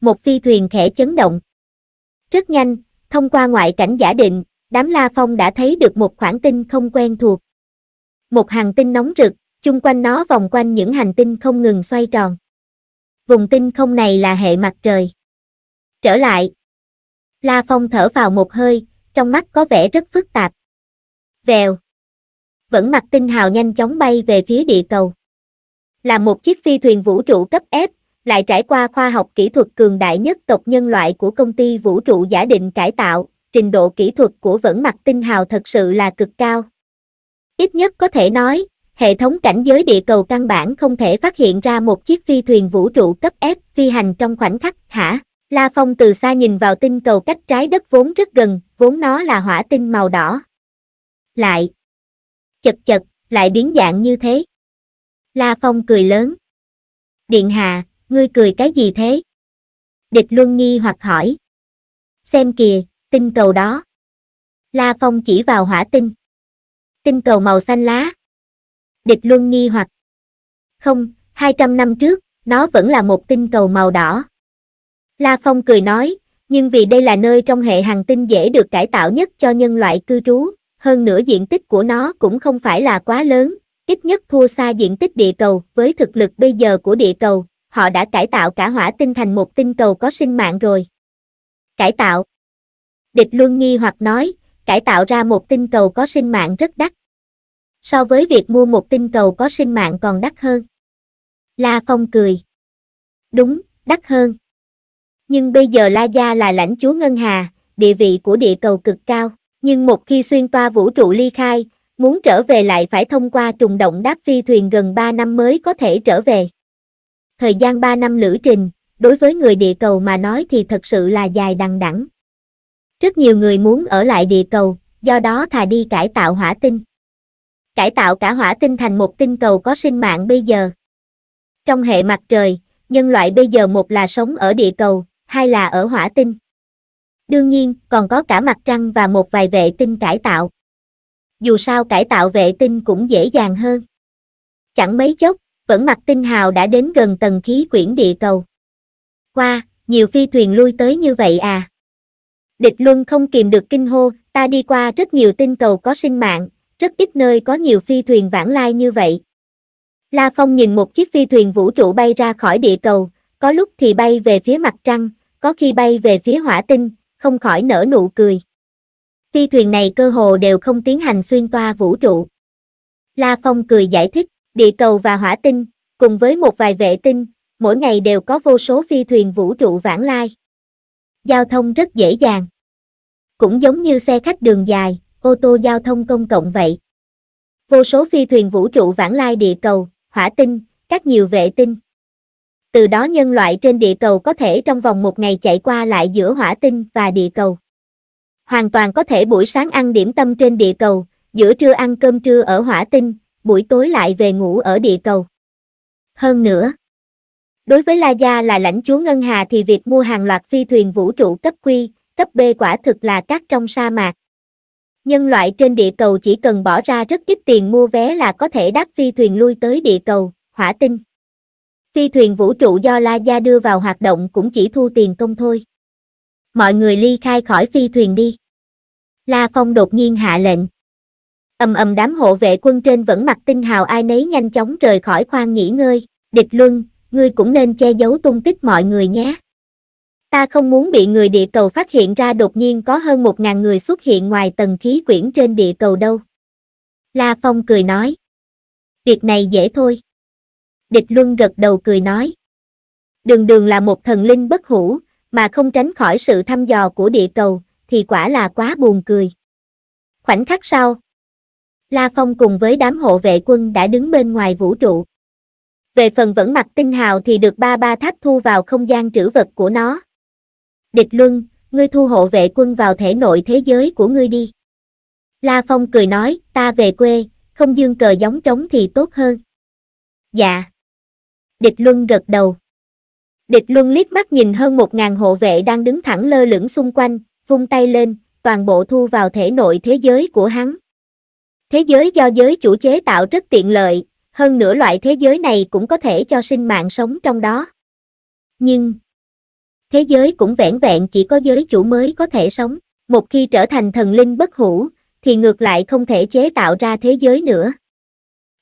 [SPEAKER 1] Một phi thuyền khẽ chấn động. Rất nhanh, thông qua ngoại cảnh giả định, đám La Phong đã thấy được một khoảng tinh không quen thuộc. Một hành tinh nóng rực, chung quanh nó vòng quanh những hành tinh không ngừng xoay tròn vùng tinh không này là hệ mặt trời. Trở lại. La Phong thở vào một hơi, trong mắt có vẻ rất phức tạp. Vèo. Vẫn mặt tinh hào nhanh chóng bay về phía địa cầu. Là một chiếc phi thuyền vũ trụ cấp F, lại trải qua khoa học kỹ thuật cường đại nhất tộc nhân loại của công ty vũ trụ giả định cải tạo, trình độ kỹ thuật của vẫn mặt tinh hào thật sự là cực cao. Ít nhất có thể nói, hệ thống cảnh giới địa cầu căn bản không thể phát hiện ra một chiếc phi thuyền vũ trụ cấp F phi hành trong khoảnh khắc, hả? La Phong từ xa nhìn vào tinh cầu cách trái đất vốn rất gần, vốn nó là hỏa tinh màu đỏ. Lại, chật chật, lại biến dạng như thế. La Phong cười lớn. Điện Hà, ngươi cười cái gì thế? Địch Luân nghi hoặc hỏi. Xem kìa, tinh cầu đó. La Phong chỉ vào hỏa tinh. Tinh cầu màu xanh lá, địch luân nghi hoặc không hai trăm năm trước nó vẫn là một tinh cầu màu đỏ la phong cười nói nhưng vì đây là nơi trong hệ hàng tinh dễ được cải tạo nhất cho nhân loại cư trú hơn nữa diện tích của nó cũng không phải là quá lớn ít nhất thua xa diện tích địa cầu với thực lực bây giờ của địa cầu họ đã cải tạo cả hỏa tinh thành một tinh cầu có sinh mạng rồi cải tạo địch luân nghi hoặc nói cải tạo ra một tinh cầu có sinh mạng rất đắt so với việc mua một tinh cầu có sinh mạng còn đắt hơn. La Phong cười. Đúng, đắt hơn. Nhưng bây giờ La Gia là lãnh chúa Ngân Hà, địa vị của địa cầu cực cao, nhưng một khi xuyên toa vũ trụ ly khai, muốn trở về lại phải thông qua trùng động đáp phi thuyền gần 3 năm mới có thể trở về. Thời gian 3 năm lữ trình, đối với người địa cầu mà nói thì thật sự là dài đằng đẵng. Rất nhiều người muốn ở lại địa cầu, do đó thà đi cải tạo hỏa tinh cải tạo cả hỏa tinh thành một tinh cầu có sinh mạng bây giờ. Trong hệ mặt trời, nhân loại bây giờ một là sống ở địa cầu, hai là ở hỏa tinh. Đương nhiên, còn có cả mặt trăng và một vài vệ tinh cải tạo. Dù sao cải tạo vệ tinh cũng dễ dàng hơn. Chẳng mấy chốc, vẫn mặt tinh hào đã đến gần tầng khí quyển địa cầu. Qua, nhiều phi thuyền lui tới như vậy à. Địch Luân không kìm được kinh hô, ta đi qua rất nhiều tinh cầu có sinh mạng, rất ít nơi có nhiều phi thuyền vãng lai như vậy. La Phong nhìn một chiếc phi thuyền vũ trụ bay ra khỏi địa cầu, có lúc thì bay về phía mặt trăng, có khi bay về phía hỏa tinh, không khỏi nở nụ cười. Phi thuyền này cơ hồ đều không tiến hành xuyên toa vũ trụ. La Phong cười giải thích, địa cầu và hỏa tinh, cùng với một vài vệ tinh, mỗi ngày đều có vô số phi thuyền vũ trụ vãng lai. Giao thông rất dễ dàng. Cũng giống như xe khách đường dài, ô tô giao thông công cộng vậy. Vô số phi thuyền vũ trụ vãng lai địa cầu, hỏa tinh, các nhiều vệ tinh. Từ đó nhân loại trên địa cầu có thể trong vòng một ngày chạy qua lại giữa hỏa tinh và địa cầu. Hoàn toàn có thể buổi sáng ăn điểm tâm trên địa cầu, giữa trưa ăn cơm trưa ở hỏa tinh, buổi tối lại về ngủ ở địa cầu. Hơn nữa, đối với La Gia là lãnh chúa Ngân Hà thì việc mua hàng loạt phi thuyền vũ trụ cấp quy, cấp B quả thực là cát trong sa mạc, Nhân loại trên địa cầu chỉ cần bỏ ra rất ít tiền mua vé là có thể đắp phi thuyền lui tới địa cầu, hỏa tinh. Phi thuyền vũ trụ do La Gia đưa vào hoạt động cũng chỉ thu tiền công thôi. Mọi người ly khai khỏi phi thuyền đi. La Phong đột nhiên hạ lệnh. Ầm ầm đám hộ vệ quân trên vẫn mặc tinh hào ai nấy nhanh chóng rời khỏi khoang nghỉ ngơi, địch luân, ngươi cũng nên che giấu tung tích mọi người nhé. Ta không muốn bị người địa cầu phát hiện ra đột nhiên có hơn 1.000 người xuất hiện ngoài tầng khí quyển trên địa cầu đâu. La Phong cười nói. Việc này dễ thôi. Địch Luân gật đầu cười nói. Đường đường là một thần linh bất hủ, mà không tránh khỏi sự thăm dò của địa cầu, thì quả là quá buồn cười. Khoảnh khắc sau, La Phong cùng với đám hộ vệ quân đã đứng bên ngoài vũ trụ. Về phần vẫn mặt tinh hào thì được ba ba tháp thu vào không gian trữ vật của nó, Địch Luân, ngươi thu hộ vệ quân vào thể nội thế giới của ngươi đi. La Phong cười nói, ta về quê, không dương cờ giống trống thì tốt hơn. Dạ. Địch Luân gật đầu. Địch Luân liếc mắt nhìn hơn một ngàn hộ vệ đang đứng thẳng lơ lửng xung quanh, vung tay lên, toàn bộ thu vào thể nội thế giới của hắn. Thế giới do giới chủ chế tạo rất tiện lợi, hơn nữa loại thế giới này cũng có thể cho sinh mạng sống trong đó. Nhưng, thế giới cũng vẹn vẹn chỉ có giới chủ mới có thể sống. Một khi trở thành thần linh bất hủ, thì ngược lại không thể chế tạo ra thế giới nữa.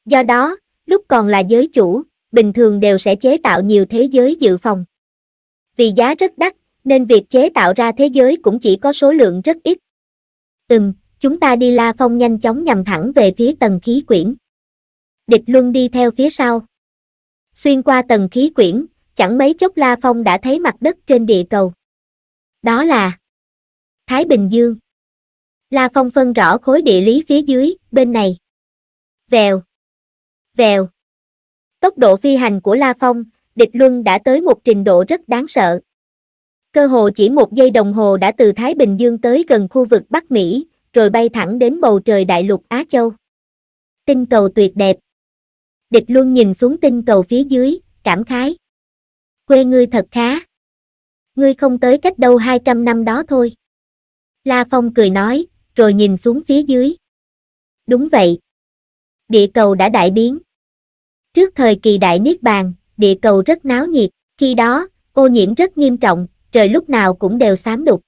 [SPEAKER 1] Do đó, lúc còn là giới chủ, bình thường đều sẽ chế tạo nhiều thế giới dự phòng. Vì giá rất đắt, nên việc chế tạo ra thế giới cũng chỉ có số lượng rất ít. Ừm, chúng ta đi La Phong nhanh chóng nhằm thẳng về phía tầng khí quyển. Địch Luân đi theo phía sau. Xuyên qua tầng khí quyển, chẳng mấy chốc La Phong đã thấy mặt đất trên địa cầu. Đó là Thái Bình Dương. La Phong phân rõ khối địa lý phía dưới, bên này. Vèo. Vèo. Tốc độ phi hành của La Phong, địch luân đã tới một trình độ rất đáng sợ. Cơ hồ chỉ một giây đồng hồ đã từ Thái Bình Dương tới gần khu vực Bắc Mỹ, rồi bay thẳng đến bầu trời đại lục Á Châu. Tinh cầu tuyệt đẹp. Địch luân nhìn xuống tinh cầu phía dưới, cảm khái quê ngươi thật khá. Ngươi không tới cách đâu 200 năm đó thôi. La Phong cười nói, rồi nhìn xuống phía dưới. Đúng vậy. Địa cầu đã đại biến. Trước thời kỳ đại niết bàn, địa cầu rất náo nhiệt, khi đó, ô nhiễm rất nghiêm trọng, trời lúc nào cũng đều xám đục.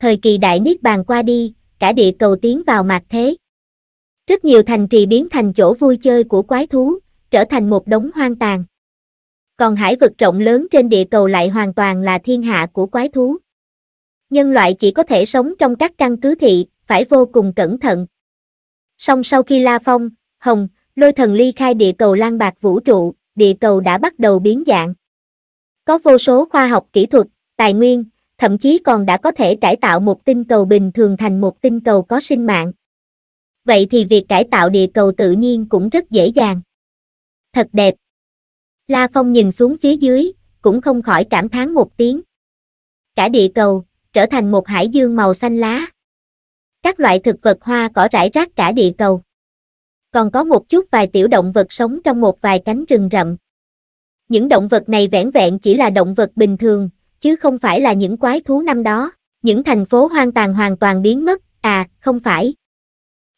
[SPEAKER 1] Thời kỳ đại niết bàn qua đi, cả địa cầu tiến vào mạc thế. Rất nhiều thành trì biến thành chỗ vui chơi của quái thú, trở thành một đống hoang tàn. Còn hải vực rộng lớn trên địa cầu lại hoàn toàn là thiên hạ của quái thú. Nhân loại chỉ có thể sống trong các căn cứ thị, phải vô cùng cẩn thận. Song sau khi La Phong, Hồng, lôi thần ly khai địa cầu lan bạc vũ trụ, địa cầu đã bắt đầu biến dạng. Có vô số khoa học kỹ thuật, tài nguyên, thậm chí còn đã có thể cải tạo một tinh cầu bình thường thành một tinh cầu có sinh mạng. Vậy thì việc cải tạo địa cầu tự nhiên cũng rất dễ dàng. Thật đẹp, La Phong nhìn xuống phía dưới, cũng không khỏi cảm thán một tiếng. Cả địa cầu, trở thành một hải dương màu xanh lá. Các loại thực vật hoa cỏ rải rác cả địa cầu. Còn có một chút vài tiểu động vật sống trong một vài cánh rừng rậm. Những động vật này vẻn vẹn chỉ là động vật bình thường, chứ không phải là những quái thú năm đó. Những thành phố hoang tàn hoàn toàn biến mất, à, không phải.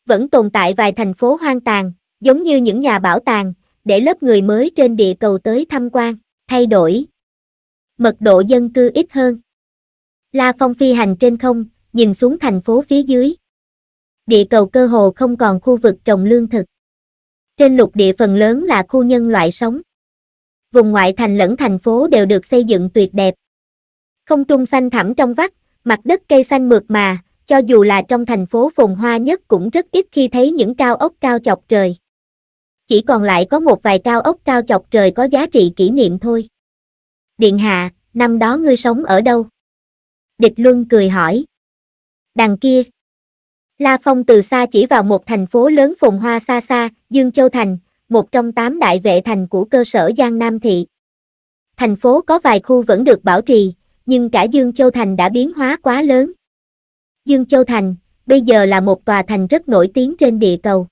[SPEAKER 1] Vẫn tồn tại vài thành phố hoang tàn, giống như những nhà bảo tàng, để lớp người mới trên địa cầu tới tham quan, thay đổi. Mật độ dân cư ít hơn. La Phong phi hành trên không, nhìn xuống thành phố phía dưới. Địa cầu cơ hồ không còn khu vực trồng lương thực. Trên lục địa phần lớn là khu nhân loại sống. Vùng ngoại thành lẫn thành phố đều được xây dựng tuyệt đẹp. Không trung xanh thẳm trong vắt, mặt đất cây xanh mượt mà, cho dù là trong thành phố phồn hoa nhất cũng rất ít khi thấy những cao ốc cao chọc trời chỉ còn lại có một vài cao ốc cao chọc trời có giá trị kỷ niệm thôi. Điện Hà năm đó ngươi sống ở đâu? Địch Luân cười hỏi. Đằng kia. La Phong từ xa chỉ vào một thành phố lớn phồn hoa xa xa, Dương Châu Thành, một trong tám đại vệ thành của cơ sở Giang Nam Thị. Thành phố có vài khu vẫn được bảo trì, nhưng cả Dương Châu Thành đã biến hóa quá lớn. Dương Châu Thành, bây giờ là một tòa thành rất nổi tiếng trên địa cầu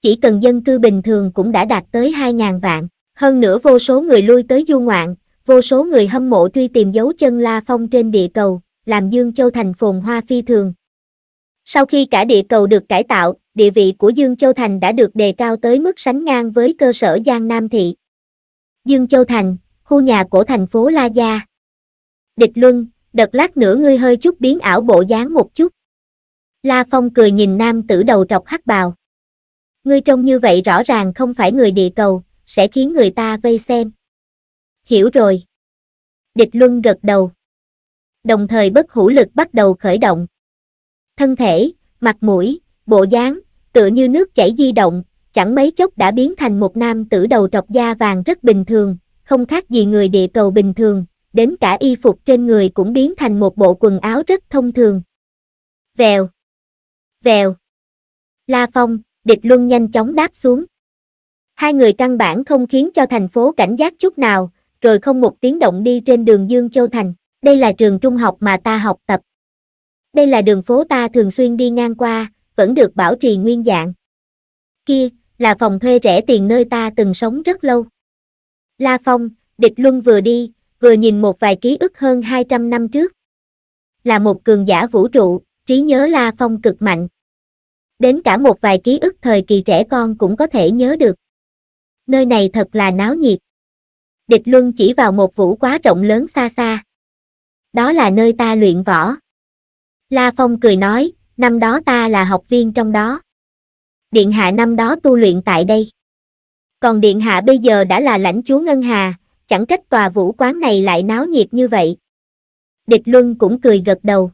[SPEAKER 1] chỉ cần dân cư bình thường cũng đã đạt tới 2.000 vạn. Hơn nữa vô số người lui tới du ngoạn, vô số người hâm mộ truy tìm dấu chân La Phong trên địa cầu, làm Dương Châu Thành phồn hoa phi thường. Sau khi cả địa cầu được cải tạo, địa vị của Dương Châu Thành đã được đề cao tới mức sánh ngang với cơ sở Giang Nam Thị. Dương Châu Thành, khu nhà cổ thành phố La Gia. Địch Luân, đợt lát nữa ngươi hơi chút biến ảo bộ dáng một chút. La Phong cười nhìn nam tử đầu trọc hắc bào. Ngươi trông như vậy rõ ràng không phải người địa cầu, sẽ khiến người ta vây xem. Hiểu rồi. Địch Luân gật đầu. Đồng thời bất hữu lực bắt đầu khởi động. Thân thể, mặt mũi, bộ dáng, tựa như nước chảy di động, chẳng mấy chốc đã biến thành một nam tử đầu trọc da vàng rất bình thường, không khác gì người địa cầu bình thường, đến cả y phục trên người cũng biến thành một bộ quần áo rất thông thường. Vèo. Vèo. La Phong, địch luân nhanh chóng đáp xuống. Hai người căn bản không khiến cho thành phố cảnh giác chút nào, rồi không một tiếng động đi trên đường Dương Châu Thành. Đây là trường trung học mà ta học tập. Đây là đường phố ta thường xuyên đi ngang qua, vẫn được bảo trì nguyên dạng. Kia, là phòng thuê rẻ tiền nơi ta từng sống rất lâu. La Phong, địch luân vừa đi, vừa nhìn một vài ký ức hơn 200 năm trước. Là một cường giả vũ trụ, trí nhớ La Phong cực mạnh, đến cả một vài ký ức thời kỳ trẻ con cũng có thể nhớ được. Nơi này thật là náo nhiệt. Địch Luân chỉ vào một vũ quá rộng lớn xa xa. Đó là nơi ta luyện võ. La Phong cười nói, năm đó ta là học viên trong đó. Điện hạ năm đó tu luyện tại đây. Còn điện hạ bây giờ đã là lãnh chúa Ngân Hà, chẳng trách tòa vũ quán này lại náo nhiệt như vậy. Địch Luân cũng cười gật đầu.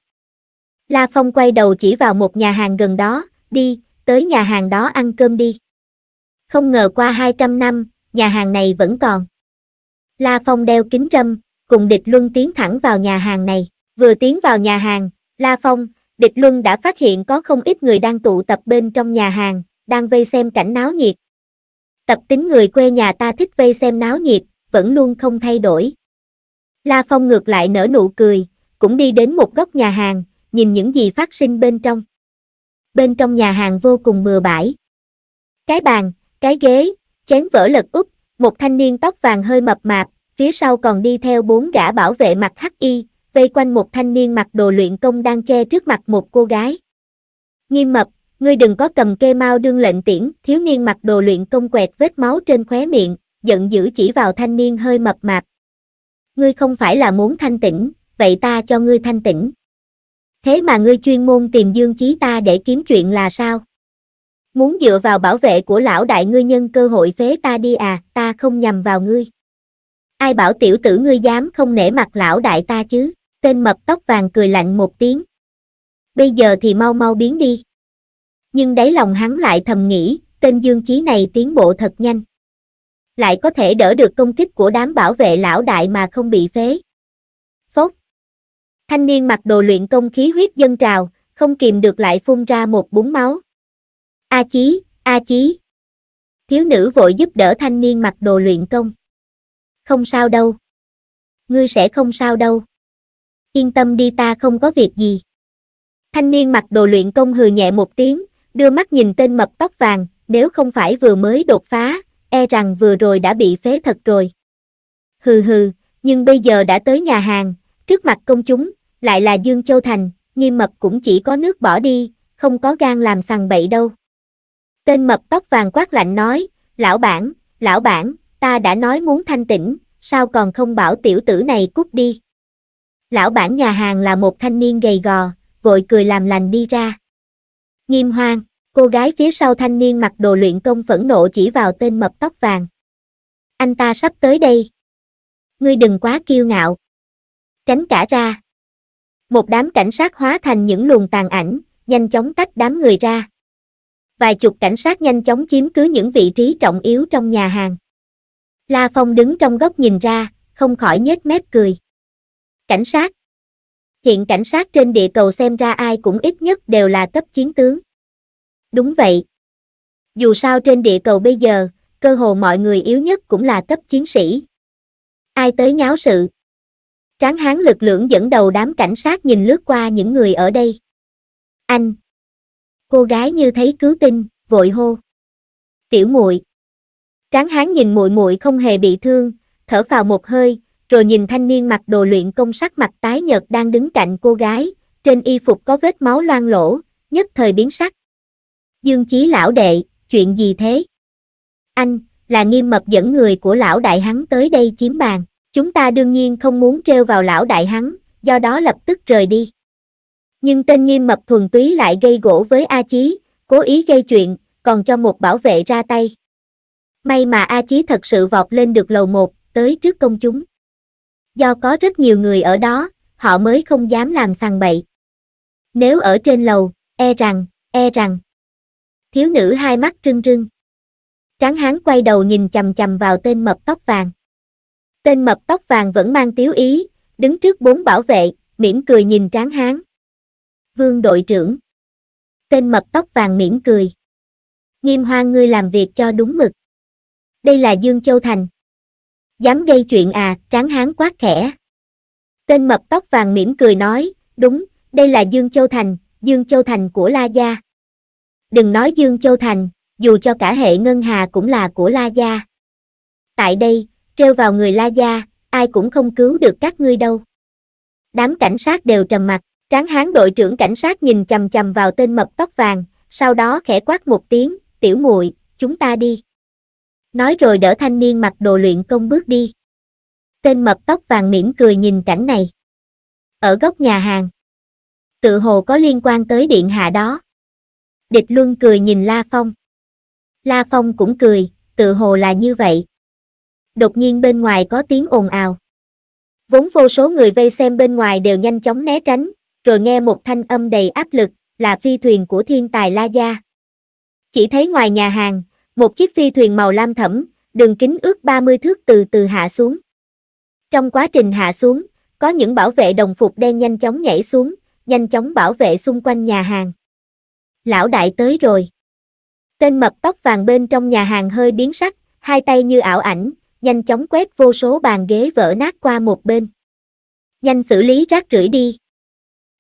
[SPEAKER 1] La Phong quay đầu chỉ vào một nhà hàng gần đó, đi, tới nhà hàng đó ăn cơm đi. Không ngờ qua 200 năm, nhà hàng này vẫn còn. La Phong đeo kính râm, cùng địch luân tiến thẳng vào nhà hàng này. Vừa tiến vào nhà hàng, La Phong, địch luân đã phát hiện có không ít người đang tụ tập bên trong nhà hàng, đang vây xem cảnh náo nhiệt. Tập tính người quê nhà ta thích vây xem náo nhiệt, vẫn luôn không thay đổi. La Phong ngược lại nở nụ cười, cũng đi đến một góc nhà hàng, nhìn những gì phát sinh bên trong bên trong nhà hàng vô cùng bừa bãi. Cái bàn, cái ghế, chén vỡ lật úp, một thanh niên tóc vàng hơi mập mạp, phía sau còn đi theo bốn gã bảo vệ mặc hắc y, vây quanh một thanh niên mặc đồ luyện công đang che trước mặt một cô gái. Nghiêm mập, ngươi đừng có cầm kê mau đương lệnh tiễn, thiếu niên mặc đồ luyện công quẹt vết máu trên khóe miệng, giận dữ chỉ vào thanh niên hơi mập mạp. Ngươi không phải là muốn thanh tĩnh, vậy ta cho ngươi thanh tĩnh thế mà ngươi chuyên môn tìm dương chí ta để kiếm chuyện là sao? Muốn dựa vào bảo vệ của lão đại ngươi nhân cơ hội phế ta đi à, ta không nhầm vào ngươi. Ai bảo tiểu tử ngươi dám không nể mặt lão đại ta chứ, tên mập tóc vàng cười lạnh một tiếng. Bây giờ thì mau mau biến đi. Nhưng đáy lòng hắn lại thầm nghĩ, tên dương chí này tiến bộ thật nhanh. Lại có thể đỡ được công kích của đám bảo vệ lão đại mà không bị phế. Phốt, Thanh niên mặc đồ luyện công khí huyết dâng trào, không kìm được lại phun ra một búng máu. A à chí, a à chí. Thiếu nữ vội giúp đỡ thanh niên mặc đồ luyện công. Không sao đâu. Ngươi sẽ không sao đâu. Yên tâm đi ta không có việc gì. Thanh niên mặc đồ luyện công hừ nhẹ một tiếng, đưa mắt nhìn tên mập tóc vàng, nếu không phải vừa mới đột phá, e rằng vừa rồi đã bị phế thật rồi. Hừ hừ, nhưng bây giờ đã tới nhà hàng, Trước mặt công chúng, lại là Dương Châu Thành, nghiêm mật cũng chỉ có nước bỏ đi, không có gan làm sằng bậy đâu. Tên mập tóc vàng quát lạnh nói, lão bản, lão bản, ta đã nói muốn thanh tĩnh, sao còn không bảo tiểu tử này cút đi. Lão bản nhà hàng là một thanh niên gầy gò, vội cười làm lành đi ra. Nghiêm hoang, cô gái phía sau thanh niên mặc đồ luyện công phẫn nộ chỉ vào tên mập tóc vàng. Anh ta sắp tới đây. Ngươi đừng quá kiêu ngạo tránh cả ra. Một đám cảnh sát hóa thành những luồng tàn ảnh, nhanh chóng tách đám người ra. Vài chục cảnh sát nhanh chóng chiếm cứ những vị trí trọng yếu trong nhà hàng. La Phong đứng trong góc nhìn ra, không khỏi nhếch mép cười. Cảnh sát Hiện cảnh sát trên địa cầu xem ra ai cũng ít nhất đều là cấp chiến tướng. Đúng vậy. Dù sao trên địa cầu bây giờ, cơ hồ mọi người yếu nhất cũng là cấp chiến sĩ. Ai tới nháo sự, Tráng hán lực lưỡng dẫn đầu đám cảnh sát nhìn lướt qua những người ở đây. Anh! Cô gái như thấy cứu tinh, vội hô. Tiểu muội Tráng hán nhìn muội muội không hề bị thương, thở vào một hơi, rồi nhìn thanh niên mặc đồ luyện công sắc mặt tái nhợt đang đứng cạnh cô gái, trên y phục có vết máu loang lỗ, nhất thời biến sắc. Dương Chí lão đệ, chuyện gì thế? Anh, là nghiêm mập dẫn người của lão đại hắn tới đây chiếm bàn. Chúng ta đương nhiên không muốn treo vào lão đại hắn, do đó lập tức rời đi. Nhưng tên nghiêm mập thuần túy lại gây gỗ với A Chí, cố ý gây chuyện, còn cho một bảo vệ ra tay. May mà A Chí thật sự vọt lên được lầu một, tới trước công chúng. Do có rất nhiều người ở đó, họ mới không dám làm sàng bậy. Nếu ở trên lầu, e rằng, e rằng. Thiếu nữ hai mắt trưng trưng. Tráng hán quay đầu nhìn chầm chầm vào tên mập tóc vàng. Tên mập tóc vàng vẫn mang tiếu ý, đứng trước bốn bảo vệ, mỉm cười nhìn tráng hán. Vương đội trưởng. Tên mập tóc vàng mỉm cười. Nghiêm hoa ngươi làm việc cho đúng mực. Đây là Dương Châu Thành. Dám gây chuyện à, tráng hán quát khẽ. Tên mập tóc vàng mỉm cười nói, đúng, đây là Dương Châu Thành, Dương Châu Thành của La Gia. Đừng nói Dương Châu Thành, dù cho cả hệ ngân hà cũng là của La Gia. Tại đây, treo vào người La Gia, ai cũng không cứu được các ngươi đâu. Đám cảnh sát đều trầm mặt, tráng hán đội trưởng cảnh sát nhìn chầm chầm vào tên mập tóc vàng, sau đó khẽ quát một tiếng, tiểu muội chúng ta đi. Nói rồi đỡ thanh niên mặc đồ luyện công bước đi. Tên mập tóc vàng mỉm cười nhìn cảnh này. Ở góc nhà hàng, tự hồ có liên quan tới điện hạ đó. Địch Luân cười nhìn La Phong. La Phong cũng cười, tự hồ là như vậy, đột nhiên bên ngoài có tiếng ồn ào. Vốn vô số người vây xem bên ngoài đều nhanh chóng né tránh, rồi nghe một thanh âm đầy áp lực, là phi thuyền của thiên tài La Gia. Chỉ thấy ngoài nhà hàng, một chiếc phi thuyền màu lam thẫm, đường kính ước 30 thước từ từ hạ xuống. Trong quá trình hạ xuống, có những bảo vệ đồng phục đen nhanh chóng nhảy xuống, nhanh chóng bảo vệ xung quanh nhà hàng. Lão đại tới rồi. Tên mập tóc vàng bên trong nhà hàng hơi biến sắc, hai tay như ảo ảnh, nhanh chóng quét vô số bàn ghế vỡ nát qua một bên. Nhanh xử lý rác rưởi đi.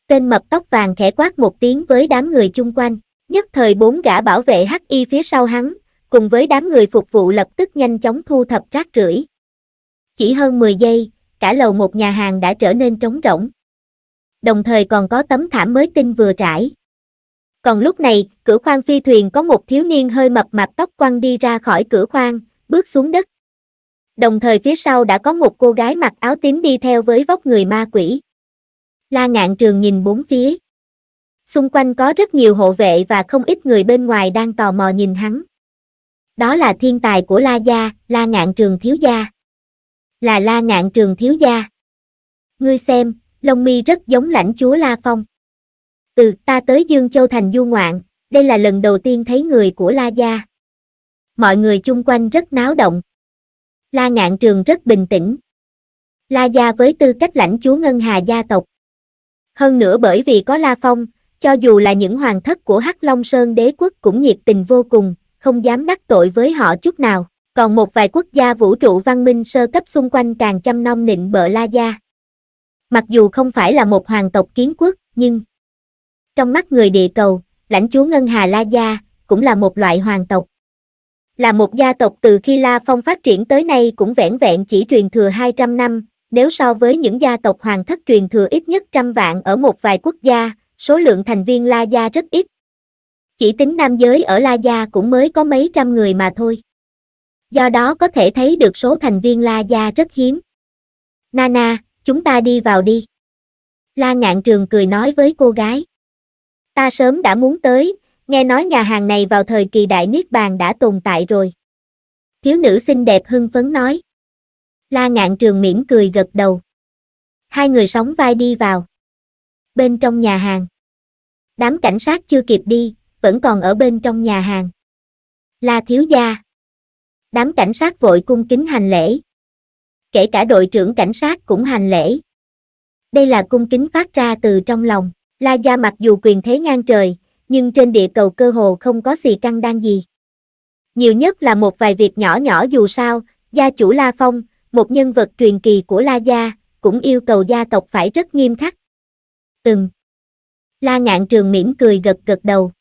[SPEAKER 1] Tên mập tóc vàng khẽ quát một tiếng với đám người chung quanh, nhất thời bốn gã bảo vệ hắc y phía sau hắn, cùng với đám người phục vụ lập tức nhanh chóng thu thập rác rưởi. Chỉ hơn 10 giây, cả lầu một nhà hàng đã trở nên trống rỗng. Đồng thời còn có tấm thảm mới tinh vừa trải. Còn lúc này, cửa khoang phi thuyền có một thiếu niên hơi mập mạp tóc quăng đi ra khỏi cửa khoang, bước xuống đất, đồng thời phía sau đã có một cô gái mặc áo tím đi theo với vóc người ma quỷ. La ngạn trường nhìn bốn phía. Xung quanh có rất nhiều hộ vệ và không ít người bên ngoài đang tò mò nhìn hắn. Đó là thiên tài của La Gia, La Ngạn Trường Thiếu Gia. Là La Ngạn Trường Thiếu Gia. Ngươi xem, Long Mi rất giống lãnh chúa La Phong. Từ ta tới Dương Châu Thành du ngoạn, đây là lần đầu tiên thấy người của La Gia. Mọi người chung quanh rất náo động, La Ngạn Trường rất bình tĩnh. La Gia với tư cách lãnh chúa Ngân Hà gia tộc. Hơn nữa bởi vì có La Phong, cho dù là những hoàng thất của Hắc Long Sơn đế quốc cũng nhiệt tình vô cùng, không dám đắc tội với họ chút nào. Còn một vài quốc gia vũ trụ văn minh sơ cấp xung quanh càng chăm nom nịnh bợ La Gia. Mặc dù không phải là một hoàng tộc kiến quốc, nhưng trong mắt người địa cầu, lãnh chúa Ngân Hà La Gia cũng là một loại hoàng tộc là một gia tộc từ khi La Phong phát triển tới nay cũng vẻn vẹn chỉ truyền thừa 200 năm, nếu so với những gia tộc hoàng thất truyền thừa ít nhất trăm vạn ở một vài quốc gia, số lượng thành viên La Gia rất ít. Chỉ tính nam giới ở La Gia cũng mới có mấy trăm người mà thôi. Do đó có thể thấy được số thành viên La Gia rất hiếm. Nana, chúng ta đi vào đi. La Ngạn Trường cười nói với cô gái. Ta sớm đã muốn tới, nghe nói nhà hàng này vào thời kỳ đại niết bàn đã tồn tại rồi. Thiếu nữ xinh đẹp hưng phấn nói. La ngạn trường mỉm cười gật đầu. Hai người sóng vai đi vào. Bên trong nhà hàng. Đám cảnh sát chưa kịp đi, vẫn còn ở bên trong nhà hàng. La thiếu gia. Đám cảnh sát vội cung kính hành lễ. Kể cả đội trưởng cảnh sát cũng hành lễ. Đây là cung kính phát ra từ trong lòng. La gia mặc dù quyền thế ngang trời, nhưng trên địa cầu cơ hồ không có xì căng đan gì. Nhiều nhất là một vài việc nhỏ nhỏ dù sao, gia chủ La Phong, một nhân vật truyền kỳ của La Gia, cũng yêu cầu gia tộc phải rất nghiêm khắc. Ừm. La Ngạn Trường mỉm cười gật gật đầu.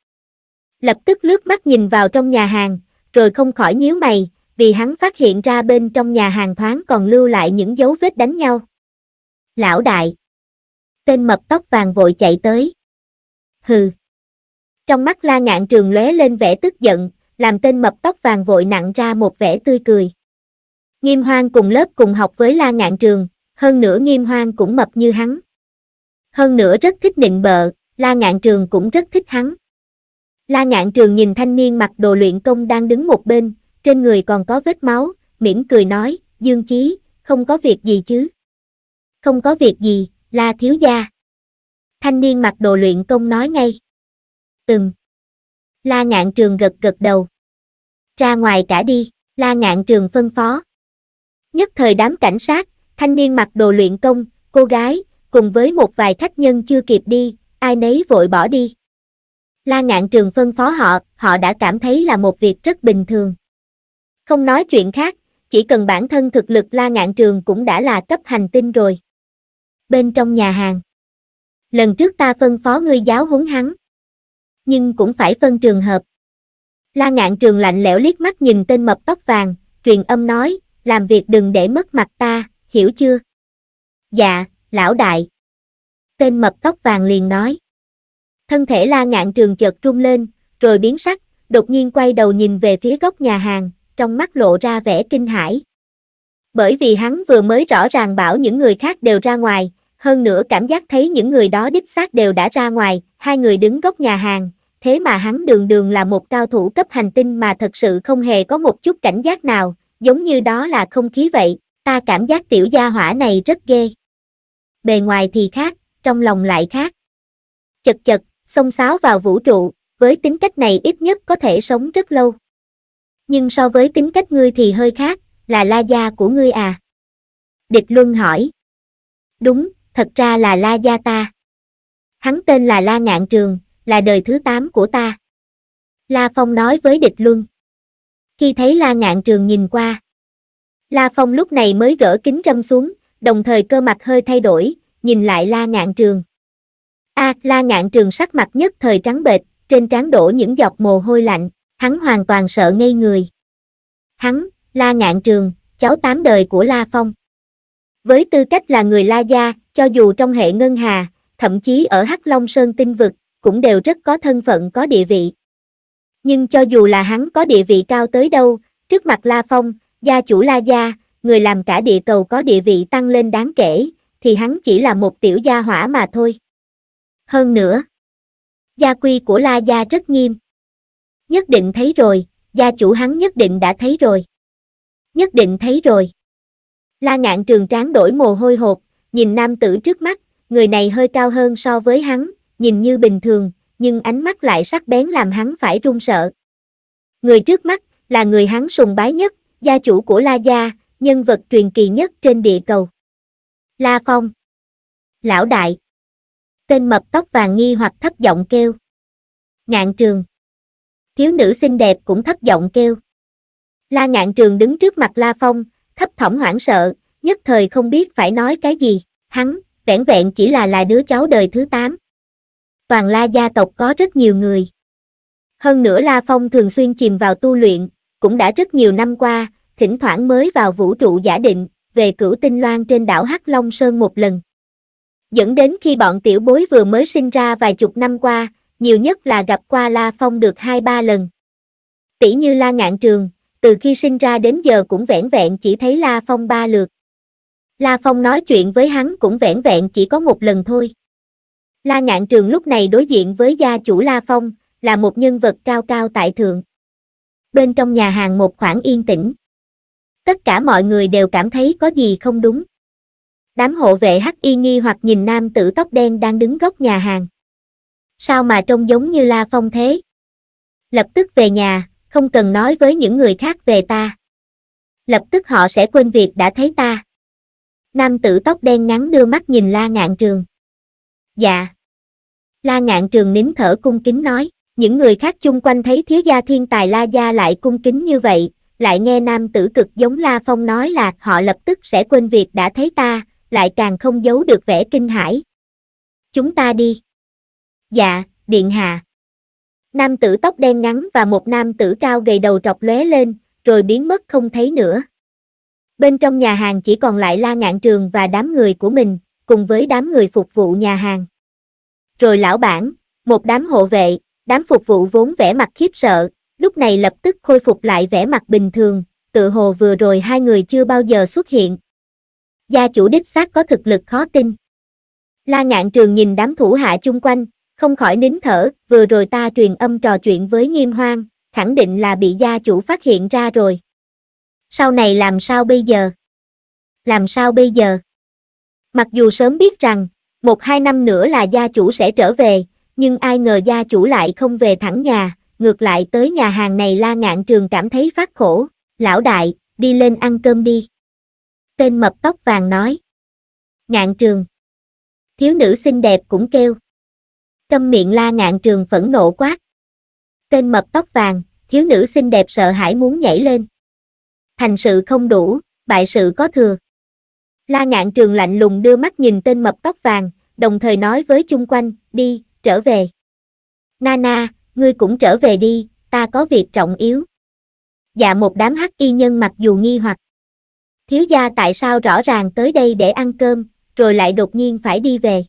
[SPEAKER 1] Lập tức lướt mắt nhìn vào trong nhà hàng, rồi không khỏi nhíu mày, vì hắn phát hiện ra bên trong nhà hàng thoáng còn lưu lại những dấu vết đánh nhau. Lão đại. Tên mập tóc vàng vội chạy tới. Hừ. Trong mắt la ngạn trường lóe lên vẻ tức giận, làm tên mập tóc vàng vội nặng ra một vẻ tươi cười. Nghiêm hoang cùng lớp cùng học với la ngạn trường, hơn nữa nghiêm hoang cũng mập như hắn. Hơn nữa rất thích nịnh bợ, la ngạn trường cũng rất thích hắn. La ngạn trường nhìn thanh niên mặc đồ luyện công đang đứng một bên, trên người còn có vết máu, mỉm cười nói, dương chí, không có việc gì chứ. Không có việc gì, la thiếu gia. Thanh niên mặc đồ luyện công nói ngay từng. La ngạn trường gật gật đầu. Ra ngoài cả đi, la ngạn trường phân phó. Nhất thời đám cảnh sát, thanh niên mặc đồ luyện công, cô gái, cùng với một vài khách nhân chưa kịp đi, ai nấy vội bỏ đi. La ngạn trường phân phó họ, họ đã cảm thấy là một việc rất bình thường. Không nói chuyện khác, chỉ cần bản thân thực lực la ngạn trường cũng đã là cấp hành tinh rồi. Bên trong nhà hàng. Lần trước ta phân phó ngươi giáo huấn hắn nhưng cũng phải phân trường hợp. La ngạn trường lạnh lẽo liếc mắt nhìn tên mập tóc vàng, truyền âm nói, làm việc đừng để mất mặt ta, hiểu chưa? Dạ, lão đại. Tên mập tóc vàng liền nói. Thân thể la ngạn trường chợt rung lên, rồi biến sắc, đột nhiên quay đầu nhìn về phía góc nhà hàng, trong mắt lộ ra vẻ kinh hãi. Bởi vì hắn vừa mới rõ ràng bảo những người khác đều ra ngoài, hơn nữa cảm giác thấy những người đó đích xác đều đã ra ngoài, hai người đứng góc nhà hàng, thế mà hắn đường đường là một cao thủ cấp hành tinh mà thật sự không hề có một chút cảnh giác nào, giống như đó là không khí vậy, ta cảm giác tiểu gia hỏa này rất ghê. Bề ngoài thì khác, trong lòng lại khác. Chật chật, xông xáo vào vũ trụ, với tính cách này ít nhất có thể sống rất lâu. Nhưng so với tính cách ngươi thì hơi khác, là la gia của ngươi à? Địch Luân hỏi. Đúng, thật ra là La Gia ta. Hắn tên là La Ngạn Trường, là đời thứ 8 của ta. La Phong nói với địch luân. Khi thấy La Ngạn Trường nhìn qua, La Phong lúc này mới gỡ kính râm xuống, đồng thời cơ mặt hơi thay đổi, nhìn lại La Ngạn Trường. A, à, La Ngạn Trường sắc mặt nhất thời trắng bệch, trên trán đổ những giọt mồ hôi lạnh, hắn hoàn toàn sợ ngây người. Hắn, La Ngạn Trường, cháu tám đời của La Phong. Với tư cách là người La Gia, cho dù trong hệ Ngân Hà, thậm chí ở Hắc Long Sơn tinh vực, cũng đều rất có thân phận có địa vị. Nhưng cho dù là hắn có địa vị cao tới đâu, trước mặt La Phong, gia chủ La Gia, người làm cả địa cầu có địa vị tăng lên đáng kể, thì hắn chỉ là một tiểu gia hỏa mà thôi. Hơn nữa, gia quy của La Gia rất nghiêm. Nhất định thấy rồi, gia chủ hắn nhất định đã thấy rồi. Nhất định thấy rồi. La ngạn trường tráng đổi mồ hôi hột, nhìn nam tử trước mắt, người này hơi cao hơn so với hắn, nhìn như bình thường, nhưng ánh mắt lại sắc bén làm hắn phải run sợ. Người trước mắt là người hắn sùng bái nhất, gia chủ của La Gia, nhân vật truyền kỳ nhất trên địa cầu. La Phong Lão Đại Tên mập tóc vàng nghi hoặc thấp giọng kêu. Ngạn trường Thiếu nữ xinh đẹp cũng thấp giọng kêu. La Ngạn Trường đứng trước mặt La Phong, thấp thỏm hoảng sợ, nhất thời không biết phải nói cái gì, hắn, vẻn vẹn chỉ là là đứa cháu đời thứ 8. Toàn la gia tộc có rất nhiều người. Hơn nữa La Phong thường xuyên chìm vào tu luyện, cũng đã rất nhiều năm qua, thỉnh thoảng mới vào vũ trụ giả định, về cửu tinh loan trên đảo Hắc Long Sơn một lần. Dẫn đến khi bọn tiểu bối vừa mới sinh ra vài chục năm qua, nhiều nhất là gặp qua La Phong được hai ba lần. Tỷ như La Ngạn Trường, từ khi sinh ra đến giờ cũng vẻn vẹn chỉ thấy La Phong ba lượt. La Phong nói chuyện với hắn cũng vẻn vẹn chỉ có một lần thôi. La Ngạn Trường lúc này đối diện với gia chủ La Phong, là một nhân vật cao cao tại thượng. Bên trong nhà hàng một khoảng yên tĩnh. Tất cả mọi người đều cảm thấy có gì không đúng. Đám hộ vệ hắc y nghi hoặc nhìn nam tử tóc đen đang đứng góc nhà hàng. Sao mà trông giống như La Phong thế? Lập tức về nhà, không cần nói với những người khác về ta. Lập tức họ sẽ quên việc đã thấy ta. Nam tử tóc đen ngắn đưa mắt nhìn La Ngạn Trường. Dạ. La Ngạn Trường nín thở cung kính nói, những người khác chung quanh thấy thiếu gia thiên tài La Gia lại cung kính như vậy, lại nghe nam tử cực giống La Phong nói là họ lập tức sẽ quên việc đã thấy ta, lại càng không giấu được vẻ kinh hãi. Chúng ta đi. Dạ, Điện Hạ. Nam tử tóc đen ngắn và một nam tử cao gầy đầu trọc lóe lên, rồi biến mất không thấy nữa. Bên trong nhà hàng chỉ còn lại La Ngạn Trường và đám người của mình, cùng với đám người phục vụ nhà hàng. Rồi lão bản, một đám hộ vệ, đám phục vụ vốn vẻ mặt khiếp sợ, lúc này lập tức khôi phục lại vẻ mặt bình thường, tự hồ vừa rồi hai người chưa bao giờ xuất hiện. Gia chủ đích xác có thực lực khó tin. La Ngạn Trường nhìn đám thủ hạ chung quanh, không khỏi nín thở, vừa rồi ta truyền âm trò chuyện với nghiêm hoang, khẳng định là bị gia chủ phát hiện ra rồi. Sau này làm sao bây giờ? Làm sao bây giờ? Mặc dù sớm biết rằng, một hai năm nữa là gia chủ sẽ trở về, nhưng ai ngờ gia chủ lại không về thẳng nhà, ngược lại tới nhà hàng này la ngạn trường cảm thấy phát khổ, lão đại, đi lên ăn cơm đi. Tên mập tóc vàng nói. Ngạn trường. Thiếu nữ xinh đẹp cũng kêu. Câm miệng la ngạn trường phẫn nộ quát. Tên mập tóc vàng, thiếu nữ xinh đẹp sợ hãi muốn nhảy lên. Thành sự không đủ, bại sự có thừa. La ngạn trường lạnh lùng đưa mắt nhìn tên mập tóc vàng, đồng thời nói với chung quanh, đi, trở về. Nana, ngươi cũng trở về đi, ta có việc trọng yếu. Dạ một đám hắc y nhân mặc dù nghi hoặc. Thiếu gia tại sao rõ ràng tới đây để ăn cơm, rồi lại đột nhiên phải đi về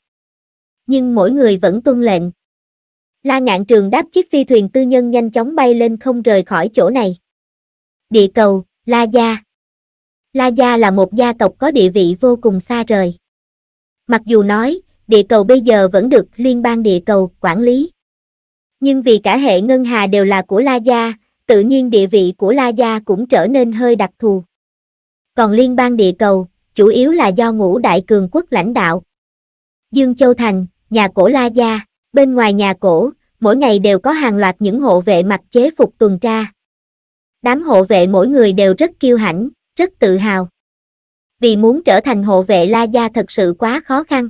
[SPEAKER 1] nhưng mỗi người vẫn tuân lệnh. La Ngạn Trường đáp chiếc phi thuyền tư nhân nhanh chóng bay lên không rời khỏi chỗ này. Địa cầu, La Gia La Gia là một gia tộc có địa vị vô cùng xa rời. Mặc dù nói, địa cầu bây giờ vẫn được liên bang địa cầu quản lý. Nhưng vì cả hệ ngân hà đều là của La Gia, tự nhiên địa vị của La Gia cũng trở nên hơi đặc thù. Còn liên bang địa cầu, chủ yếu là do ngũ đại cường quốc lãnh đạo. Dương Châu Thành, nhà cổ La Gia. Bên ngoài nhà cổ, mỗi ngày đều có hàng loạt những hộ vệ mặc chế phục tuần tra. Đám hộ vệ mỗi người đều rất kiêu hãnh, rất tự hào. Vì muốn trở thành hộ vệ La Gia thật sự quá khó khăn.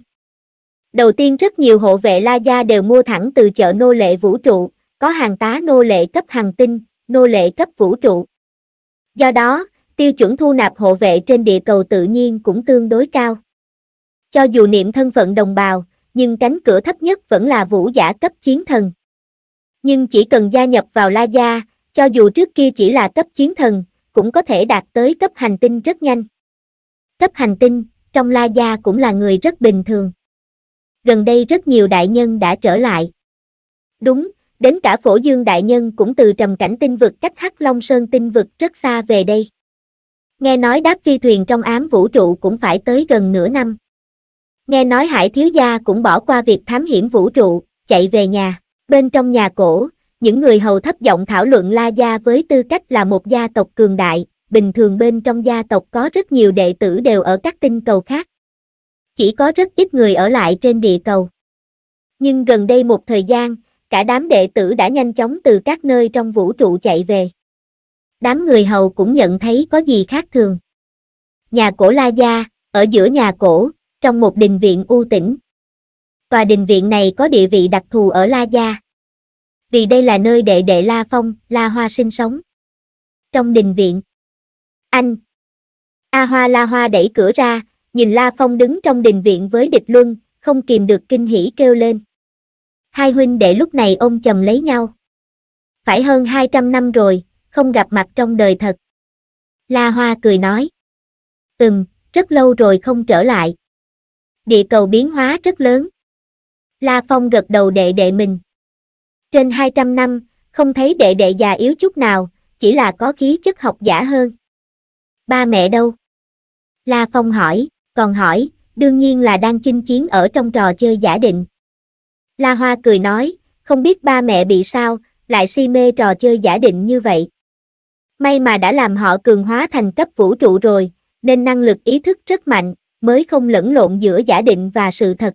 [SPEAKER 1] Đầu tiên rất nhiều hộ vệ La Gia đều mua thẳng từ chợ nô lệ vũ trụ, có hàng tá nô lệ cấp hàng tinh, nô lệ cấp vũ trụ. Do đó, tiêu chuẩn thu nạp hộ vệ trên địa cầu tự nhiên cũng tương đối cao. Cho dù niệm thân phận đồng bào, nhưng cánh cửa thấp nhất vẫn là vũ giả cấp chiến thần. Nhưng chỉ cần gia nhập vào La Gia, cho dù trước kia chỉ là cấp chiến thần, cũng có thể đạt tới cấp hành tinh rất nhanh. Cấp hành tinh, trong La Gia cũng là người rất bình thường. Gần đây rất nhiều đại nhân đã trở lại. Đúng, đến cả phổ dương đại nhân cũng từ trầm cảnh tinh vực cách Hắc Long Sơn tinh vực rất xa về đây. Nghe nói đáp phi thuyền trong ám vũ trụ cũng phải tới gần nửa năm. Nghe nói hải thiếu gia cũng bỏ qua việc thám hiểm vũ trụ, chạy về nhà. Bên trong nhà cổ, những người hầu thấp giọng thảo luận La Gia với tư cách là một gia tộc cường đại, bình thường bên trong gia tộc có rất nhiều đệ tử đều ở các tinh cầu khác. Chỉ có rất ít người ở lại trên địa cầu. Nhưng gần đây một thời gian, cả đám đệ tử đã nhanh chóng từ các nơi trong vũ trụ chạy về. Đám người hầu cũng nhận thấy có gì khác thường. Nhà cổ La Gia, ở giữa nhà cổ, trong một đình viện u tĩnh. Tòa đình viện này có địa vị đặc thù ở La Gia. Vì đây là nơi đệ đệ La Phong, La Hoa sinh sống. Trong đình viện, anh, A Hoa La Hoa đẩy cửa ra, nhìn La Phong đứng trong đình viện với địch luân, không kìm được kinh hỉ kêu lên. Hai huynh đệ lúc này ôm chầm lấy nhau. Phải hơn 200 năm rồi, không gặp mặt trong đời thật. La Hoa cười nói. Ừm, rất lâu rồi không trở lại địa cầu biến hóa rất lớn. La Phong gật đầu đệ đệ mình. Trên 200 năm, không thấy đệ đệ già yếu chút nào, chỉ là có khí chất học giả hơn. Ba mẹ đâu? La Phong hỏi, còn hỏi, đương nhiên là đang chinh chiến ở trong trò chơi giả định. La Hoa cười nói, không biết ba mẹ bị sao, lại si mê trò chơi giả định như vậy. May mà đã làm họ cường hóa thành cấp vũ trụ rồi, nên năng lực ý thức rất mạnh mới không lẫn lộn giữa giả định và sự thật.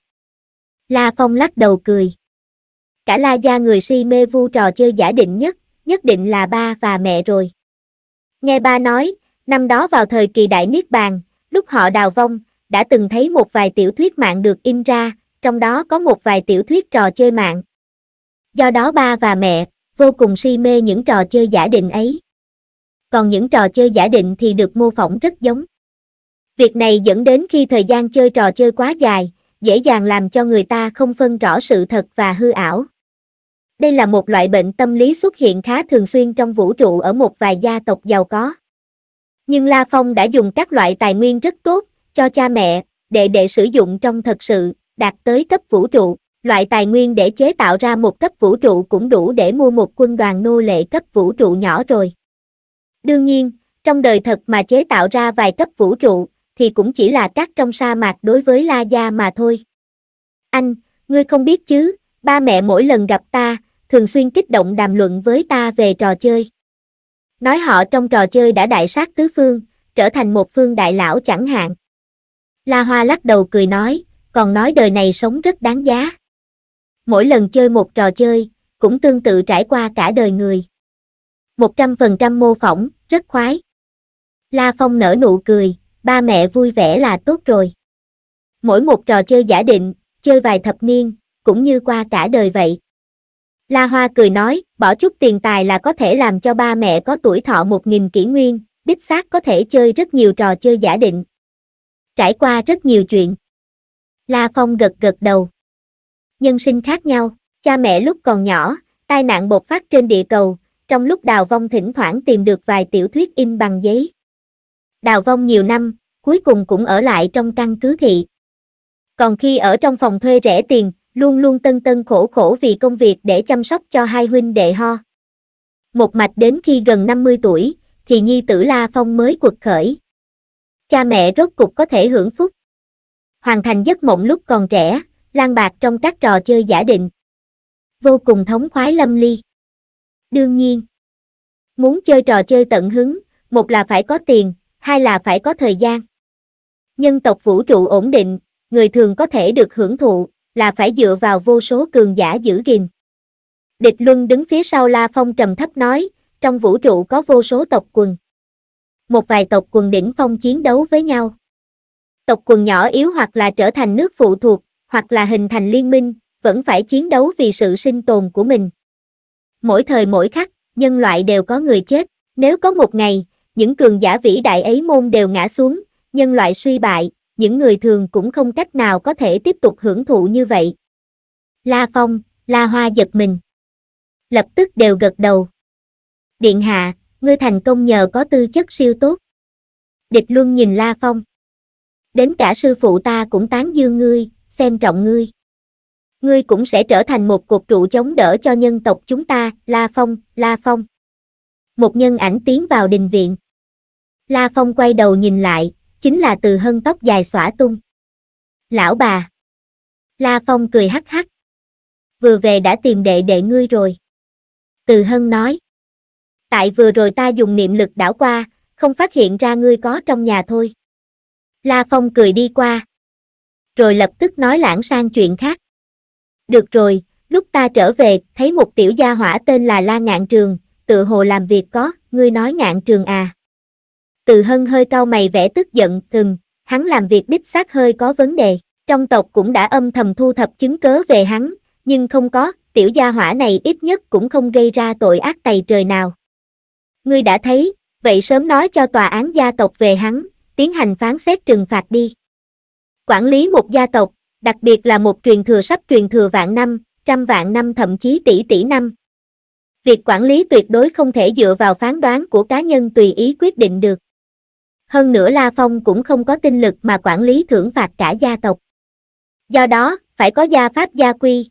[SPEAKER 1] La Phong lắc đầu cười. Cả La Gia người si mê vu trò chơi giả định nhất, nhất định là ba và mẹ rồi. Nghe ba nói, năm đó vào thời kỳ Đại Niết Bàn, lúc họ đào vong, đã từng thấy một vài tiểu thuyết mạng được in ra, trong đó có một vài tiểu thuyết trò chơi mạng. Do đó ba và mẹ, vô cùng si mê những trò chơi giả định ấy. Còn những trò chơi giả định thì được mô phỏng rất giống. Việc này dẫn đến khi thời gian chơi trò chơi quá dài, dễ dàng làm cho người ta không phân rõ sự thật và hư ảo. Đây là một loại bệnh tâm lý xuất hiện khá thường xuyên trong vũ trụ ở một vài gia tộc giàu có. Nhưng La Phong đã dùng các loại tài nguyên rất tốt, cho cha mẹ, để để sử dụng trong thật sự, đạt tới cấp vũ trụ. Loại tài nguyên để chế tạo ra một cấp vũ trụ cũng đủ để mua một quân đoàn nô lệ cấp vũ trụ nhỏ rồi. Đương nhiên, trong đời thật mà chế tạo ra vài cấp vũ trụ, thì cũng chỉ là cát trong sa mạc đối với La Gia mà thôi. Anh, ngươi không biết chứ, ba mẹ mỗi lần gặp ta, thường xuyên kích động đàm luận với ta về trò chơi. Nói họ trong trò chơi đã đại sát tứ phương, trở thành một phương đại lão chẳng hạn. La Hoa lắc đầu cười nói, còn nói đời này sống rất đáng giá. Mỗi lần chơi một trò chơi, cũng tương tự trải qua cả đời người. 100% mô phỏng, rất khoái. La Phong nở nụ cười, ba mẹ vui vẻ là tốt rồi. Mỗi một trò chơi giả định, chơi vài thập niên, cũng như qua cả đời vậy. La Hoa cười nói, bỏ chút tiền tài là có thể làm cho ba mẹ có tuổi thọ một nghìn kỷ nguyên, đích xác có thể chơi rất nhiều trò chơi giả định. Trải qua rất nhiều chuyện. La Phong gật gật đầu. Nhân sinh khác nhau, cha mẹ lúc còn nhỏ, tai nạn bột phát trên địa cầu, trong lúc đào vong thỉnh thoảng tìm được vài tiểu thuyết in bằng giấy đào vong nhiều năm, cuối cùng cũng ở lại trong căn cứ thị. Còn khi ở trong phòng thuê rẻ tiền, luôn luôn tân tân khổ khổ vì công việc để chăm sóc cho hai huynh đệ ho. Một mạch đến khi gần 50 tuổi, thì nhi tử La Phong mới quật khởi. Cha mẹ rốt cục có thể hưởng phúc. Hoàn thành giấc mộng lúc còn trẻ, lan bạc trong các trò chơi giả định. Vô cùng thống khoái lâm ly. Đương nhiên, muốn chơi trò chơi tận hứng, một là phải có tiền, hai là phải có thời gian. Nhân tộc vũ trụ ổn định, người thường có thể được hưởng thụ, là phải dựa vào vô số cường giả giữ gìn. Địch Luân đứng phía sau La Phong trầm thấp nói, trong vũ trụ có vô số tộc quần. Một vài tộc quần đỉnh phong chiến đấu với nhau. Tộc quần nhỏ yếu hoặc là trở thành nước phụ thuộc, hoặc là hình thành liên minh, vẫn phải chiến đấu vì sự sinh tồn của mình. Mỗi thời mỗi khắc, nhân loại đều có người chết, nếu có một ngày, những cường giả vĩ đại ấy môn đều ngã xuống, nhân loại suy bại, những người thường cũng không cách nào có thể tiếp tục hưởng thụ như vậy. La Phong, La Hoa giật mình. Lập tức đều gật đầu. Điện hạ, ngươi thành công nhờ có tư chất siêu tốt. Địch Luân nhìn La Phong. Đến cả sư phụ ta cũng tán dương ngươi, xem trọng ngươi. Ngươi cũng sẽ trở thành một cột trụ chống đỡ cho nhân tộc chúng ta, La Phong, La Phong. Một nhân ảnh tiến vào đình viện. La Phong quay đầu nhìn lại, chính là từ hân tóc dài xõa tung. Lão bà! La Phong cười hắc hắc. Vừa về đã tìm đệ đệ ngươi rồi. Từ hân nói. Tại vừa rồi ta dùng niệm lực đảo qua, không phát hiện ra ngươi có trong nhà thôi. La Phong cười đi qua. Rồi lập tức nói lãng sang chuyện khác. Được rồi, lúc ta trở về, thấy một tiểu gia hỏa tên là La Ngạn Trường, tự hồ làm việc có, ngươi nói Ngạn Trường à. Từ Hân hơi cau mày vẻ tức giận, từng, hắn làm việc đích xác hơi có vấn đề. Trong tộc cũng đã âm thầm thu thập chứng cớ về hắn, nhưng không có, tiểu gia hỏa này ít nhất cũng không gây ra tội ác tày trời nào. Ngươi đã thấy, vậy sớm nói cho tòa án gia tộc về hắn, tiến hành phán xét trừng phạt đi. Quản lý một gia tộc, đặc biệt là một truyền thừa sắp truyền thừa vạn năm, trăm vạn năm thậm chí tỷ tỷ năm. Việc quản lý tuyệt đối không thể dựa vào phán đoán của cá nhân tùy ý quyết định được hơn nữa La Phong cũng không có tinh lực mà quản lý thưởng phạt cả gia tộc. Do đó, phải có gia pháp gia quy.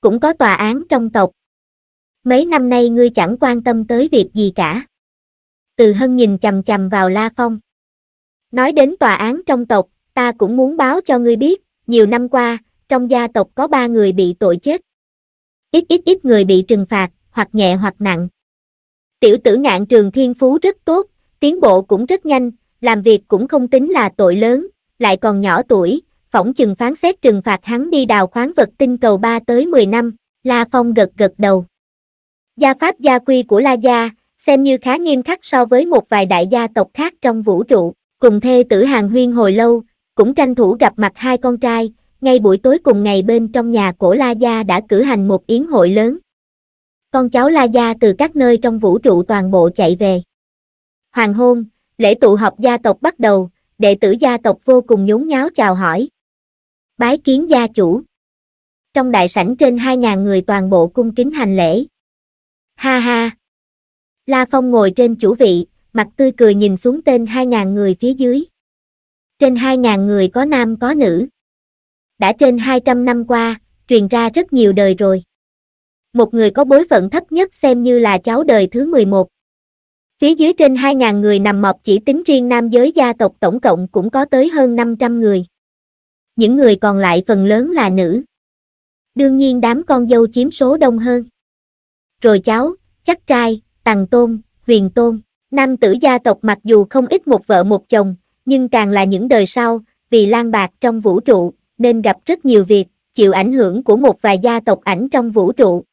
[SPEAKER 1] Cũng có tòa án trong tộc. Mấy năm nay ngươi chẳng quan tâm tới việc gì cả. Từ Hân nhìn chầm chầm vào La Phong. Nói đến tòa án trong tộc, ta cũng muốn báo cho ngươi biết, nhiều năm qua, trong gia tộc có ba người bị tội chết. Ít ít ít người bị trừng phạt, hoặc nhẹ hoặc nặng. Tiểu tử ngạn trường thiên phú rất tốt, tiến bộ cũng rất nhanh, làm việc cũng không tính là tội lớn, lại còn nhỏ tuổi, phỏng chừng phán xét trừng phạt hắn đi đào khoáng vật tinh cầu 3 tới 10 năm, La Phong gật gật đầu. Gia pháp gia quy của La Gia, xem như khá nghiêm khắc so với một vài đại gia tộc khác trong vũ trụ, cùng thê tử hàng huyên hồi lâu, cũng tranh thủ gặp mặt hai con trai, ngay buổi tối cùng ngày bên trong nhà cổ La Gia đã cử hành một yến hội lớn. Con cháu La Gia từ các nơi trong vũ trụ toàn bộ chạy về. Hoàng hôn, lễ tụ họp gia tộc bắt đầu, đệ tử gia tộc vô cùng nhốn nháo chào hỏi. Bái kiến gia chủ. Trong đại sảnh trên 2.000 người toàn bộ cung kính hành lễ. Ha ha. La Phong ngồi trên chủ vị, mặt tươi cười nhìn xuống tên 2.000 người phía dưới. Trên 2.000 người có nam có nữ. Đã trên 200 năm qua, truyền ra rất nhiều đời rồi. Một người có bối phận thấp nhất xem như là cháu đời thứ 11, Phía dưới trên 2.000 người nằm mọt chỉ tính riêng nam giới gia tộc tổng cộng cũng có tới hơn 500 người. Những người còn lại phần lớn là nữ. Đương nhiên đám con dâu chiếm số đông hơn. Rồi cháu, chắc trai, tàng tôn, huyền tôn, nam tử gia tộc mặc dù không ít một vợ một chồng, nhưng càng là những đời sau, vì lan bạc trong vũ trụ, nên gặp rất nhiều việc, chịu ảnh hưởng của một vài gia tộc ảnh trong vũ trụ.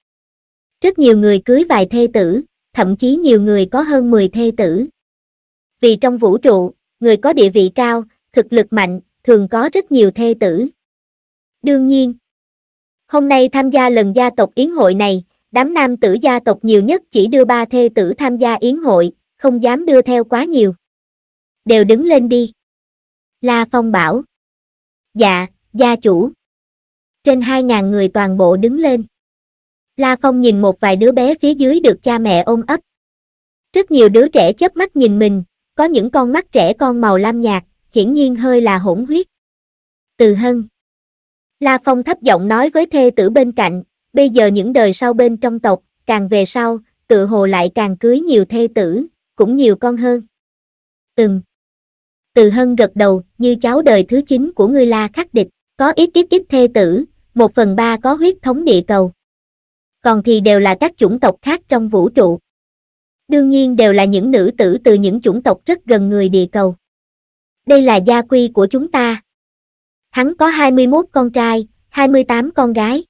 [SPEAKER 1] Rất nhiều người cưới vài thê tử, thậm chí nhiều người có hơn 10 thê tử. Vì trong vũ trụ, người có địa vị cao, thực lực mạnh, thường có rất nhiều thê tử. Đương nhiên, hôm nay tham gia lần gia tộc yến hội này, đám nam tử gia tộc nhiều nhất chỉ đưa ba thê tử tham gia yến hội, không dám đưa theo quá nhiều. Đều đứng lên đi. La Phong bảo. Dạ, gia chủ. Trên 2.000 người toàn bộ đứng lên. La Phong nhìn một vài đứa bé phía dưới được cha mẹ ôm ấp. Rất nhiều đứa trẻ chớp mắt nhìn mình, có những con mắt trẻ con màu lam nhạt, hiển nhiên hơi là hỗn huyết. Từ Hân La Phong thấp giọng nói với thê tử bên cạnh, bây giờ những đời sau bên trong tộc, càng về sau, tự hồ lại càng cưới nhiều thê tử, cũng nhiều con hơn. Ừm. Từ Hân gật đầu, như cháu đời thứ 9 của ngươi La khắc địch, có ít ít ít thê tử, một phần ba có huyết thống địa cầu còn thì đều là các chủng tộc khác trong vũ trụ. Đương nhiên đều là những nữ tử từ những chủng tộc rất gần người địa cầu. Đây là gia quy của chúng ta. Hắn có 21 con trai, 28 con gái.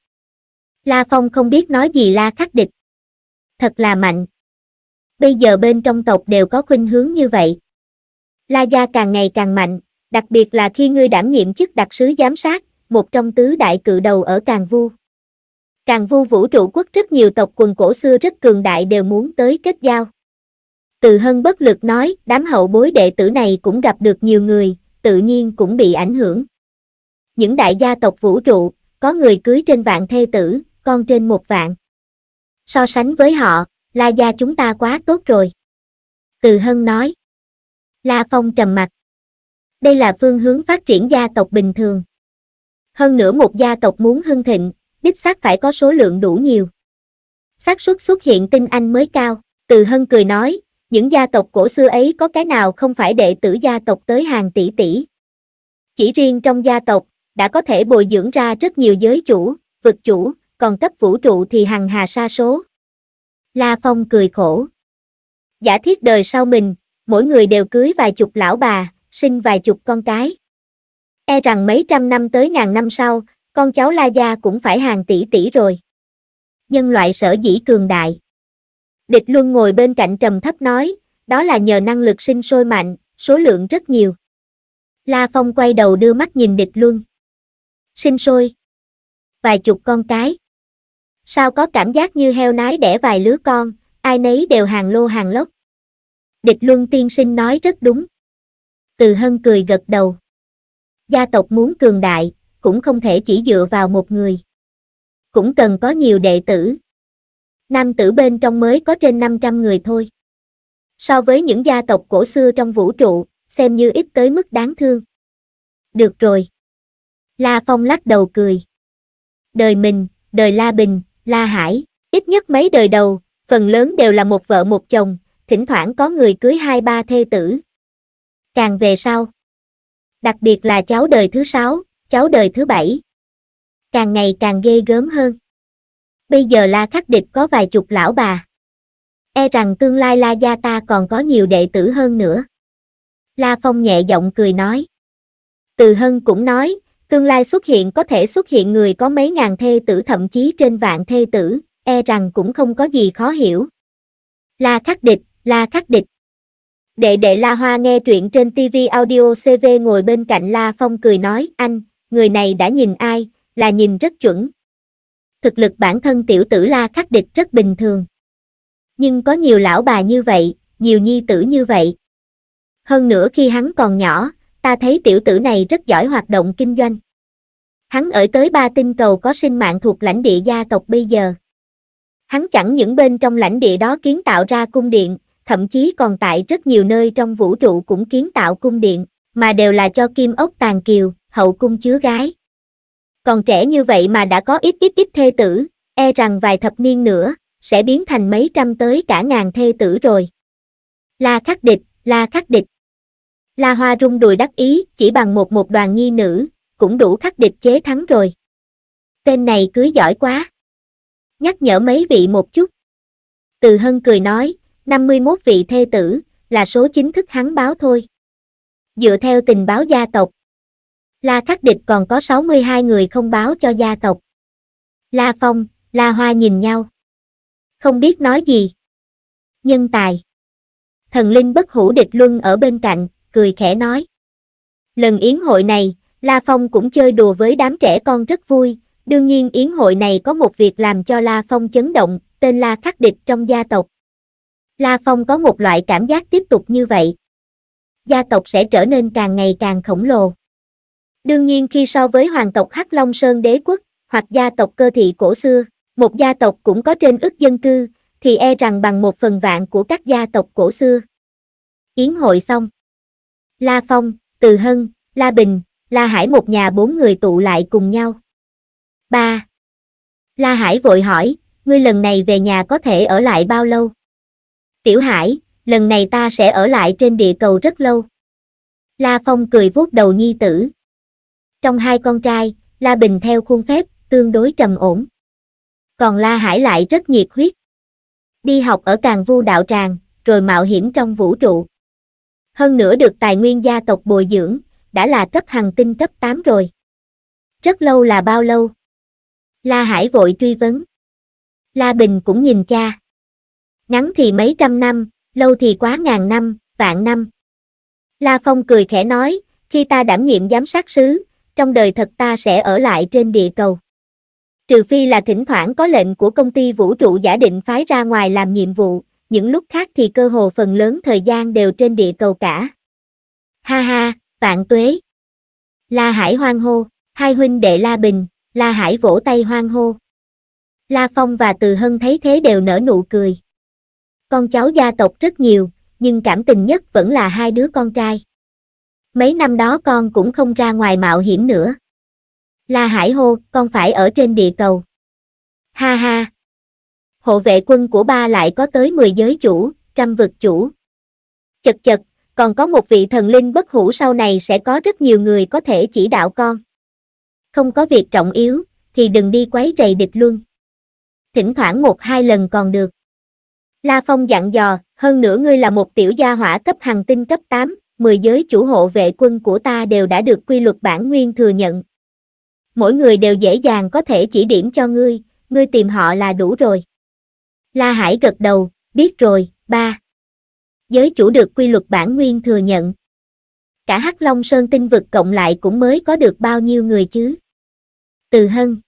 [SPEAKER 1] La Phong không biết nói gì La Khắc Địch. Thật là mạnh. Bây giờ bên trong tộc đều có khuynh hướng như vậy. La Gia càng ngày càng mạnh, đặc biệt là khi ngươi đảm nhiệm chức đặc sứ giám sát, một trong tứ đại cự đầu ở Càng Vu. Càng vu vũ trụ quốc rất nhiều tộc quần cổ xưa rất cường đại đều muốn tới kết giao. Từ hân bất lực nói, đám hậu bối đệ tử này cũng gặp được nhiều người, tự nhiên cũng bị ảnh hưởng. Những đại gia tộc vũ trụ, có người cưới trên vạn thê tử, con trên một vạn. So sánh với họ, La gia chúng ta quá tốt rồi. Từ hân nói. La Phong trầm mặt. Đây là phương hướng phát triển gia tộc bình thường. Hơn nữa một gia tộc muốn hưng thịnh, đích xác phải có số lượng đủ nhiều. xác suất xuất hiện tinh anh mới cao, từ hân cười nói, những gia tộc cổ xưa ấy có cái nào không phải đệ tử gia tộc tới hàng tỷ tỷ. Chỉ riêng trong gia tộc, đã có thể bồi dưỡng ra rất nhiều giới chủ, vực chủ, còn cấp vũ trụ thì hằng hà sa số. La Phong cười khổ. Giả thiết đời sau mình, mỗi người đều cưới vài chục lão bà, sinh vài chục con cái. E rằng mấy trăm năm tới ngàn năm sau, con cháu La Gia cũng phải hàng tỷ tỷ rồi. Nhân loại sở dĩ cường đại. Địch Luân ngồi bên cạnh trầm thấp nói, đó là nhờ năng lực sinh sôi mạnh, số lượng rất nhiều. La Phong quay đầu đưa mắt nhìn địch Luân. Sinh sôi. Vài chục con cái. Sao có cảm giác như heo nái đẻ vài lứa con, ai nấy đều hàng lô hàng lốc. Địch Luân tiên sinh nói rất đúng. Từ Hân cười gật đầu. Gia tộc muốn cường đại, cũng không thể chỉ dựa vào một người. Cũng cần có nhiều đệ tử. Nam tử bên trong mới có trên 500 người thôi. So với những gia tộc cổ xưa trong vũ trụ, xem như ít tới mức đáng thương. Được rồi. La Phong lắc đầu cười. Đời mình, đời La Bình, La Hải, ít nhất mấy đời đầu, phần lớn đều là một vợ một chồng, thỉnh thoảng có người cưới hai ba thê tử. Càng về sau, đặc biệt là cháu đời thứ sáu, cháu đời thứ bảy. Càng ngày càng ghê gớm hơn. Bây giờ La Khắc Địch có vài chục lão bà. E rằng tương lai La Gia ta còn có nhiều đệ tử hơn nữa. La Phong nhẹ giọng cười nói. Từ Hân cũng nói, tương lai xuất hiện có thể xuất hiện người có mấy ngàn thê tử thậm chí trên vạn thê tử, e rằng cũng không có gì khó hiểu. La Khắc Địch, La Khắc Địch. Đệ đệ La Hoa nghe truyện trên TV audio CV ngồi bên cạnh La Phong cười nói, anh, người này đã nhìn ai, là nhìn rất chuẩn. Thực lực bản thân tiểu tử la khắc địch rất bình thường. Nhưng có nhiều lão bà như vậy, nhiều nhi tử như vậy. Hơn nữa khi hắn còn nhỏ, ta thấy tiểu tử này rất giỏi hoạt động kinh doanh. Hắn ở tới ba tinh cầu có sinh mạng thuộc lãnh địa gia tộc bây giờ. Hắn chẳng những bên trong lãnh địa đó kiến tạo ra cung điện, thậm chí còn tại rất nhiều nơi trong vũ trụ cũng kiến tạo cung điện, mà đều là cho kim ốc tàn kiều, hậu cung chứa gái. Còn trẻ như vậy mà đã có ít ít ít thê tử, e rằng vài thập niên nữa, sẽ biến thành mấy trăm tới cả ngàn thê tử rồi. La khắc địch, la khắc địch. La hoa rung đùi đắc ý, chỉ bằng một một đoàn nhi nữ, cũng đủ khắc địch chế thắng rồi. Tên này cưới giỏi quá. Nhắc nhở mấy vị một chút. Từ Hân cười nói, 51 vị thê tử, là số chính thức hắn báo thôi. Dựa theo tình báo gia tộc, La Khắc Địch còn có 62 người không báo cho gia tộc. La Phong, La Hoa nhìn nhau. Không biết nói gì. Nhân tài. Thần linh bất hủ địch luân ở bên cạnh, cười khẽ nói. Lần yến hội này, La Phong cũng chơi đùa với đám trẻ con rất vui. Đương nhiên yến hội này có một việc làm cho La Phong chấn động, tên La Khắc Địch trong gia tộc. La Phong có một loại cảm giác tiếp tục như vậy. Gia tộc sẽ trở nên càng ngày càng khổng lồ. Đương nhiên khi so với hoàng tộc Hắc Long Sơn đế quốc, hoặc gia tộc cơ thị cổ xưa, một gia tộc cũng có trên ức dân cư, thì e rằng bằng một phần vạn của các gia tộc cổ xưa. Yến hội xong. La Phong, Từ Hân, La Bình, La Hải một nhà bốn người tụ lại cùng nhau. ba La Hải vội hỏi, ngươi lần này về nhà có thể ở lại bao lâu? Tiểu Hải, lần này ta sẽ ở lại trên địa cầu rất lâu. La Phong cười vuốt đầu nhi tử, trong hai con trai, La Bình theo khuôn phép, tương đối trầm ổn. Còn La Hải lại rất nhiệt huyết. Đi học ở Càng Vu Đạo Tràng, rồi mạo hiểm trong vũ trụ. Hơn nữa được tài nguyên gia tộc bồi dưỡng, đã là cấp hàng tinh cấp 8 rồi. Rất lâu là bao lâu? La Hải vội truy vấn. La Bình cũng nhìn cha. Ngắn thì mấy trăm năm, lâu thì quá ngàn năm, vạn năm. La Phong cười khẽ nói, khi ta đảm nhiệm giám sát sứ, trong đời thật ta sẽ ở lại trên địa cầu. Trừ phi là thỉnh thoảng có lệnh của công ty vũ trụ giả định phái ra ngoài làm nhiệm vụ, những lúc khác thì cơ hồ phần lớn thời gian đều trên địa cầu cả. Ha ha, vạn tuế. La Hải hoang hô, hai huynh đệ La Bình, La Hải vỗ tay hoang hô. La Phong và Từ Hân thấy thế đều nở nụ cười. Con cháu gia tộc rất nhiều, nhưng cảm tình nhất vẫn là hai đứa con trai mấy năm đó con cũng không ra ngoài mạo hiểm nữa la hải hô con phải ở trên địa cầu ha ha hộ vệ quân của ba lại có tới 10 giới chủ trăm vực chủ chật chật còn có một vị thần linh bất hủ sau này sẽ có rất nhiều người có thể chỉ đạo con không có việc trọng yếu thì đừng đi quấy rầy địch luôn thỉnh thoảng một hai lần còn được la phong dặn dò hơn nữa ngươi là một tiểu gia hỏa cấp hàng tinh cấp 8, 10 giới chủ hộ vệ quân của ta đều đã được quy luật bản nguyên thừa nhận. Mỗi người đều dễ dàng có thể chỉ điểm cho ngươi, ngươi tìm họ là đủ rồi. La Hải gật đầu, biết rồi, ba. Giới chủ được quy luật bản nguyên thừa nhận. Cả Hắc Long Sơn tinh vực cộng lại cũng mới có được bao nhiêu người chứ? Từ Hân.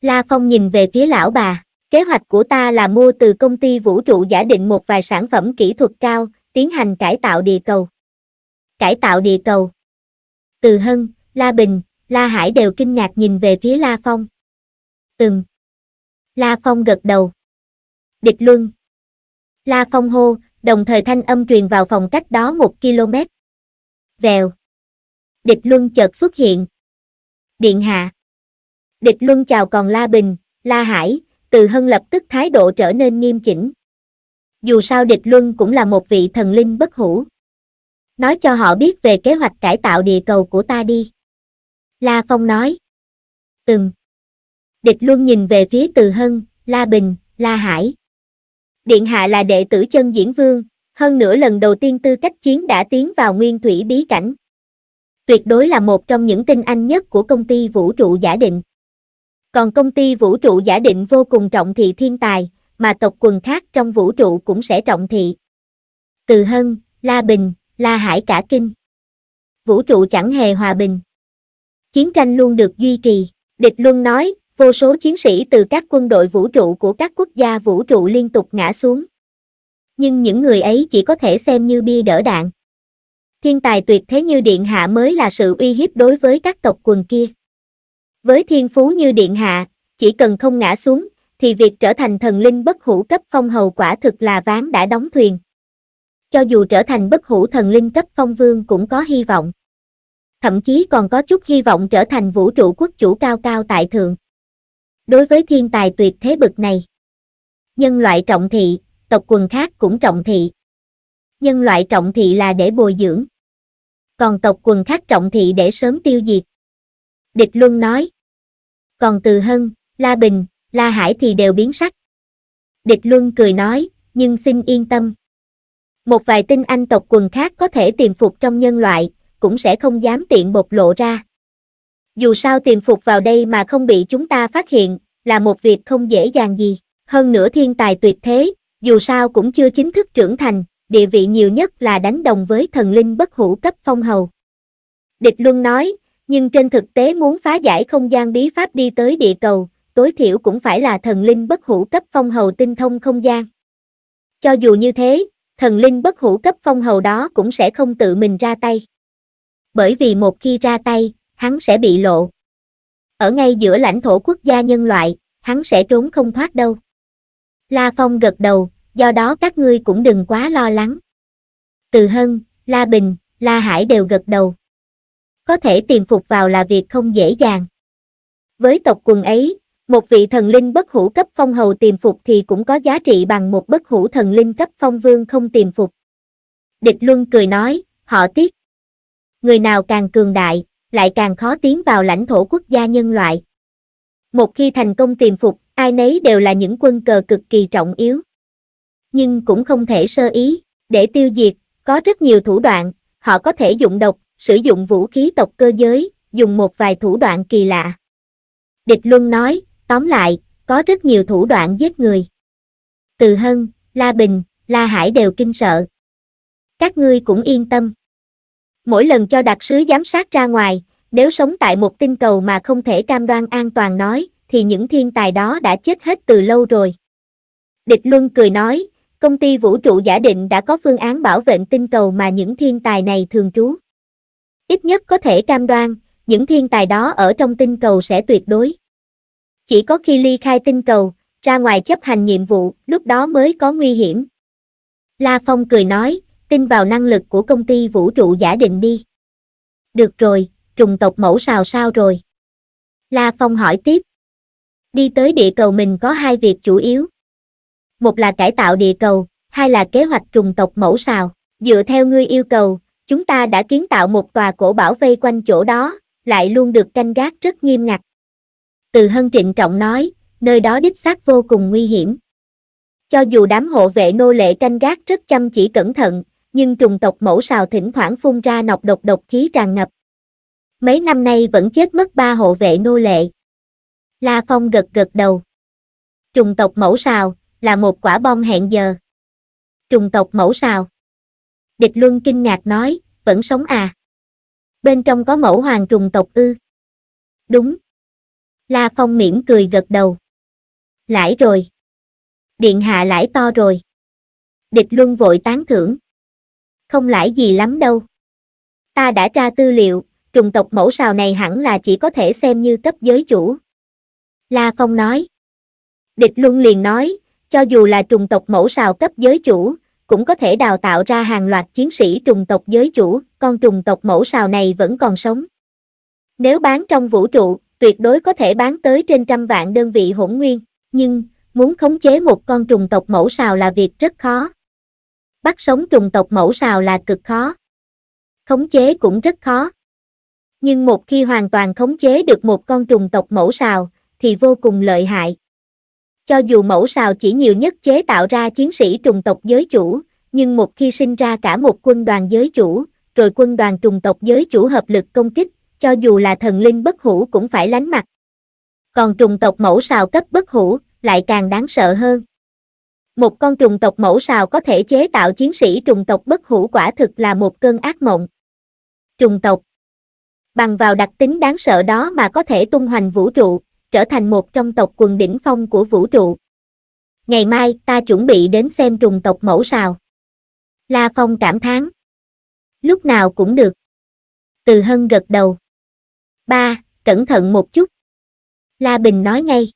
[SPEAKER 1] La Phong nhìn về phía lão bà, kế hoạch của ta là mua từ công ty vũ trụ giả định một vài sản phẩm kỹ thuật cao, tiến hành cải tạo địa cầu cải tạo địa cầu. Từ Hân, La Bình, La Hải đều kinh ngạc nhìn về phía La Phong. Từng. La Phong gật đầu. Địch Luân. La Phong hô, đồng thời thanh âm truyền vào phòng cách đó một km. Vèo. Địch Luân chợt xuất hiện. Điện hạ. Địch Luân chào còn La Bình, La Hải, Từ Hân lập tức thái độ trở nên nghiêm chỉnh. Dù sao Địch Luân cũng là một vị thần linh bất hủ nói cho họ biết về kế hoạch cải tạo địa cầu của ta đi la phong nói ừm địch luôn nhìn về phía từ hân la bình la hải điện hạ là đệ tử chân diễn vương hơn nửa lần đầu tiên tư cách chiến đã tiến vào nguyên thủy bí cảnh tuyệt đối là một trong những tinh anh nhất của công ty vũ trụ giả định còn công ty vũ trụ giả định vô cùng trọng thị thiên tài mà tộc quần khác trong vũ trụ cũng sẽ trọng thị từ hân la bình La Hải cả kinh. Vũ trụ chẳng hề hòa bình. Chiến tranh luôn được duy trì, địch luân nói, vô số chiến sĩ từ các quân đội vũ trụ của các quốc gia vũ trụ liên tục ngã xuống. Nhưng những người ấy chỉ có thể xem như bia đỡ đạn. Thiên tài tuyệt thế như Điện Hạ mới là sự uy hiếp đối với các tộc quần kia. Với thiên phú như Điện Hạ, chỉ cần không ngã xuống, thì việc trở thành thần linh bất hủ cấp phong hầu quả thực là ván đã đóng thuyền cho dù trở thành bất hủ thần linh cấp phong vương cũng có hy vọng. Thậm chí còn có chút hy vọng trở thành vũ trụ quốc chủ cao cao tại thượng. Đối với thiên tài tuyệt thế bực này, nhân loại trọng thị, tộc quần khác cũng trọng thị. Nhân loại trọng thị là để bồi dưỡng. Còn tộc quần khác trọng thị để sớm tiêu diệt. Địch Luân nói. Còn Từ Hân, La Bình, La Hải thì đều biến sắc. Địch Luân cười nói, nhưng xin yên tâm, một vài tinh anh tộc quần khác có thể tiềm phục trong nhân loại, cũng sẽ không dám tiện bộc lộ ra. Dù sao tiềm phục vào đây mà không bị chúng ta phát hiện, là một việc không dễ dàng gì. Hơn nữa thiên tài tuyệt thế, dù sao cũng chưa chính thức trưởng thành, địa vị nhiều nhất là đánh đồng với thần linh bất hủ cấp phong hầu. Địch Luân nói, nhưng trên thực tế muốn phá giải không gian bí pháp đi tới địa cầu, tối thiểu cũng phải là thần linh bất hủ cấp phong hầu tinh thông không gian. Cho dù như thế, thần linh bất hủ cấp phong hầu đó cũng sẽ không tự mình ra tay. Bởi vì một khi ra tay, hắn sẽ bị lộ. Ở ngay giữa lãnh thổ quốc gia nhân loại, hắn sẽ trốn không thoát đâu. La Phong gật đầu, do đó các ngươi cũng đừng quá lo lắng. Từ Hân, La Bình, La Hải đều gật đầu. Có thể tìm phục vào là việc không dễ dàng. Với tộc quần ấy, một vị thần linh bất hủ cấp phong hầu tiềm phục thì cũng có giá trị bằng một bất hủ thần linh cấp phong vương không tiềm phục. Địch Luân cười nói, họ tiếc. Người nào càng cường đại, lại càng khó tiến vào lãnh thổ quốc gia nhân loại. Một khi thành công tiềm phục, ai nấy đều là những quân cờ cực kỳ trọng yếu. Nhưng cũng không thể sơ ý, để tiêu diệt, có rất nhiều thủ đoạn, họ có thể dụng độc, sử dụng vũ khí tộc cơ giới, dùng một vài thủ đoạn kỳ lạ. Địch Luân nói, Tóm lại, có rất nhiều thủ đoạn giết người. Từ Hân, La Bình, La Hải đều kinh sợ. Các ngươi cũng yên tâm. Mỗi lần cho đặc sứ giám sát ra ngoài, nếu sống tại một tinh cầu mà không thể cam đoan an toàn nói, thì những thiên tài đó đã chết hết từ lâu rồi. Địch Luân cười nói, công ty vũ trụ giả định đã có phương án bảo vệ tinh cầu mà những thiên tài này thường trú. Ít nhất có thể cam đoan, những thiên tài đó ở trong tinh cầu sẽ tuyệt đối. Chỉ có khi ly khai tinh cầu, ra ngoài chấp hành nhiệm vụ, lúc đó mới có nguy hiểm. La Phong cười nói, tin vào năng lực của công ty vũ trụ giả định đi. Được rồi, trùng tộc mẫu xào sao rồi. La Phong hỏi tiếp. Đi tới địa cầu mình có hai việc chủ yếu. Một là cải tạo địa cầu, hai là kế hoạch trùng tộc mẫu xào. Dựa theo ngươi yêu cầu, chúng ta đã kiến tạo một tòa cổ bảo vây quanh chỗ đó, lại luôn được canh gác rất nghiêm ngặt từ hân trịnh trọng nói, nơi đó đích xác vô cùng nguy hiểm. Cho dù đám hộ vệ nô lệ canh gác rất chăm chỉ cẩn thận, nhưng trùng tộc mẫu sào thỉnh thoảng phun ra nọc độc độc khí tràn ngập. Mấy năm nay vẫn chết mất ba hộ vệ nô lệ. La Phong gật gật đầu. Trùng tộc mẫu sào là một quả bom hẹn giờ. Trùng tộc mẫu sào. Địch Luân kinh ngạc nói, vẫn sống à. Bên trong có mẫu hoàng trùng tộc ư. Đúng. La Phong mỉm cười gật đầu. Lãi rồi. Điện hạ lãi to rồi. Địch Luân vội tán thưởng. Không lãi gì lắm đâu. Ta đã tra tư liệu, trùng tộc mẫu sào này hẳn là chỉ có thể xem như cấp giới chủ. La Phong nói. Địch Luân liền nói, cho dù là trùng tộc mẫu sào cấp giới chủ, cũng có thể đào tạo ra hàng loạt chiến sĩ trùng tộc giới chủ, con trùng tộc mẫu sào này vẫn còn sống. Nếu bán trong vũ trụ, tuyệt đối có thể bán tới trên trăm vạn đơn vị hỗn nguyên, nhưng, muốn khống chế một con trùng tộc mẫu sào là việc rất khó. Bắt sống trùng tộc mẫu sào là cực khó. Khống chế cũng rất khó. Nhưng một khi hoàn toàn khống chế được một con trùng tộc mẫu sào, thì vô cùng lợi hại. Cho dù mẫu sào chỉ nhiều nhất chế tạo ra chiến sĩ trùng tộc giới chủ, nhưng một khi sinh ra cả một quân đoàn giới chủ, rồi quân đoàn trùng tộc giới chủ hợp lực công kích, cho dù là thần linh bất hủ cũng phải lánh mặt. Còn trùng tộc mẫu sào cấp bất hủ, lại càng đáng sợ hơn. Một con trùng tộc mẫu sào có thể chế tạo chiến sĩ trùng tộc bất hủ quả thực là một cơn ác mộng. Trùng tộc Bằng vào đặc tính đáng sợ đó mà có thể tung hoành vũ trụ, trở thành một trong tộc quần đỉnh phong của vũ trụ. Ngày mai ta chuẩn bị đến xem trùng tộc mẫu sào. La Phong cảm thán. Lúc nào cũng được. Từ Hân gật đầu. Ba, cẩn thận một chút. La Bình nói ngay.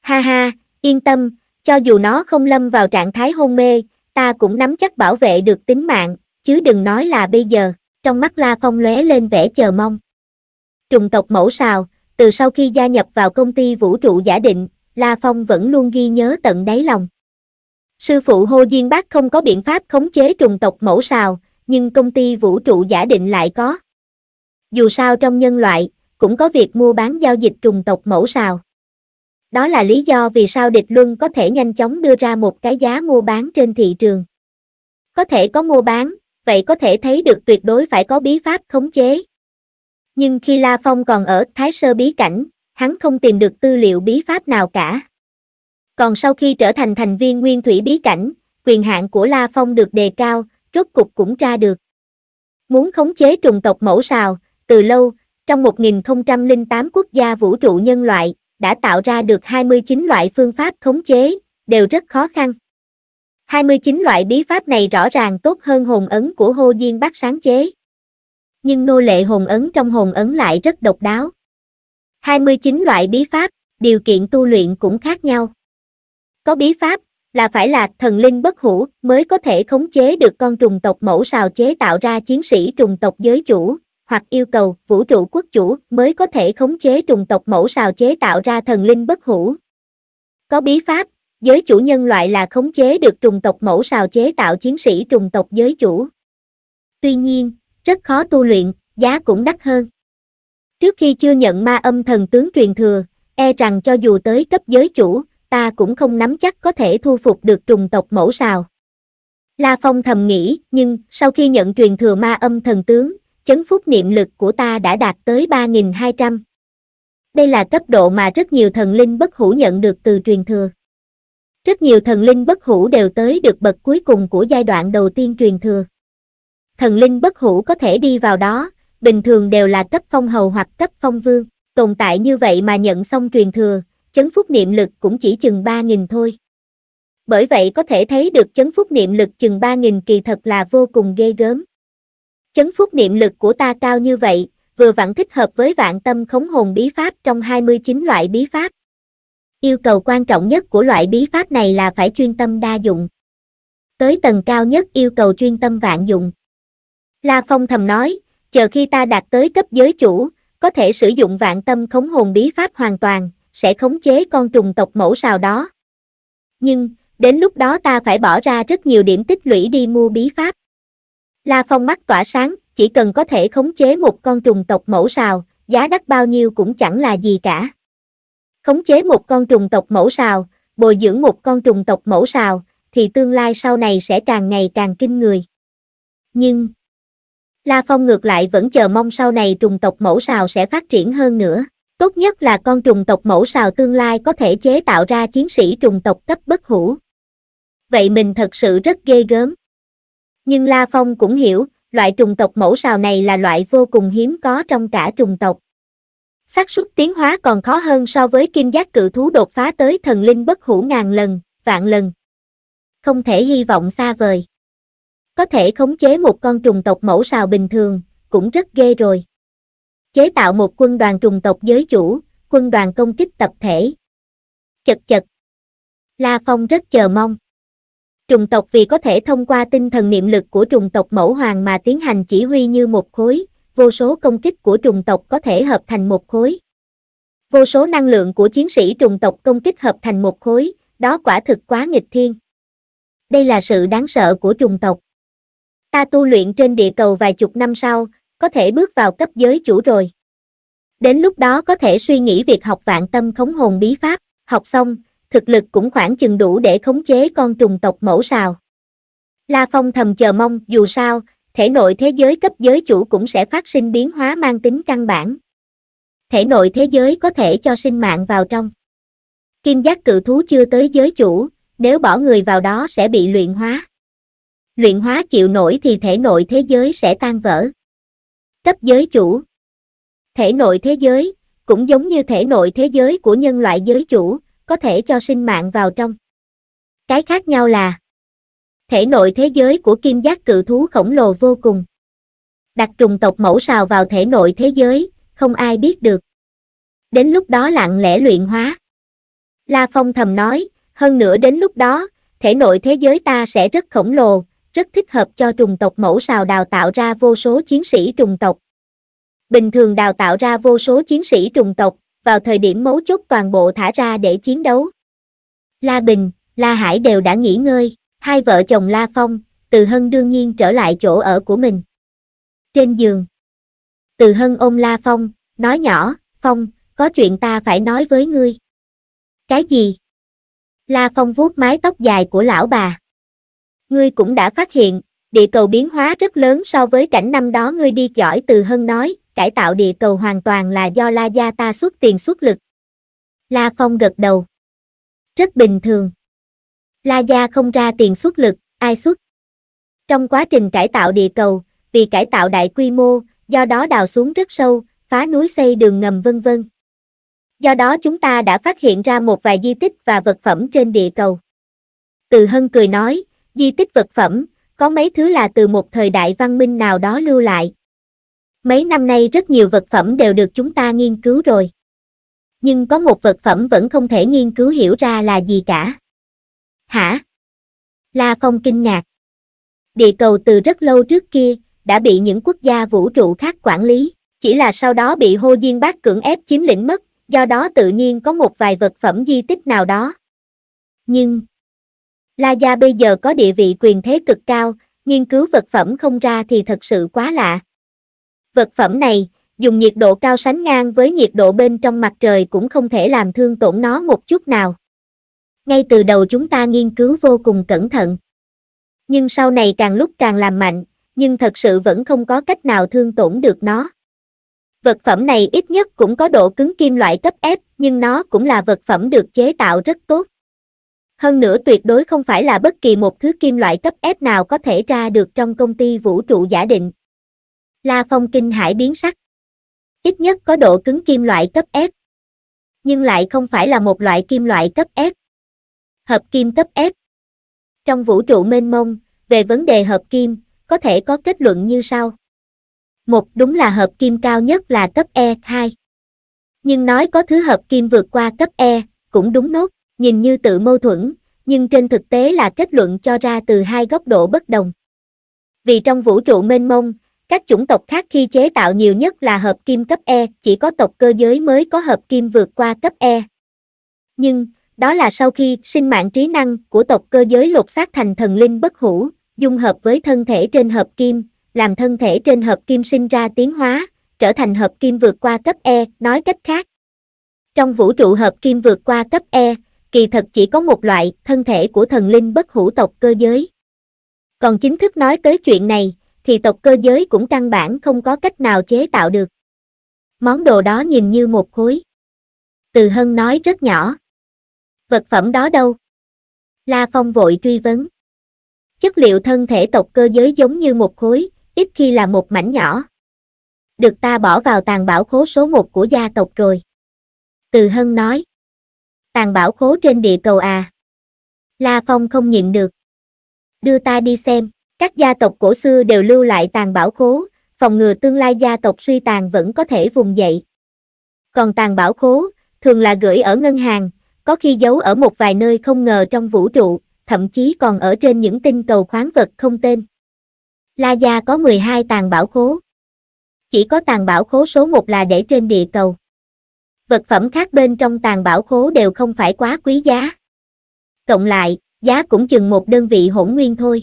[SPEAKER 1] Ha ha, yên tâm, cho dù nó không lâm vào trạng thái hôn mê, ta cũng nắm chắc bảo vệ được tính mạng, chứ đừng nói là bây giờ. Trong mắt La Phong lóe lên vẻ chờ mong. Trùng tộc mẫu sào, từ sau khi gia nhập vào công ty vũ trụ giả định, La Phong vẫn luôn ghi nhớ tận đáy lòng. Sư phụ Hô Diên Bác không có biện pháp khống chế trùng tộc mẫu sào, nhưng công ty vũ trụ giả định lại có. Dù sao trong nhân loại, cũng có việc mua bán giao dịch trùng tộc mẫu sào. Đó là lý do vì sao địch luân có thể nhanh chóng đưa ra một cái giá mua bán trên thị trường. Có thể có mua bán, vậy có thể thấy được tuyệt đối phải có bí pháp khống chế. Nhưng khi La Phong còn ở Thái Sơ Bí Cảnh, hắn không tìm được tư liệu bí pháp nào cả. Còn sau khi trở thành thành viên Nguyên Thủy Bí Cảnh, quyền hạn của La Phong được đề cao, rốt cục cũng ra được. Muốn khống chế trùng tộc mẫu sào, từ lâu, trong 1008 quốc gia vũ trụ nhân loại, đã tạo ra được 29 loại phương pháp khống chế, đều rất khó khăn. 29 loại bí pháp này rõ ràng tốt hơn hồn ấn của hô diên bác sáng chế. Nhưng nô lệ hồn ấn trong hồn ấn lại rất độc đáo. 29 loại bí pháp, điều kiện tu luyện cũng khác nhau. Có bí pháp, là phải là thần linh bất hủ mới có thể khống chế được con trùng tộc mẫu sào chế tạo ra chiến sĩ trùng tộc giới chủ, hoặc yêu cầu vũ trụ quốc chủ mới có thể khống chế trùng tộc mẫu sào chế tạo ra thần linh bất hủ. Có bí pháp, giới chủ nhân loại là khống chế được trùng tộc mẫu sào chế tạo chiến sĩ trùng tộc giới chủ. Tuy nhiên, rất khó tu luyện, giá cũng đắt hơn. Trước khi chưa nhận ma âm thần tướng truyền thừa, e rằng cho dù tới cấp giới chủ, ta cũng không nắm chắc có thể thu phục được trùng tộc mẫu sào. La Phong thầm nghĩ, nhưng sau khi nhận truyền thừa ma âm thần tướng, chấn phúc niệm lực của ta đã đạt tới 3.200. Đây là cấp độ mà rất nhiều thần linh bất hủ nhận được từ truyền thừa. Rất nhiều thần linh bất hủ đều tới được bậc cuối cùng của giai đoạn đầu tiên truyền thừa. Thần linh bất hủ có thể đi vào đó, bình thường đều là cấp phong hầu hoặc cấp phong vương, tồn tại như vậy mà nhận xong truyền thừa, chấn phúc niệm lực cũng chỉ chừng 3.000 thôi. Bởi vậy có thể thấy được chấn phúc niệm lực chừng 3.000 kỳ thật là vô cùng ghê gớm chấn phúc niệm lực của ta cao như vậy, vừa vặn thích hợp với vạn tâm khống hồn bí pháp trong 29 loại bí pháp. Yêu cầu quan trọng nhất của loại bí pháp này là phải chuyên tâm đa dụng. Tới tầng cao nhất yêu cầu chuyên tâm vạn dụng. La Phong thầm nói, chờ khi ta đạt tới cấp giới chủ, có thể sử dụng vạn tâm khống hồn bí pháp hoàn toàn, sẽ khống chế con trùng tộc mẫu sao đó. Nhưng, đến lúc đó ta phải bỏ ra rất nhiều điểm tích lũy đi mua bí pháp. La Phong mắt tỏa sáng, chỉ cần có thể khống chế một con trùng tộc mẫu sào, giá đắt bao nhiêu cũng chẳng là gì cả. Khống chế một con trùng tộc mẫu sào, bồi dưỡng một con trùng tộc mẫu sào, thì tương lai sau này sẽ càng ngày càng kinh người. Nhưng, La Phong ngược lại vẫn chờ mong sau này trùng tộc mẫu sào sẽ phát triển hơn nữa. Tốt nhất là con trùng tộc mẫu sào tương lai có thể chế tạo ra chiến sĩ trùng tộc cấp bất hủ. Vậy mình thật sự rất ghê gớm. Nhưng La Phong cũng hiểu, loại trùng tộc mẫu sào này là loại vô cùng hiếm có trong cả trùng tộc. xác suất tiến hóa còn khó hơn so với kim giác cự thú đột phá tới thần linh bất hủ ngàn lần, vạn lần. Không thể hy vọng xa vời. Có thể khống chế một con trùng tộc mẫu sào bình thường, cũng rất ghê rồi. Chế tạo một quân đoàn trùng tộc giới chủ, quân đoàn công kích tập thể. Chật chật. La Phong rất chờ mong trùng tộc vì có thể thông qua tinh thần niệm lực của trùng tộc mẫu hoàng mà tiến hành chỉ huy như một khối, vô số công kích của trùng tộc có thể hợp thành một khối. Vô số năng lượng của chiến sĩ trùng tộc công kích hợp thành một khối, đó quả thực quá nghịch thiên. Đây là sự đáng sợ của trùng tộc. Ta tu luyện trên địa cầu vài chục năm sau, có thể bước vào cấp giới chủ rồi. Đến lúc đó có thể suy nghĩ việc học vạn tâm khống hồn bí pháp, học xong, thực lực cũng khoảng chừng đủ để khống chế con trùng tộc mẫu sao La Phong thầm chờ mong, dù sao, thể nội thế giới cấp giới chủ cũng sẽ phát sinh biến hóa mang tính căn bản. Thể nội thế giới có thể cho sinh mạng vào trong. Kim giác cự thú chưa tới giới chủ, nếu bỏ người vào đó sẽ bị luyện hóa. Luyện hóa chịu nổi thì thể nội thế giới sẽ tan vỡ. Cấp giới chủ Thể nội thế giới, cũng giống như thể nội thế giới của nhân loại giới chủ, có thể cho sinh mạng vào trong. Cái khác nhau là Thể nội thế giới của kim giác cự thú khổng lồ vô cùng. Đặt trùng tộc mẫu sào vào thể nội thế giới, không ai biết được. Đến lúc đó lặng lẽ luyện hóa. La Phong thầm nói, hơn nữa đến lúc đó, thể nội thế giới ta sẽ rất khổng lồ, rất thích hợp cho trùng tộc mẫu sào đào tạo ra vô số chiến sĩ trùng tộc. Bình thường đào tạo ra vô số chiến sĩ trùng tộc, vào thời điểm mấu chốt toàn bộ thả ra để chiến đấu. La Bình, La Hải đều đã nghỉ ngơi, hai vợ chồng La Phong, Từ Hân đương nhiên trở lại chỗ ở của mình. Trên giường, Từ Hân ôm La Phong, nói nhỏ, Phong, có chuyện ta phải nói với ngươi. Cái gì? La Phong vuốt mái tóc dài của lão bà. Ngươi cũng đã phát hiện, địa cầu biến hóa rất lớn so với cảnh năm đó ngươi đi giỏi Từ Hân nói, cải tạo địa cầu hoàn toàn là do La Gia ta xuất tiền xuất lực. La Phong gật đầu. Rất bình thường. La Gia không ra tiền xuất lực, ai xuất? Trong quá trình cải tạo địa cầu, vì cải tạo đại quy mô, do đó đào xuống rất sâu, phá núi xây đường ngầm vân vân. Do đó chúng ta đã phát hiện ra một vài di tích và vật phẩm trên địa cầu. Từ Hân cười nói, di tích vật phẩm, có mấy thứ là từ một thời đại văn minh nào đó lưu lại, Mấy năm nay rất nhiều vật phẩm đều được chúng ta nghiên cứu rồi. Nhưng có một vật phẩm vẫn không thể nghiên cứu hiểu ra là gì cả. Hả? La Phong kinh ngạc. Địa cầu từ rất lâu trước kia, đã bị những quốc gia vũ trụ khác quản lý, chỉ là sau đó bị hô diên bác cưỡng ép chiếm lĩnh mất, do đó tự nhiên có một vài vật phẩm di tích nào đó. Nhưng, La Gia bây giờ có địa vị quyền thế cực cao, nghiên cứu vật phẩm không ra thì thật sự quá lạ. Vật phẩm này, dùng nhiệt độ cao sánh ngang với nhiệt độ bên trong mặt trời cũng không thể làm thương tổn nó một chút nào. Ngay từ đầu chúng ta nghiên cứu vô cùng cẩn thận. Nhưng sau này càng lúc càng làm mạnh, nhưng thật sự vẫn không có cách nào thương tổn được nó. Vật phẩm này ít nhất cũng có độ cứng kim loại cấp F, nhưng nó cũng là vật phẩm được chế tạo rất tốt. Hơn nữa tuyệt đối không phải là bất kỳ một thứ kim loại cấp F nào có thể ra được trong công ty vũ trụ giả định. La Phong kinh hải biến sắc. Ít nhất có độ cứng kim loại cấp F. Nhưng lại không phải là một loại kim loại cấp F. Hợp kim cấp F. Trong vũ trụ mênh mông, về vấn đề hợp kim, có thể có kết luận như sau. Một đúng là hợp kim cao nhất là cấp E2. Nhưng nói có thứ hợp kim vượt qua cấp E, cũng đúng nốt, nhìn như tự mâu thuẫn, nhưng trên thực tế là kết luận cho ra từ hai góc độ bất đồng. Vì trong vũ trụ mênh mông, các chủng tộc khác khi chế tạo nhiều nhất là hợp kim cấp E, chỉ có tộc cơ giới mới có hợp kim vượt qua cấp E. Nhưng, đó là sau khi sinh mạng trí năng của tộc cơ giới lột xác thành thần linh bất hủ, dung hợp với thân thể trên hợp kim, làm thân thể trên hợp kim sinh ra tiến hóa, trở thành hợp kim vượt qua cấp E, nói cách khác. Trong vũ trụ hợp kim vượt qua cấp E, kỳ thật chỉ có một loại, thân thể của thần linh bất hủ tộc cơ giới. Còn chính thức nói tới chuyện này, thì tộc cơ giới cũng căn bản không có cách nào chế tạo được. Món đồ đó nhìn như một khối. Từ Hân nói rất nhỏ. Vật phẩm đó đâu? La Phong vội truy vấn. Chất liệu thân thể tộc cơ giới giống như một khối, ít khi là một mảnh nhỏ. Được ta bỏ vào tàn bảo khố số 1 của gia tộc rồi. Từ Hân nói. Tàn bảo khố trên địa cầu à? La Phong không nhịn được. Đưa ta đi xem. Các gia tộc cổ xưa đều lưu lại tàn bảo khố, phòng ngừa tương lai gia tộc suy tàn vẫn có thể vùng dậy. Còn tàn bảo khố, thường là gửi ở ngân hàng, có khi giấu ở một vài nơi không ngờ trong vũ trụ, thậm chí còn ở trên những tinh cầu khoáng vật không tên. La Gia có 12 tàn bảo khố. Chỉ có tàn bảo khố số 1 là để trên địa cầu. Vật phẩm khác bên trong tàn bảo khố đều không phải quá quý giá. Cộng lại, giá cũng chừng một đơn vị hỗn nguyên thôi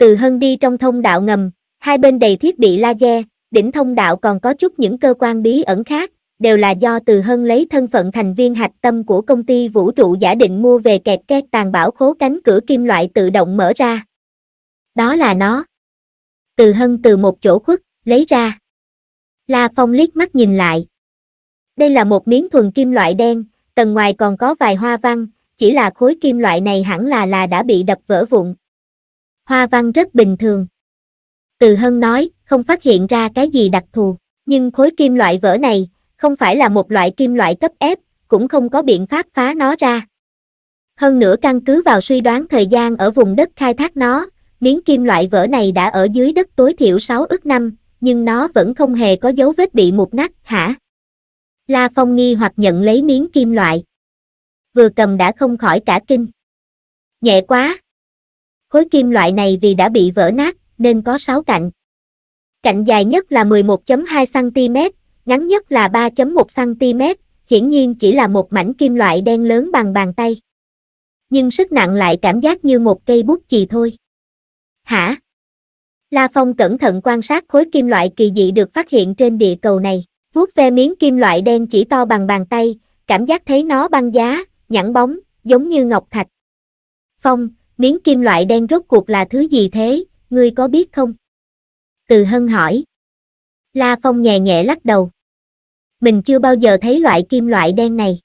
[SPEAKER 1] từ hân đi trong thông đạo ngầm, hai bên đầy thiết bị laser, đỉnh thông đạo còn có chút những cơ quan bí ẩn khác, đều là do từ hân lấy thân phận thành viên hạch tâm của công ty vũ trụ giả định mua về kẹt két tàn bảo khố cánh cửa kim loại tự động mở ra. Đó là nó. Từ hân từ một chỗ khuất, lấy ra. La Phong liếc mắt nhìn lại. Đây là một miếng thuần kim loại đen, tầng ngoài còn có vài hoa văn, chỉ là khối kim loại này hẳn là là đã bị đập vỡ vụn hoa văn rất bình thường. Từ Hân nói, không phát hiện ra cái gì đặc thù, nhưng khối kim loại vỡ này, không phải là một loại kim loại cấp ép, cũng không có biện pháp phá nó ra. Hơn nữa căn cứ vào suy đoán thời gian ở vùng đất khai thác nó, miếng kim loại vỡ này đã ở dưới đất tối thiểu 6 ức năm, nhưng nó vẫn không hề có dấu vết bị mục nát, hả? La Phong nghi hoặc nhận lấy miếng kim loại. Vừa cầm đã không khỏi cả kinh. Nhẹ quá, khối kim loại này vì đã bị vỡ nát, nên có 6 cạnh. Cạnh dài nhất là 11.2cm, ngắn nhất là 3.1cm, hiển nhiên chỉ là một mảnh kim loại đen lớn bằng bàn tay. Nhưng sức nặng lại cảm giác như một cây bút chì thôi. Hả? La Phong cẩn thận quan sát khối kim loại kỳ dị được phát hiện trên địa cầu này, vuốt ve miếng kim loại đen chỉ to bằng bàn tay, cảm giác thấy nó băng giá, nhẵn bóng, giống như ngọc thạch. Phong, miếng kim loại đen rốt cuộc là thứ gì thế, ngươi có biết không? Từ hân hỏi. La Phong nhẹ nhẹ lắc đầu. Mình chưa bao giờ thấy loại kim loại đen này.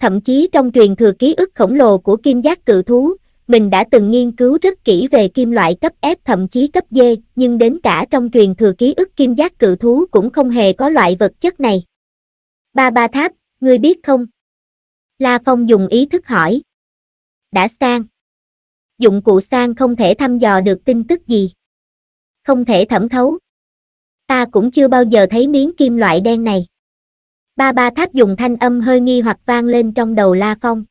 [SPEAKER 1] Thậm chí trong truyền thừa ký ức khổng lồ của kim giác cự thú, mình đã từng nghiên cứu rất kỹ về kim loại cấp F thậm chí cấp D, nhưng đến cả trong truyền thừa ký ức kim giác cự thú cũng không hề có loại vật chất này. Ba ba tháp, ngươi biết không? La Phong dùng ý thức hỏi. Đã sang dụng cụ sang không thể thăm dò được tin tức gì. Không thể thẩm thấu. Ta cũng chưa bao giờ thấy miếng kim loại đen này. Ba ba tháp dùng thanh âm hơi nghi hoặc vang lên trong đầu La Phong.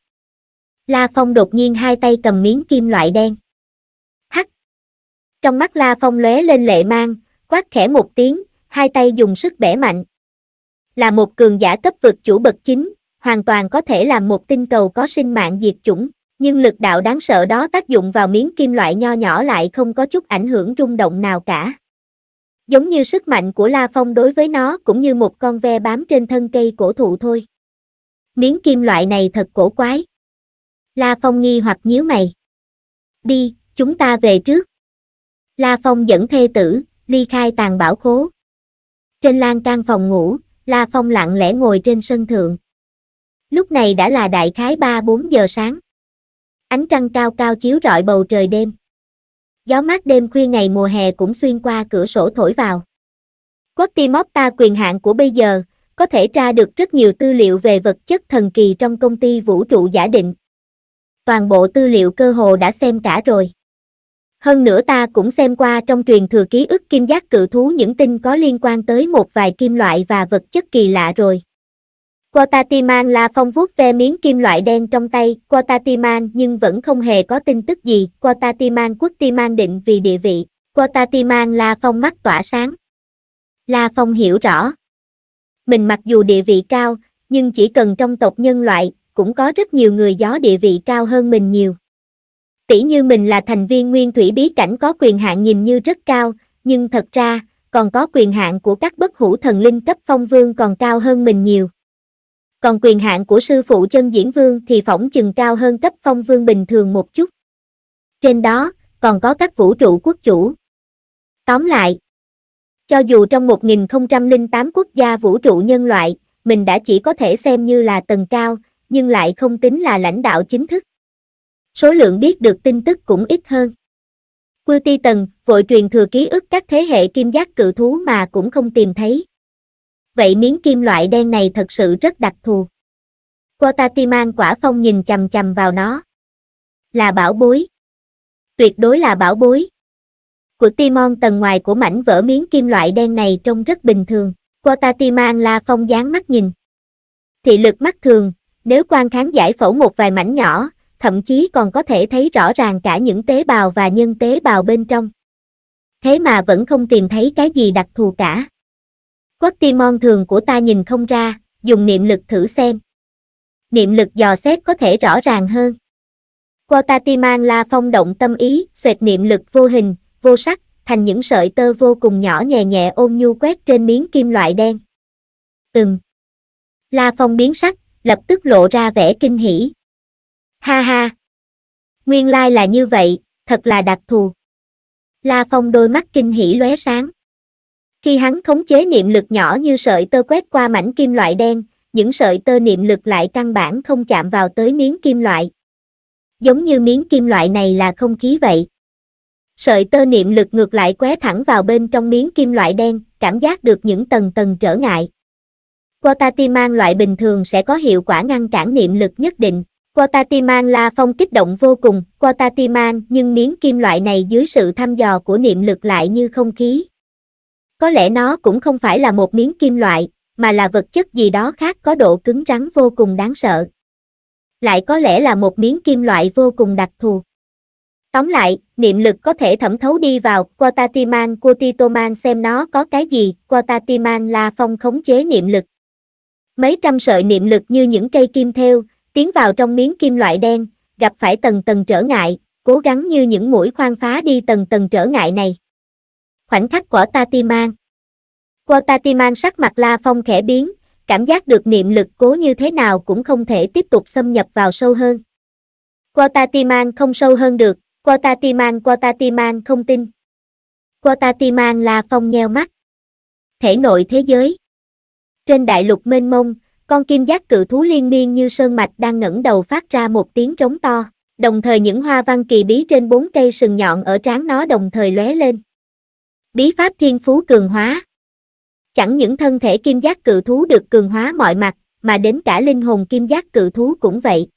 [SPEAKER 1] La Phong đột nhiên hai tay cầm miếng kim loại đen. Hắc! Trong mắt La Phong lóe lên lệ mang, quát khẽ một tiếng, hai tay dùng sức bẻ mạnh. Là một cường giả cấp vực chủ bậc chính, hoàn toàn có thể làm một tinh cầu có sinh mạng diệt chủng nhưng lực đạo đáng sợ đó tác dụng vào miếng kim loại nho nhỏ lại không có chút ảnh hưởng rung động nào cả. Giống như sức mạnh của La Phong đối với nó cũng như một con ve bám trên thân cây cổ thụ thôi. Miếng kim loại này thật cổ quái. La Phong nghi hoặc nhíu mày. Đi, chúng ta về trước. La Phong dẫn thê tử, ly khai tàn bảo khố. Trên lan can phòng ngủ, La Phong lặng lẽ ngồi trên sân thượng. Lúc này đã là đại khái 3-4 giờ sáng. Ánh trăng cao cao chiếu rọi bầu trời đêm. Gió mát đêm khuya ngày mùa hè cũng xuyên qua cửa sổ thổi vào. Quốc ti móc ta quyền hạn của bây giờ, có thể tra được rất nhiều tư liệu về vật chất thần kỳ trong công ty vũ trụ giả định. Toàn bộ tư liệu cơ hồ đã xem cả rồi. Hơn nữa ta cũng xem qua trong truyền thừa ký ức kim giác cự thú những tin có liên quan tới một vài kim loại và vật chất kỳ lạ rồi. Quatatiman La Phong vuốt ve miếng kim loại đen trong tay, Quatatiman nhưng vẫn không hề có tin tức gì, Quatatiman quốc Timan định vì địa vị, Quatatiman La Phong mắt tỏa sáng. La Phong hiểu rõ. Mình mặc dù địa vị cao, nhưng chỉ cần trong tộc nhân loại, cũng có rất nhiều người gió địa vị cao hơn mình nhiều. Tỷ như mình là thành viên nguyên thủy bí cảnh có quyền hạn nhìn như rất cao, nhưng thật ra, còn có quyền hạn của các bất hủ thần linh cấp phong vương còn cao hơn mình nhiều còn quyền hạn của sư phụ chân diễn vương thì phỏng chừng cao hơn cấp phong vương bình thường một chút. Trên đó, còn có các vũ trụ quốc chủ. Tóm lại, cho dù trong 1008 quốc gia vũ trụ nhân loại, mình đã chỉ có thể xem như là tầng cao, nhưng lại không tính là lãnh đạo chính thức. Số lượng biết được tin tức cũng ít hơn. Quy ti tần, vội truyền thừa ký ức các thế hệ kim giác cự thú mà cũng không tìm thấy vậy miếng kim loại đen này thật sự rất đặc thù. Quatatiman quả phong nhìn chằm chằm vào nó. Là bảo bối. Tuyệt đối là bảo bối. Của Timon tầng ngoài của mảnh vỡ miếng kim loại đen này trông rất bình thường. Quatatiman la phong dán mắt nhìn. Thị lực mắt thường, nếu quan khán giải phẫu một vài mảnh nhỏ, thậm chí còn có thể thấy rõ ràng cả những tế bào và nhân tế bào bên trong. Thế mà vẫn không tìm thấy cái gì đặc thù cả. Quất Ti Mon thường của ta nhìn không ra, dùng niệm lực thử xem. Niệm lực dò xét có thể rõ ràng hơn. Ti Quatatiman la phong động tâm ý, xoẹt niệm lực vô hình, vô sắc, thành những sợi tơ vô cùng nhỏ nhẹ nhẹ ôm nhu quét trên miếng kim loại đen. Ừm. La phong biến sắc, lập tức lộ ra vẻ kinh hỉ. Ha ha. Nguyên lai là như vậy, thật là đặc thù. La phong đôi mắt kinh hỉ lóe sáng. Khi hắn khống chế niệm lực nhỏ như sợi tơ quét qua mảnh kim loại đen, những sợi tơ niệm lực lại căn bản không chạm vào tới miếng kim loại. Giống như miếng kim loại này là không khí vậy. Sợi tơ niệm lực ngược lại qué thẳng vào bên trong miếng kim loại đen, cảm giác được những tầng tầng trở ngại. Quatatiman loại bình thường sẽ có hiệu quả ngăn cản niệm lực nhất định. Quatatiman la phong kích động vô cùng, Quatatiman nhưng miếng kim loại này dưới sự thăm dò của niệm lực lại như không khí, có lẽ nó cũng không phải là một miếng kim loại, mà là vật chất gì đó khác có độ cứng rắn vô cùng đáng sợ. Lại có lẽ là một miếng kim loại vô cùng đặc thù. Tóm lại, niệm lực có thể thẩm thấu đi vào Quatatiman Kutitoman xem nó có cái gì, Quatatiman là phong khống chế niệm lực. Mấy trăm sợi niệm lực như những cây kim theo, tiến vào trong miếng kim loại đen, gặp phải tầng tầng trở ngại, cố gắng như những mũi khoan phá đi tầng tầng trở ngại này khoảnh khắc của Tatiman. Qua Tatiman sắc mặt La Phong khẽ biến, cảm giác được niệm lực cố như thế nào cũng không thể tiếp tục xâm nhập vào sâu hơn. tatiman không sâu hơn được, tatiman Quatatiman tatiman không tin. tatiman la phong nheo mắt. Thể nội thế giới. Trên đại lục mênh mông, con kim giác cự thú liên miên như sơn mạch đang ngẩng đầu phát ra một tiếng trống to, đồng thời những hoa văn kỳ bí trên bốn cây sừng nhọn ở trán nó đồng thời lóe lên bí pháp thiên phú cường hóa. Chẳng những thân thể kim giác cự thú được cường hóa mọi mặt, mà đến cả linh hồn kim giác cự thú cũng vậy.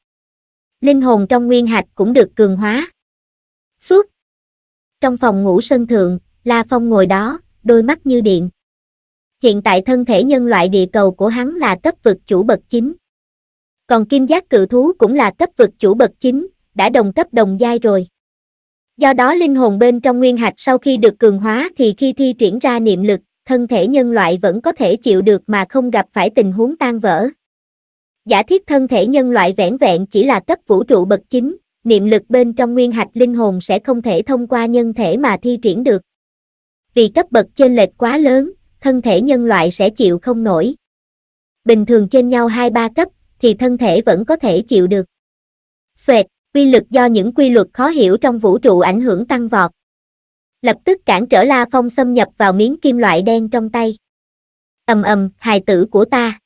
[SPEAKER 1] Linh hồn trong nguyên hạch cũng được cường hóa. Suốt. Trong phòng ngủ sân thượng, La Phong ngồi đó, đôi mắt như điện. Hiện tại thân thể nhân loại địa cầu của hắn là cấp vực chủ bậc chính. Còn kim giác cự thú cũng là cấp vực chủ bậc chính, đã đồng cấp đồng giai rồi. Do đó linh hồn bên trong nguyên hạch sau khi được cường hóa thì khi thi triển ra niệm lực, thân thể nhân loại vẫn có thể chịu được mà không gặp phải tình huống tan vỡ. Giả thiết thân thể nhân loại vẻn vẹn chỉ là cấp vũ trụ bậc chính, niệm lực bên trong nguyên hạch linh hồn sẽ không thể thông qua nhân thể mà thi triển được. Vì cấp bậc chênh lệch quá lớn, thân thể nhân loại sẽ chịu không nổi. Bình thường trên nhau 2-3 cấp, thì thân thể vẫn có thể chịu được. Xoẹt! uy lực do những quy luật khó hiểu trong vũ trụ ảnh hưởng tăng vọt. Lập tức cản trở La Phong xâm nhập vào miếng kim loại đen trong tay. Ầm ầm, hài tử của ta.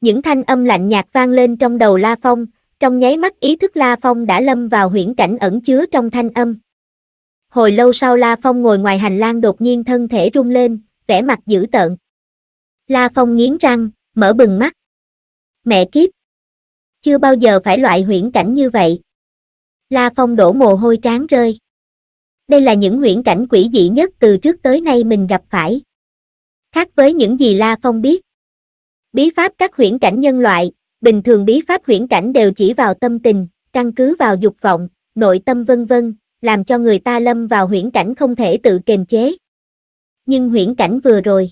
[SPEAKER 1] Những thanh âm lạnh nhạt vang lên trong đầu La Phong, trong nháy mắt ý thức La Phong đã lâm vào huyễn cảnh ẩn chứa trong thanh âm. Hồi lâu sau La Phong ngồi ngoài hành lang đột nhiên thân thể rung lên, vẻ mặt dữ tợn. La Phong nghiến răng, mở bừng mắt. Mẹ kiếp! Chưa bao giờ phải loại huyễn cảnh như vậy. La Phong đổ mồ hôi trán rơi. Đây là những huyễn cảnh quỷ dị nhất từ trước tới nay mình gặp phải. Khác với những gì La Phong biết. Bí pháp các huyễn cảnh nhân loại, bình thường bí pháp huyễn cảnh đều chỉ vào tâm tình, căn cứ vào dục vọng, nội tâm vân vân, làm cho người ta lâm vào huyễn cảnh không thể tự kềm chế. Nhưng huyễn cảnh vừa rồi,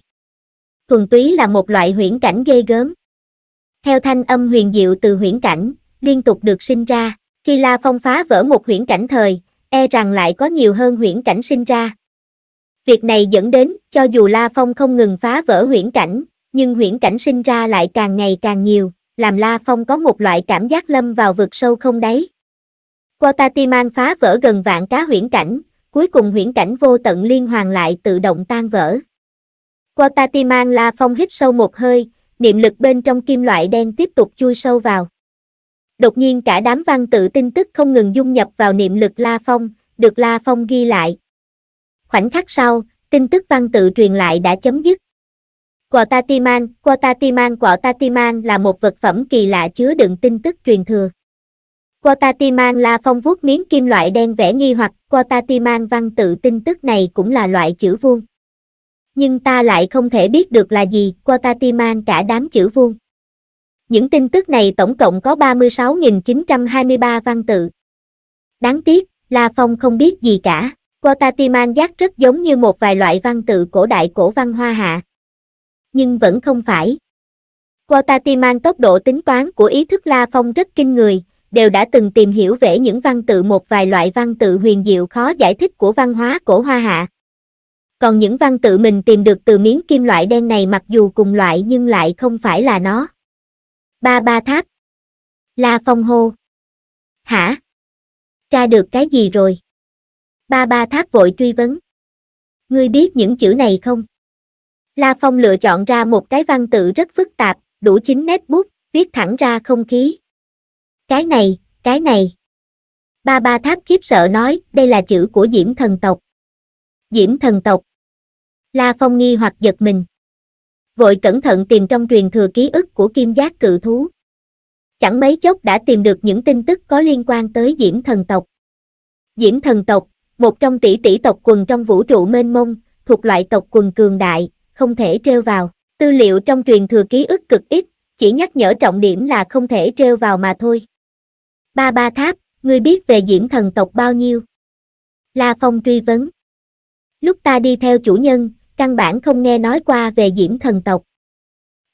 [SPEAKER 1] thuần túy là một loại huyễn cảnh ghê gớm. Theo thanh âm huyền diệu từ huyễn cảnh, liên tục được sinh ra. Khi La Phong phá vỡ một huyễn cảnh thời, e rằng lại có nhiều hơn huyễn cảnh sinh ra. Việc này dẫn đến, cho dù La Phong không ngừng phá vỡ huyễn cảnh, nhưng huyễn cảnh sinh ra lại càng ngày càng nhiều, làm La Phong có một loại cảm giác lâm vào vực sâu không đáy. Quatatiman phá vỡ gần vạn cá huyễn cảnh, cuối cùng huyễn cảnh vô tận liên hoàn lại tự động tan vỡ. Quatatiman La Phong hít sâu một hơi, niệm lực bên trong kim loại đen tiếp tục chui sâu vào. Đột nhiên cả đám văn tự tin tức không ngừng dung nhập vào niệm lực La Phong, được La Phong ghi lại. Khoảnh khắc sau, tin tức văn tự truyền lại đã chấm dứt. Quatatiman, Quatatiman, Quatatiman là một vật phẩm kỳ lạ chứa đựng tin tức truyền thừa. Quatatiman La Phong vuốt miếng kim loại đen vẽ nghi hoặc Quatatiman văn tự tin tức này cũng là loại chữ vuông. Nhưng ta lại không thể biết được là gì Quatatiman cả đám chữ vuông. Những tin tức này tổng cộng có 36.923 văn tự. Đáng tiếc, La Phong không biết gì cả. Quatatiman giác rất giống như một vài loại văn tự cổ đại cổ văn hoa hạ. Nhưng vẫn không phải. Quatatiman tốc độ tính toán của ý thức La Phong rất kinh người, đều đã từng tìm hiểu về những văn tự một vài loại văn tự huyền diệu khó giải thích của văn hóa cổ hoa hạ. Còn những văn tự mình tìm được từ miếng kim loại đen này mặc dù cùng loại nhưng lại không phải là nó. Ba ba tháp. La Phong hô. Hả? Tra được cái gì rồi? Ba ba tháp vội truy vấn. Ngươi biết những chữ này không? La Phong lựa chọn ra một cái văn tự rất phức tạp, đủ chính nét bút, viết thẳng ra không khí. Cái này, cái này. Ba ba tháp khiếp sợ nói, đây là chữ của Diễm thần tộc. Diễm thần tộc. La Phong nghi hoặc giật mình vội cẩn thận tìm trong truyền thừa ký ức của kim giác cự thú. Chẳng mấy chốc đã tìm được những tin tức có liên quan tới Diễm thần tộc. Diễm thần tộc, một trong tỷ tỷ tộc quần trong vũ trụ mênh mông, thuộc loại tộc quần cường đại, không thể treo vào. Tư liệu trong truyền thừa ký ức cực ít, chỉ nhắc nhở trọng điểm là không thể treo vào mà thôi. Ba ba tháp, ngươi biết về diễm thần tộc bao nhiêu? La Phong truy vấn. Lúc ta đi theo chủ nhân, căn bản không nghe nói qua về diễm thần tộc.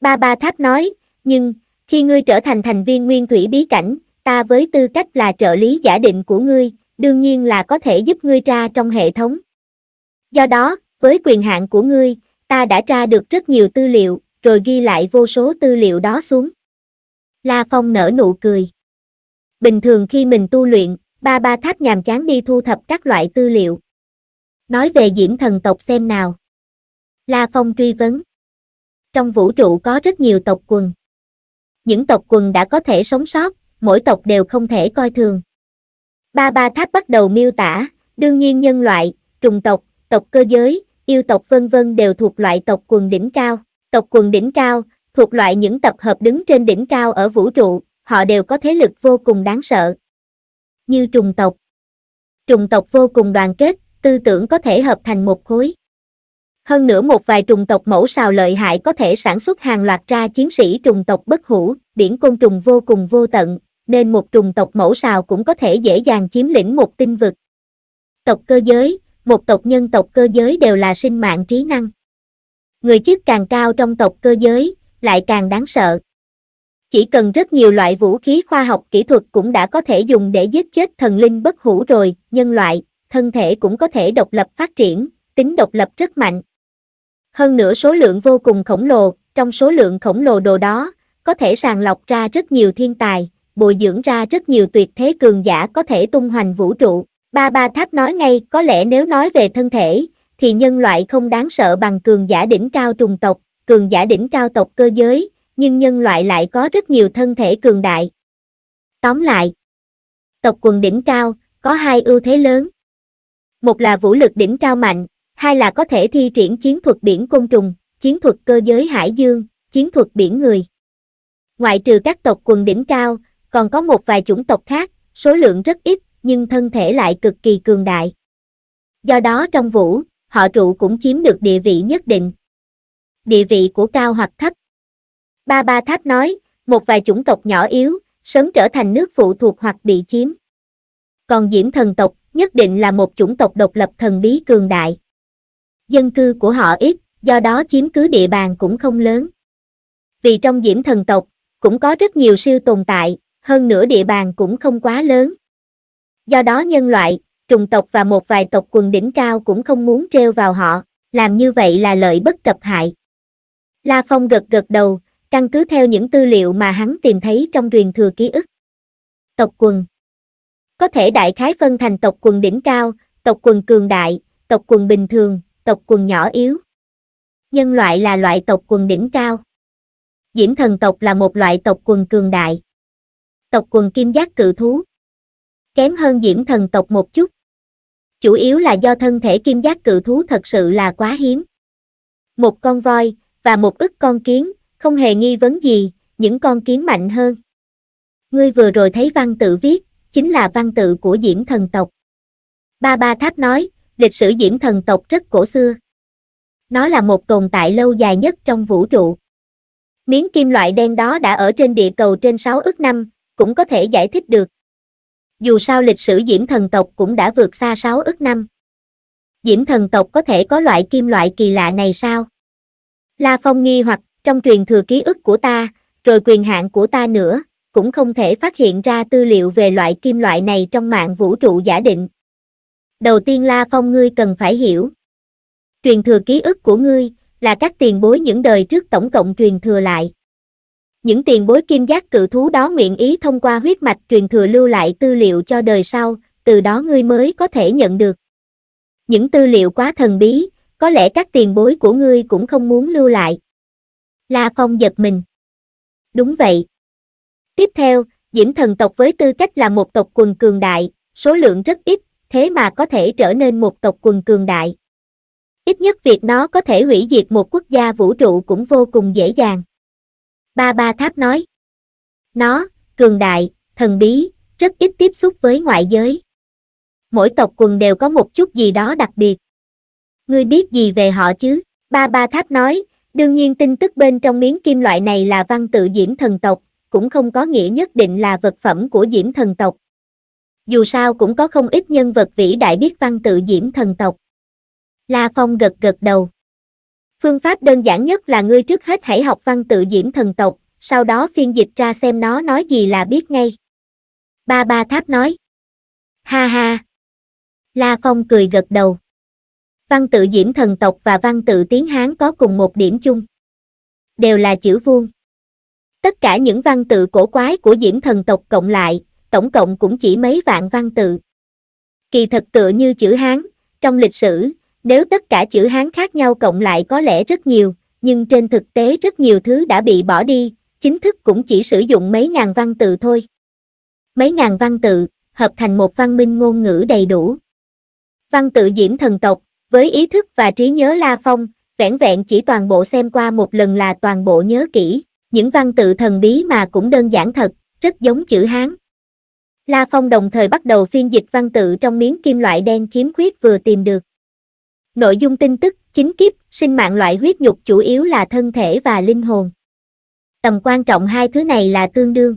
[SPEAKER 1] Ba Ba Tháp nói, nhưng, khi ngươi trở thành thành viên nguyên thủy bí cảnh, ta với tư cách là trợ lý giả định của ngươi, đương nhiên là có thể giúp ngươi ra trong hệ thống. Do đó, với quyền hạn của ngươi, ta đã tra được rất nhiều tư liệu, rồi ghi lại vô số tư liệu đó xuống. La Phong nở nụ cười. Bình thường khi mình tu luyện, ba ba tháp nhàm chán đi thu thập các loại tư liệu. Nói về diễm thần tộc xem nào. La Phong truy vấn. Trong vũ trụ có rất nhiều tộc quần. Những tộc quần đã có thể sống sót, mỗi tộc đều không thể coi thường. Ba ba tháp bắt đầu miêu tả, đương nhiên nhân loại, trùng tộc, tộc cơ giới, yêu tộc vân vân đều thuộc loại tộc quần đỉnh cao. Tộc quần đỉnh cao, thuộc loại những tập hợp đứng trên đỉnh cao ở vũ trụ, họ đều có thế lực vô cùng đáng sợ. Như trùng tộc. Trùng tộc vô cùng đoàn kết, tư tưởng có thể hợp thành một khối. Hơn nữa một vài trùng tộc mẫu sào lợi hại có thể sản xuất hàng loạt ra chiến sĩ trùng tộc bất hủ, biển côn trùng vô cùng vô tận, nên một trùng tộc mẫu sào cũng có thể dễ dàng chiếm lĩnh một tinh vực. Tộc cơ giới, một tộc nhân tộc cơ giới đều là sinh mạng trí năng. Người chức càng cao trong tộc cơ giới, lại càng đáng sợ. Chỉ cần rất nhiều loại vũ khí khoa học kỹ thuật cũng đã có thể dùng để giết chết thần linh bất hủ rồi, nhân loại, thân thể cũng có thể độc lập phát triển, tính độc lập rất mạnh. Hơn nữa số lượng vô cùng khổng lồ, trong số lượng khổng lồ đồ đó, có thể sàng lọc ra rất nhiều thiên tài, bồi dưỡng ra rất nhiều tuyệt thế cường giả có thể tung hoành vũ trụ. Ba ba tháp nói ngay, có lẽ nếu nói về thân thể, thì nhân loại không đáng sợ bằng cường giả đỉnh cao trùng tộc, cường giả đỉnh cao tộc cơ giới, nhưng nhân loại lại có rất nhiều thân thể cường đại. Tóm lại, tộc quần đỉnh cao, có hai ưu thế lớn. Một là vũ lực đỉnh cao mạnh, hai là có thể thi triển chiến thuật biển côn trùng, chiến thuật cơ giới hải dương, chiến thuật biển người. Ngoại trừ các tộc quần đỉnh cao, còn có một vài chủng tộc khác, số lượng rất ít, nhưng thân thể lại cực kỳ cường đại. Do đó trong vũ, họ trụ cũng chiếm được địa vị nhất định. Địa vị của cao hoặc thấp. Ba Ba Tháp nói, một vài chủng tộc nhỏ yếu, sớm trở thành nước phụ thuộc hoặc bị chiếm. Còn diễm thần tộc nhất định là một chủng tộc độc lập thần bí cường đại dân cư của họ ít, do đó chiếm cứ địa bàn cũng không lớn. Vì trong diễm thần tộc, cũng có rất nhiều siêu tồn tại, hơn nữa địa bàn cũng không quá lớn. Do đó nhân loại, trùng tộc và một vài tộc quần đỉnh cao cũng không muốn treo vào họ, làm như vậy là lợi bất cập hại. La Phong gật gật đầu, căn cứ theo những tư liệu mà hắn tìm thấy trong truyền thừa ký ức. Tộc quần Có thể đại khái phân thành tộc quần đỉnh cao, tộc quần cường đại, tộc quần bình thường, tộc quần nhỏ yếu. Nhân loại là loại tộc quần đỉnh cao. Diễm thần tộc là một loại tộc quần cường đại. Tộc quần kim giác cự thú. Kém hơn diễm thần tộc một chút. Chủ yếu là do thân thể kim giác cự thú thật sự là quá hiếm. Một con voi, và một ức con kiến, không hề nghi vấn gì, những con kiến mạnh hơn. Ngươi vừa rồi thấy văn tự viết, chính là văn tự của diễm thần tộc. Ba ba tháp nói, lịch sử diễm thần tộc rất cổ xưa. Nó là một tồn tại lâu dài nhất trong vũ trụ. Miếng kim loại đen đó đã ở trên địa cầu trên 6 ức năm, cũng có thể giải thích được. Dù sao lịch sử diễm thần tộc cũng đã vượt xa 6 ức năm. Diễm thần tộc có thể có loại kim loại kỳ lạ này sao? La Phong nghi hoặc trong truyền thừa ký ức của ta, rồi quyền hạn của ta nữa, cũng không thể phát hiện ra tư liệu về loại kim loại này trong mạng vũ trụ giả định, đầu tiên La Phong ngươi cần phải hiểu. Truyền thừa ký ức của ngươi là các tiền bối những đời trước tổng cộng truyền thừa lại. Những tiền bối kim giác cự thú đó nguyện ý thông qua huyết mạch truyền thừa lưu lại tư liệu cho đời sau, từ đó ngươi mới có thể nhận được. Những tư liệu quá thần bí, có lẽ các tiền bối của ngươi cũng không muốn lưu lại. La Phong giật mình. Đúng vậy. Tiếp theo, Diễm thần tộc với tư cách là một tộc quần cường đại, số lượng rất ít, thế mà có thể trở nên một tộc quần cường đại. Ít nhất việc nó có thể hủy diệt một quốc gia vũ trụ cũng vô cùng dễ dàng. Ba Ba Tháp nói. Nó, cường đại, thần bí, rất ít tiếp xúc với ngoại giới. Mỗi tộc quần đều có một chút gì đó đặc biệt. Ngươi biết gì về họ chứ? Ba Ba Tháp nói, đương nhiên tin tức bên trong miếng kim loại này là văn tự diễm thần tộc, cũng không có nghĩa nhất định là vật phẩm của diễm thần tộc, dù sao cũng có không ít nhân vật vĩ đại biết văn tự diễm thần tộc. La Phong gật gật đầu. Phương pháp đơn giản nhất là ngươi trước hết hãy học văn tự diễm thần tộc, sau đó phiên dịch ra xem nó nói gì là biết ngay. Ba ba tháp nói. Ha ha. La Phong cười gật đầu. Văn tự diễm thần tộc và văn tự tiếng Hán có cùng một điểm chung. Đều là chữ vuông. Tất cả những văn tự cổ quái của diễm thần tộc cộng lại, tổng cộng cũng chỉ mấy vạn văn tự. Kỳ thật tựa như chữ Hán, trong lịch sử, nếu tất cả chữ Hán khác nhau cộng lại có lẽ rất nhiều, nhưng trên thực tế rất nhiều thứ đã bị bỏ đi, chính thức cũng chỉ sử dụng mấy ngàn văn tự thôi. Mấy ngàn văn tự, hợp thành một văn minh ngôn ngữ đầy đủ. Văn tự diễm thần tộc, với ý thức và trí nhớ La Phong, vẻn vẹn chỉ toàn bộ xem qua một lần là toàn bộ nhớ kỹ, những văn tự thần bí mà cũng đơn giản thật, rất giống chữ Hán. La Phong đồng thời bắt đầu phiên dịch văn tự trong miếng kim loại đen kiếm khuyết vừa tìm được. Nội dung tin tức, chính kiếp, sinh mạng loại huyết nhục chủ yếu là thân thể và linh hồn. Tầm quan trọng hai thứ này là tương đương.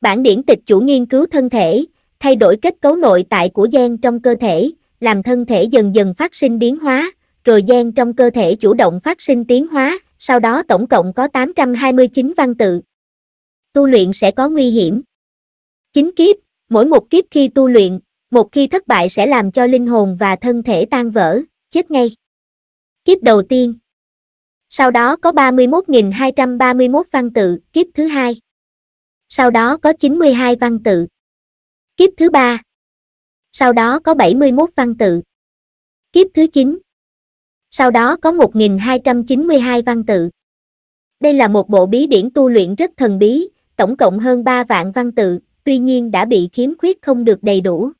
[SPEAKER 1] Bản điển tịch chủ nghiên cứu thân thể, thay đổi kết cấu nội tại của gen trong cơ thể, làm thân thể dần dần phát sinh biến hóa, rồi gen trong cơ thể chủ động phát sinh tiến hóa, sau đó tổng cộng có 829 văn tự. Tu luyện sẽ có nguy hiểm. Chín kiếp, mỗi một kiếp khi tu luyện, một khi thất bại sẽ làm cho linh hồn và thân thể tan vỡ, chết ngay. Kiếp đầu tiên. Sau đó có 31.231 văn tự, kiếp thứ hai. Sau đó có 92 văn tự. Kiếp thứ ba. Sau đó có 71 văn tự. Kiếp thứ 9. Sau đó có 1.292 văn tự. Đây là một bộ bí điển tu luyện rất thần bí, tổng cộng hơn 3 vạn văn tự, tuy nhiên đã bị khiếm khuyết không được đầy đủ.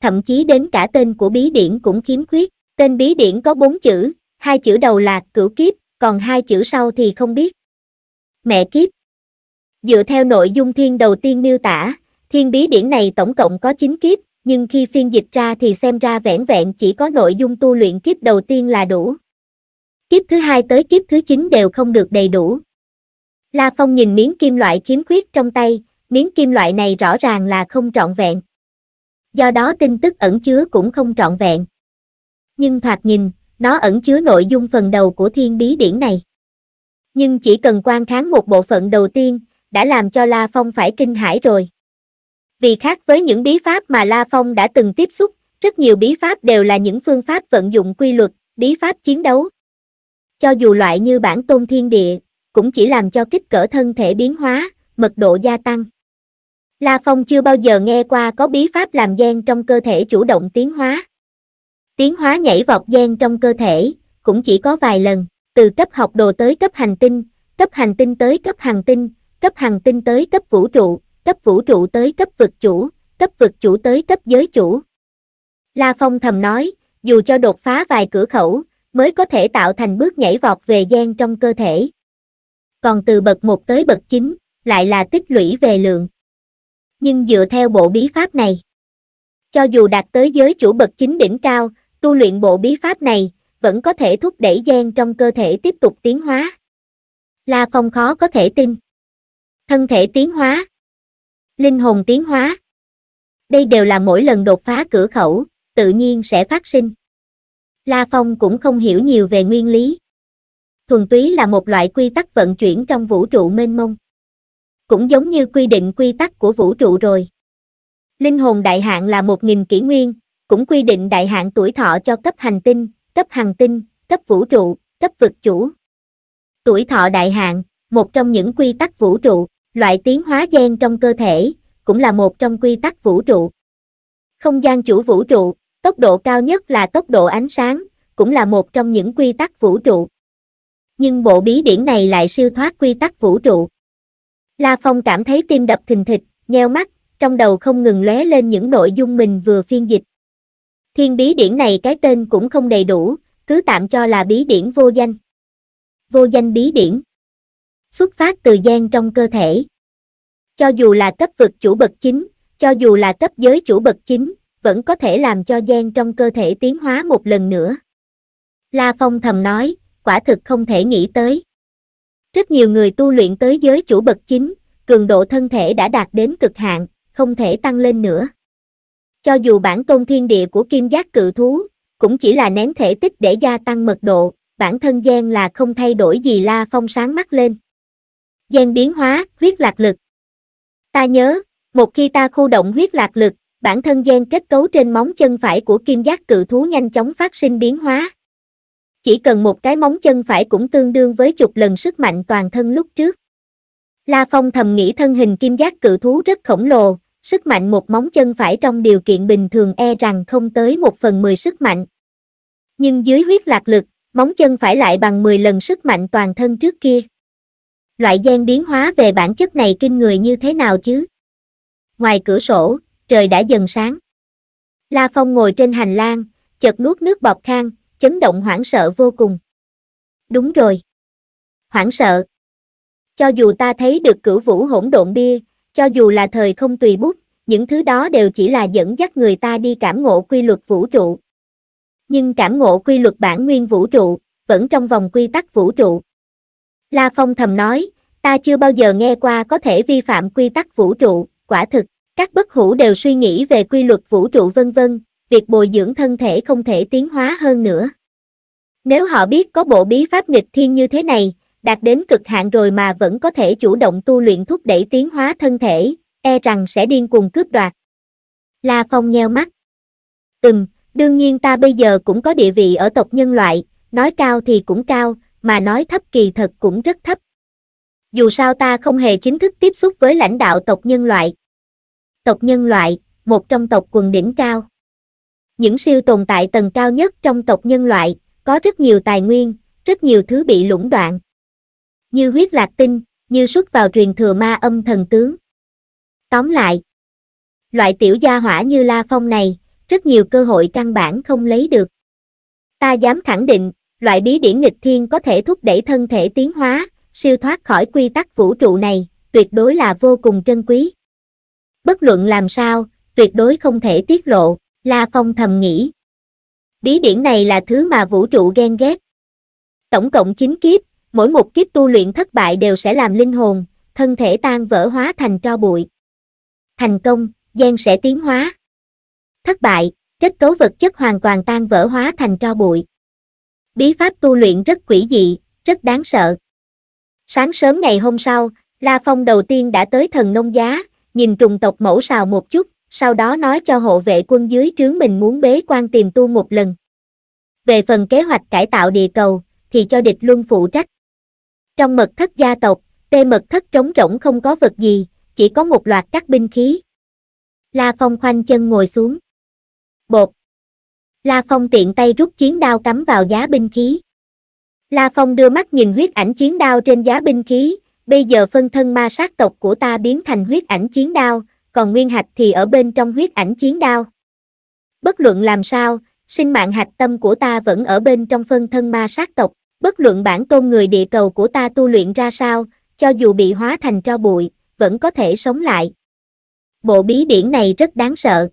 [SPEAKER 1] Thậm chí đến cả tên của bí điển cũng khiếm khuyết, tên bí điển có bốn chữ, hai chữ đầu là cửu kiếp, còn hai chữ sau thì không biết. Mẹ kiếp Dựa theo nội dung thiên đầu tiên miêu tả, thiên bí điển này tổng cộng có 9 kiếp, nhưng khi phiên dịch ra thì xem ra vẻn vẹn chỉ có nội dung tu luyện kiếp đầu tiên là đủ. Kiếp thứ hai tới kiếp thứ 9 đều không được đầy đủ. La Phong nhìn miếng kim loại khiếm khuyết trong tay, miếng kim loại này rõ ràng là không trọn vẹn. Do đó tin tức ẩn chứa cũng không trọn vẹn. Nhưng thoạt nhìn, nó ẩn chứa nội dung phần đầu của thiên bí điển này. Nhưng chỉ cần quan kháng một bộ phận đầu tiên, đã làm cho La Phong phải kinh hãi rồi. Vì khác với những bí pháp mà La Phong đã từng tiếp xúc, rất nhiều bí pháp đều là những phương pháp vận dụng quy luật, bí pháp chiến đấu. Cho dù loại như bản tôn thiên địa, cũng chỉ làm cho kích cỡ thân thể biến hóa, mật độ gia tăng. La Phong chưa bao giờ nghe qua có bí pháp làm gen trong cơ thể chủ động tiến hóa. Tiến hóa nhảy vọt gen trong cơ thể, cũng chỉ có vài lần, từ cấp học đồ tới cấp hành tinh, cấp hành tinh tới cấp hành tinh, cấp hành tinh tới cấp vũ trụ, cấp vũ trụ tới cấp vực chủ, cấp vực chủ tới cấp giới chủ. La Phong thầm nói, dù cho đột phá vài cửa khẩu, mới có thể tạo thành bước nhảy vọt về gen trong cơ thể. Còn từ bậc 1 tới bậc 9, lại là tích lũy về lượng nhưng dựa theo bộ bí pháp này cho dù đạt tới giới chủ bậc chính đỉnh cao tu luyện bộ bí pháp này vẫn có thể thúc đẩy gen trong cơ thể tiếp tục tiến hóa la phong khó có thể tin thân thể tiến hóa linh hồn tiến hóa đây đều là mỗi lần đột phá cửa khẩu tự nhiên sẽ phát sinh la phong cũng không hiểu nhiều về nguyên lý thuần túy là một loại quy tắc vận chuyển trong vũ trụ mênh mông cũng giống như quy định quy tắc của vũ trụ rồi. Linh hồn đại hạn là 1.000 kỷ nguyên, cũng quy định đại hạn tuổi thọ cho cấp hành tinh, cấp hành tinh, cấp vũ trụ, cấp vực chủ. Tuổi thọ đại hạn, một trong những quy tắc vũ trụ, loại tiến hóa gen trong cơ thể, cũng là một trong quy tắc vũ trụ. Không gian chủ vũ trụ, tốc độ cao nhất là tốc độ ánh sáng, cũng là một trong những quy tắc vũ trụ. Nhưng bộ bí điển này lại siêu thoát quy tắc vũ trụ. La Phong cảm thấy tim đập thình thịch, nheo mắt, trong đầu không ngừng lóe lên những nội dung mình vừa phiên dịch. Thiên bí điển này cái tên cũng không đầy đủ, cứ tạm cho là bí điển vô danh. Vô danh bí điển. Xuất phát từ gian trong cơ thể. Cho dù là cấp vực chủ bậc chính, cho dù là cấp giới chủ bậc chính, vẫn có thể làm cho gian trong cơ thể tiến hóa một lần nữa. La Phong thầm nói, quả thực không thể nghĩ tới. Rất nhiều người tu luyện tới giới chủ bậc chính, cường độ thân thể đã đạt đến cực hạn, không thể tăng lên nữa. Cho dù bản tôn thiên địa của kim giác cự thú, cũng chỉ là nén thể tích để gia tăng mật độ, bản thân gen là không thay đổi gì la phong sáng mắt lên. Gen biến hóa, huyết lạc lực. Ta nhớ, một khi ta khu động huyết lạc lực, bản thân gen kết cấu trên móng chân phải của kim giác cự thú nhanh chóng phát sinh biến hóa, chỉ cần một cái móng chân phải cũng tương đương với chục lần sức mạnh toàn thân lúc trước. La Phong thầm nghĩ thân hình kim giác cự thú rất khổng lồ, sức mạnh một móng chân phải trong điều kiện bình thường e rằng không tới một phần mười sức mạnh. Nhưng dưới huyết lạc lực, móng chân phải lại bằng mười lần sức mạnh toàn thân trước kia. Loại gian biến hóa về bản chất này kinh người như thế nào chứ? Ngoài cửa sổ, trời đã dần sáng. La Phong ngồi trên hành lang, chợt nuốt nước bọt khang, chấn động hoảng sợ vô cùng. Đúng rồi. Hoảng sợ. Cho dù ta thấy được cửu vũ hỗn độn bia, cho dù là thời không tùy bút, những thứ đó đều chỉ là dẫn dắt người ta đi cảm ngộ quy luật vũ trụ. Nhưng cảm ngộ quy luật bản nguyên vũ trụ, vẫn trong vòng quy tắc vũ trụ. La Phong thầm nói, ta chưa bao giờ nghe qua có thể vi phạm quy tắc vũ trụ, quả thực, các bất hủ đều suy nghĩ về quy luật vũ trụ vân vân, việc bồi dưỡng thân thể không thể tiến hóa hơn nữa. Nếu họ biết có bộ bí pháp nghịch thiên như thế này, đạt đến cực hạn rồi mà vẫn có thể chủ động tu luyện thúc đẩy tiến hóa thân thể, e rằng sẽ điên cuồng cướp đoạt. La Phong nheo mắt. Ừm, đương nhiên ta bây giờ cũng có địa vị ở tộc nhân loại, nói cao thì cũng cao, mà nói thấp kỳ thật cũng rất thấp. Dù sao ta không hề chính thức tiếp xúc với lãnh đạo tộc nhân loại. Tộc nhân loại, một trong tộc quần đỉnh cao những siêu tồn tại tầng cao nhất trong tộc nhân loại, có rất nhiều tài nguyên, rất nhiều thứ bị lũng đoạn. Như huyết lạc tinh, như xuất vào truyền thừa ma âm thần tướng. Tóm lại, loại tiểu gia hỏa như La Phong này, rất nhiều cơ hội căn bản không lấy được. Ta dám khẳng định, loại bí điển nghịch thiên có thể thúc đẩy thân thể tiến hóa, siêu thoát khỏi quy tắc vũ trụ này, tuyệt đối là vô cùng trân quý. Bất luận làm sao, tuyệt đối không thể tiết lộ. La Phong thầm nghĩ. Bí điển này là thứ mà vũ trụ ghen ghét. Tổng cộng 9 kiếp, mỗi một kiếp tu luyện thất bại đều sẽ làm linh hồn, thân thể tan vỡ hóa thành tro bụi. Thành công, gen sẽ tiến hóa. Thất bại, kết cấu vật chất hoàn toàn tan vỡ hóa thành tro bụi. Bí pháp tu luyện rất quỷ dị, rất đáng sợ. Sáng sớm ngày hôm sau, La Phong đầu tiên đã tới thần nông giá, nhìn trùng tộc mẫu sào một chút, sau đó nói cho hộ vệ quân dưới trướng mình muốn bế quan tìm tu một lần. Về phần kế hoạch cải tạo địa cầu, thì cho địch luân phụ trách. Trong mật thất gia tộc, tê mật thất trống rỗng không có vật gì, chỉ có một loạt các binh khí. La Phong khoanh chân ngồi xuống. Bột. La Phong tiện tay rút chiến đao cắm vào giá binh khí. La Phong đưa mắt nhìn huyết ảnh chiến đao trên giá binh khí, bây giờ phân thân ma sát tộc của ta biến thành huyết ảnh chiến đao, còn nguyên hạch thì ở bên trong huyết ảnh chiến đao. Bất luận làm sao, sinh mạng hạch tâm của ta vẫn ở bên trong phân thân ma sát tộc, bất luận bản tôn người địa cầu của ta tu luyện ra sao, cho dù bị hóa thành tro bụi, vẫn có thể sống lại. Bộ bí điển này rất đáng sợ.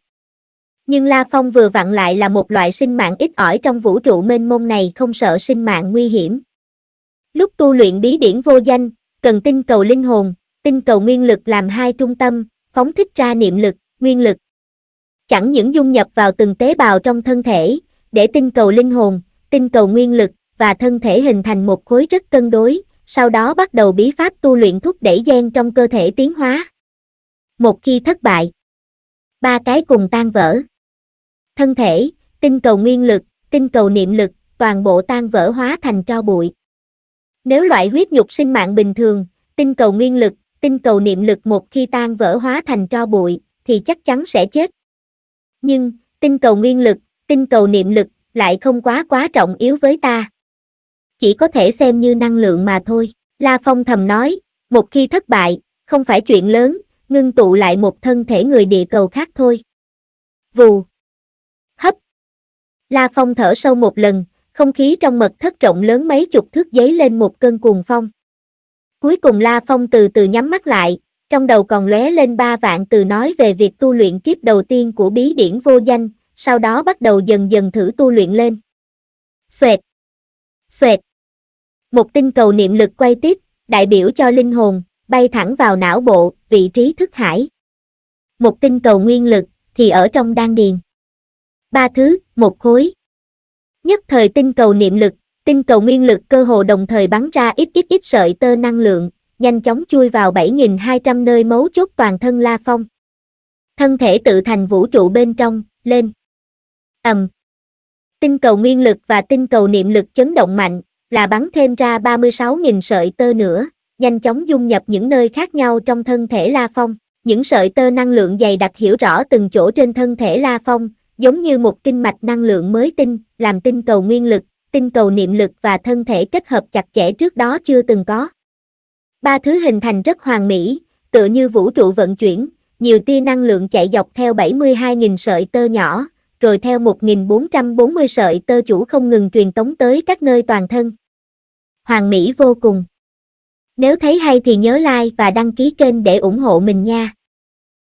[SPEAKER 1] Nhưng La Phong vừa vặn lại là một loại sinh mạng ít ỏi trong vũ trụ mênh mông này không sợ sinh mạng nguy hiểm. Lúc tu luyện bí điển vô danh, cần tinh cầu linh hồn, tinh cầu nguyên lực làm hai trung tâm, phóng thích ra niệm lực, nguyên lực. Chẳng những dung nhập vào từng tế bào trong thân thể, để tinh cầu linh hồn, tinh cầu nguyên lực và thân thể hình thành một khối rất cân đối, sau đó bắt đầu bí pháp tu luyện thúc đẩy gen trong cơ thể tiến hóa. Một khi thất bại, ba cái cùng tan vỡ. Thân thể, tinh cầu nguyên lực, tinh cầu niệm lực, toàn bộ tan vỡ hóa thành tro bụi. Nếu loại huyết nhục sinh mạng bình thường, tinh cầu nguyên lực tinh cầu niệm lực một khi tan vỡ hóa thành tro bụi, thì chắc chắn sẽ chết. Nhưng, tinh cầu nguyên lực, tinh cầu niệm lực, lại không quá quá trọng yếu với ta. Chỉ có thể xem như năng lượng mà thôi, La Phong thầm nói, một khi thất bại, không phải chuyện lớn, ngưng tụ lại một thân thể người địa cầu khác thôi. Vù. Hấp. La Phong thở sâu một lần, không khí trong mật thất rộng lớn mấy chục thước giấy lên một cơn cuồng phong. Cuối cùng La Phong từ từ nhắm mắt lại, trong đầu còn lóe lên ba vạn từ nói về việc tu luyện kiếp đầu tiên của bí điển vô danh, sau đó bắt đầu dần dần thử tu luyện lên. Xoẹt! Xoẹt! Một tinh cầu niệm lực quay tiếp, đại biểu cho linh hồn, bay thẳng vào não bộ, vị trí thức hải. Một tinh cầu nguyên lực, thì ở trong đan điền. Ba thứ, một khối. Nhất thời tinh cầu niệm lực, Tinh cầu nguyên lực cơ hồ đồng thời bắn ra ít ít ít sợi tơ năng lượng, nhanh chóng chui vào 7.200 nơi mấu chốt toàn thân La Phong. Thân thể tự thành vũ trụ bên trong, lên. ầm, Tinh cầu nguyên lực và tinh cầu niệm lực chấn động mạnh, là bắn thêm ra 36.000 sợi tơ nữa, nhanh chóng dung nhập những nơi khác nhau trong thân thể La Phong. Những sợi tơ năng lượng dày đặc hiểu rõ từng chỗ trên thân thể La Phong, giống như một kinh mạch năng lượng mới tinh, làm tinh cầu nguyên lực tinh cầu niệm lực và thân thể kết hợp chặt chẽ trước đó chưa từng có. Ba thứ hình thành rất hoàn mỹ, tựa như vũ trụ vận chuyển, nhiều tia năng lượng chạy dọc theo 72.000 sợi tơ nhỏ, rồi theo 1.440 sợi tơ chủ không ngừng truyền tống tới các nơi toàn thân. hoàn Mỹ vô cùng. Nếu thấy hay thì nhớ like và đăng ký kênh để ủng hộ mình nha.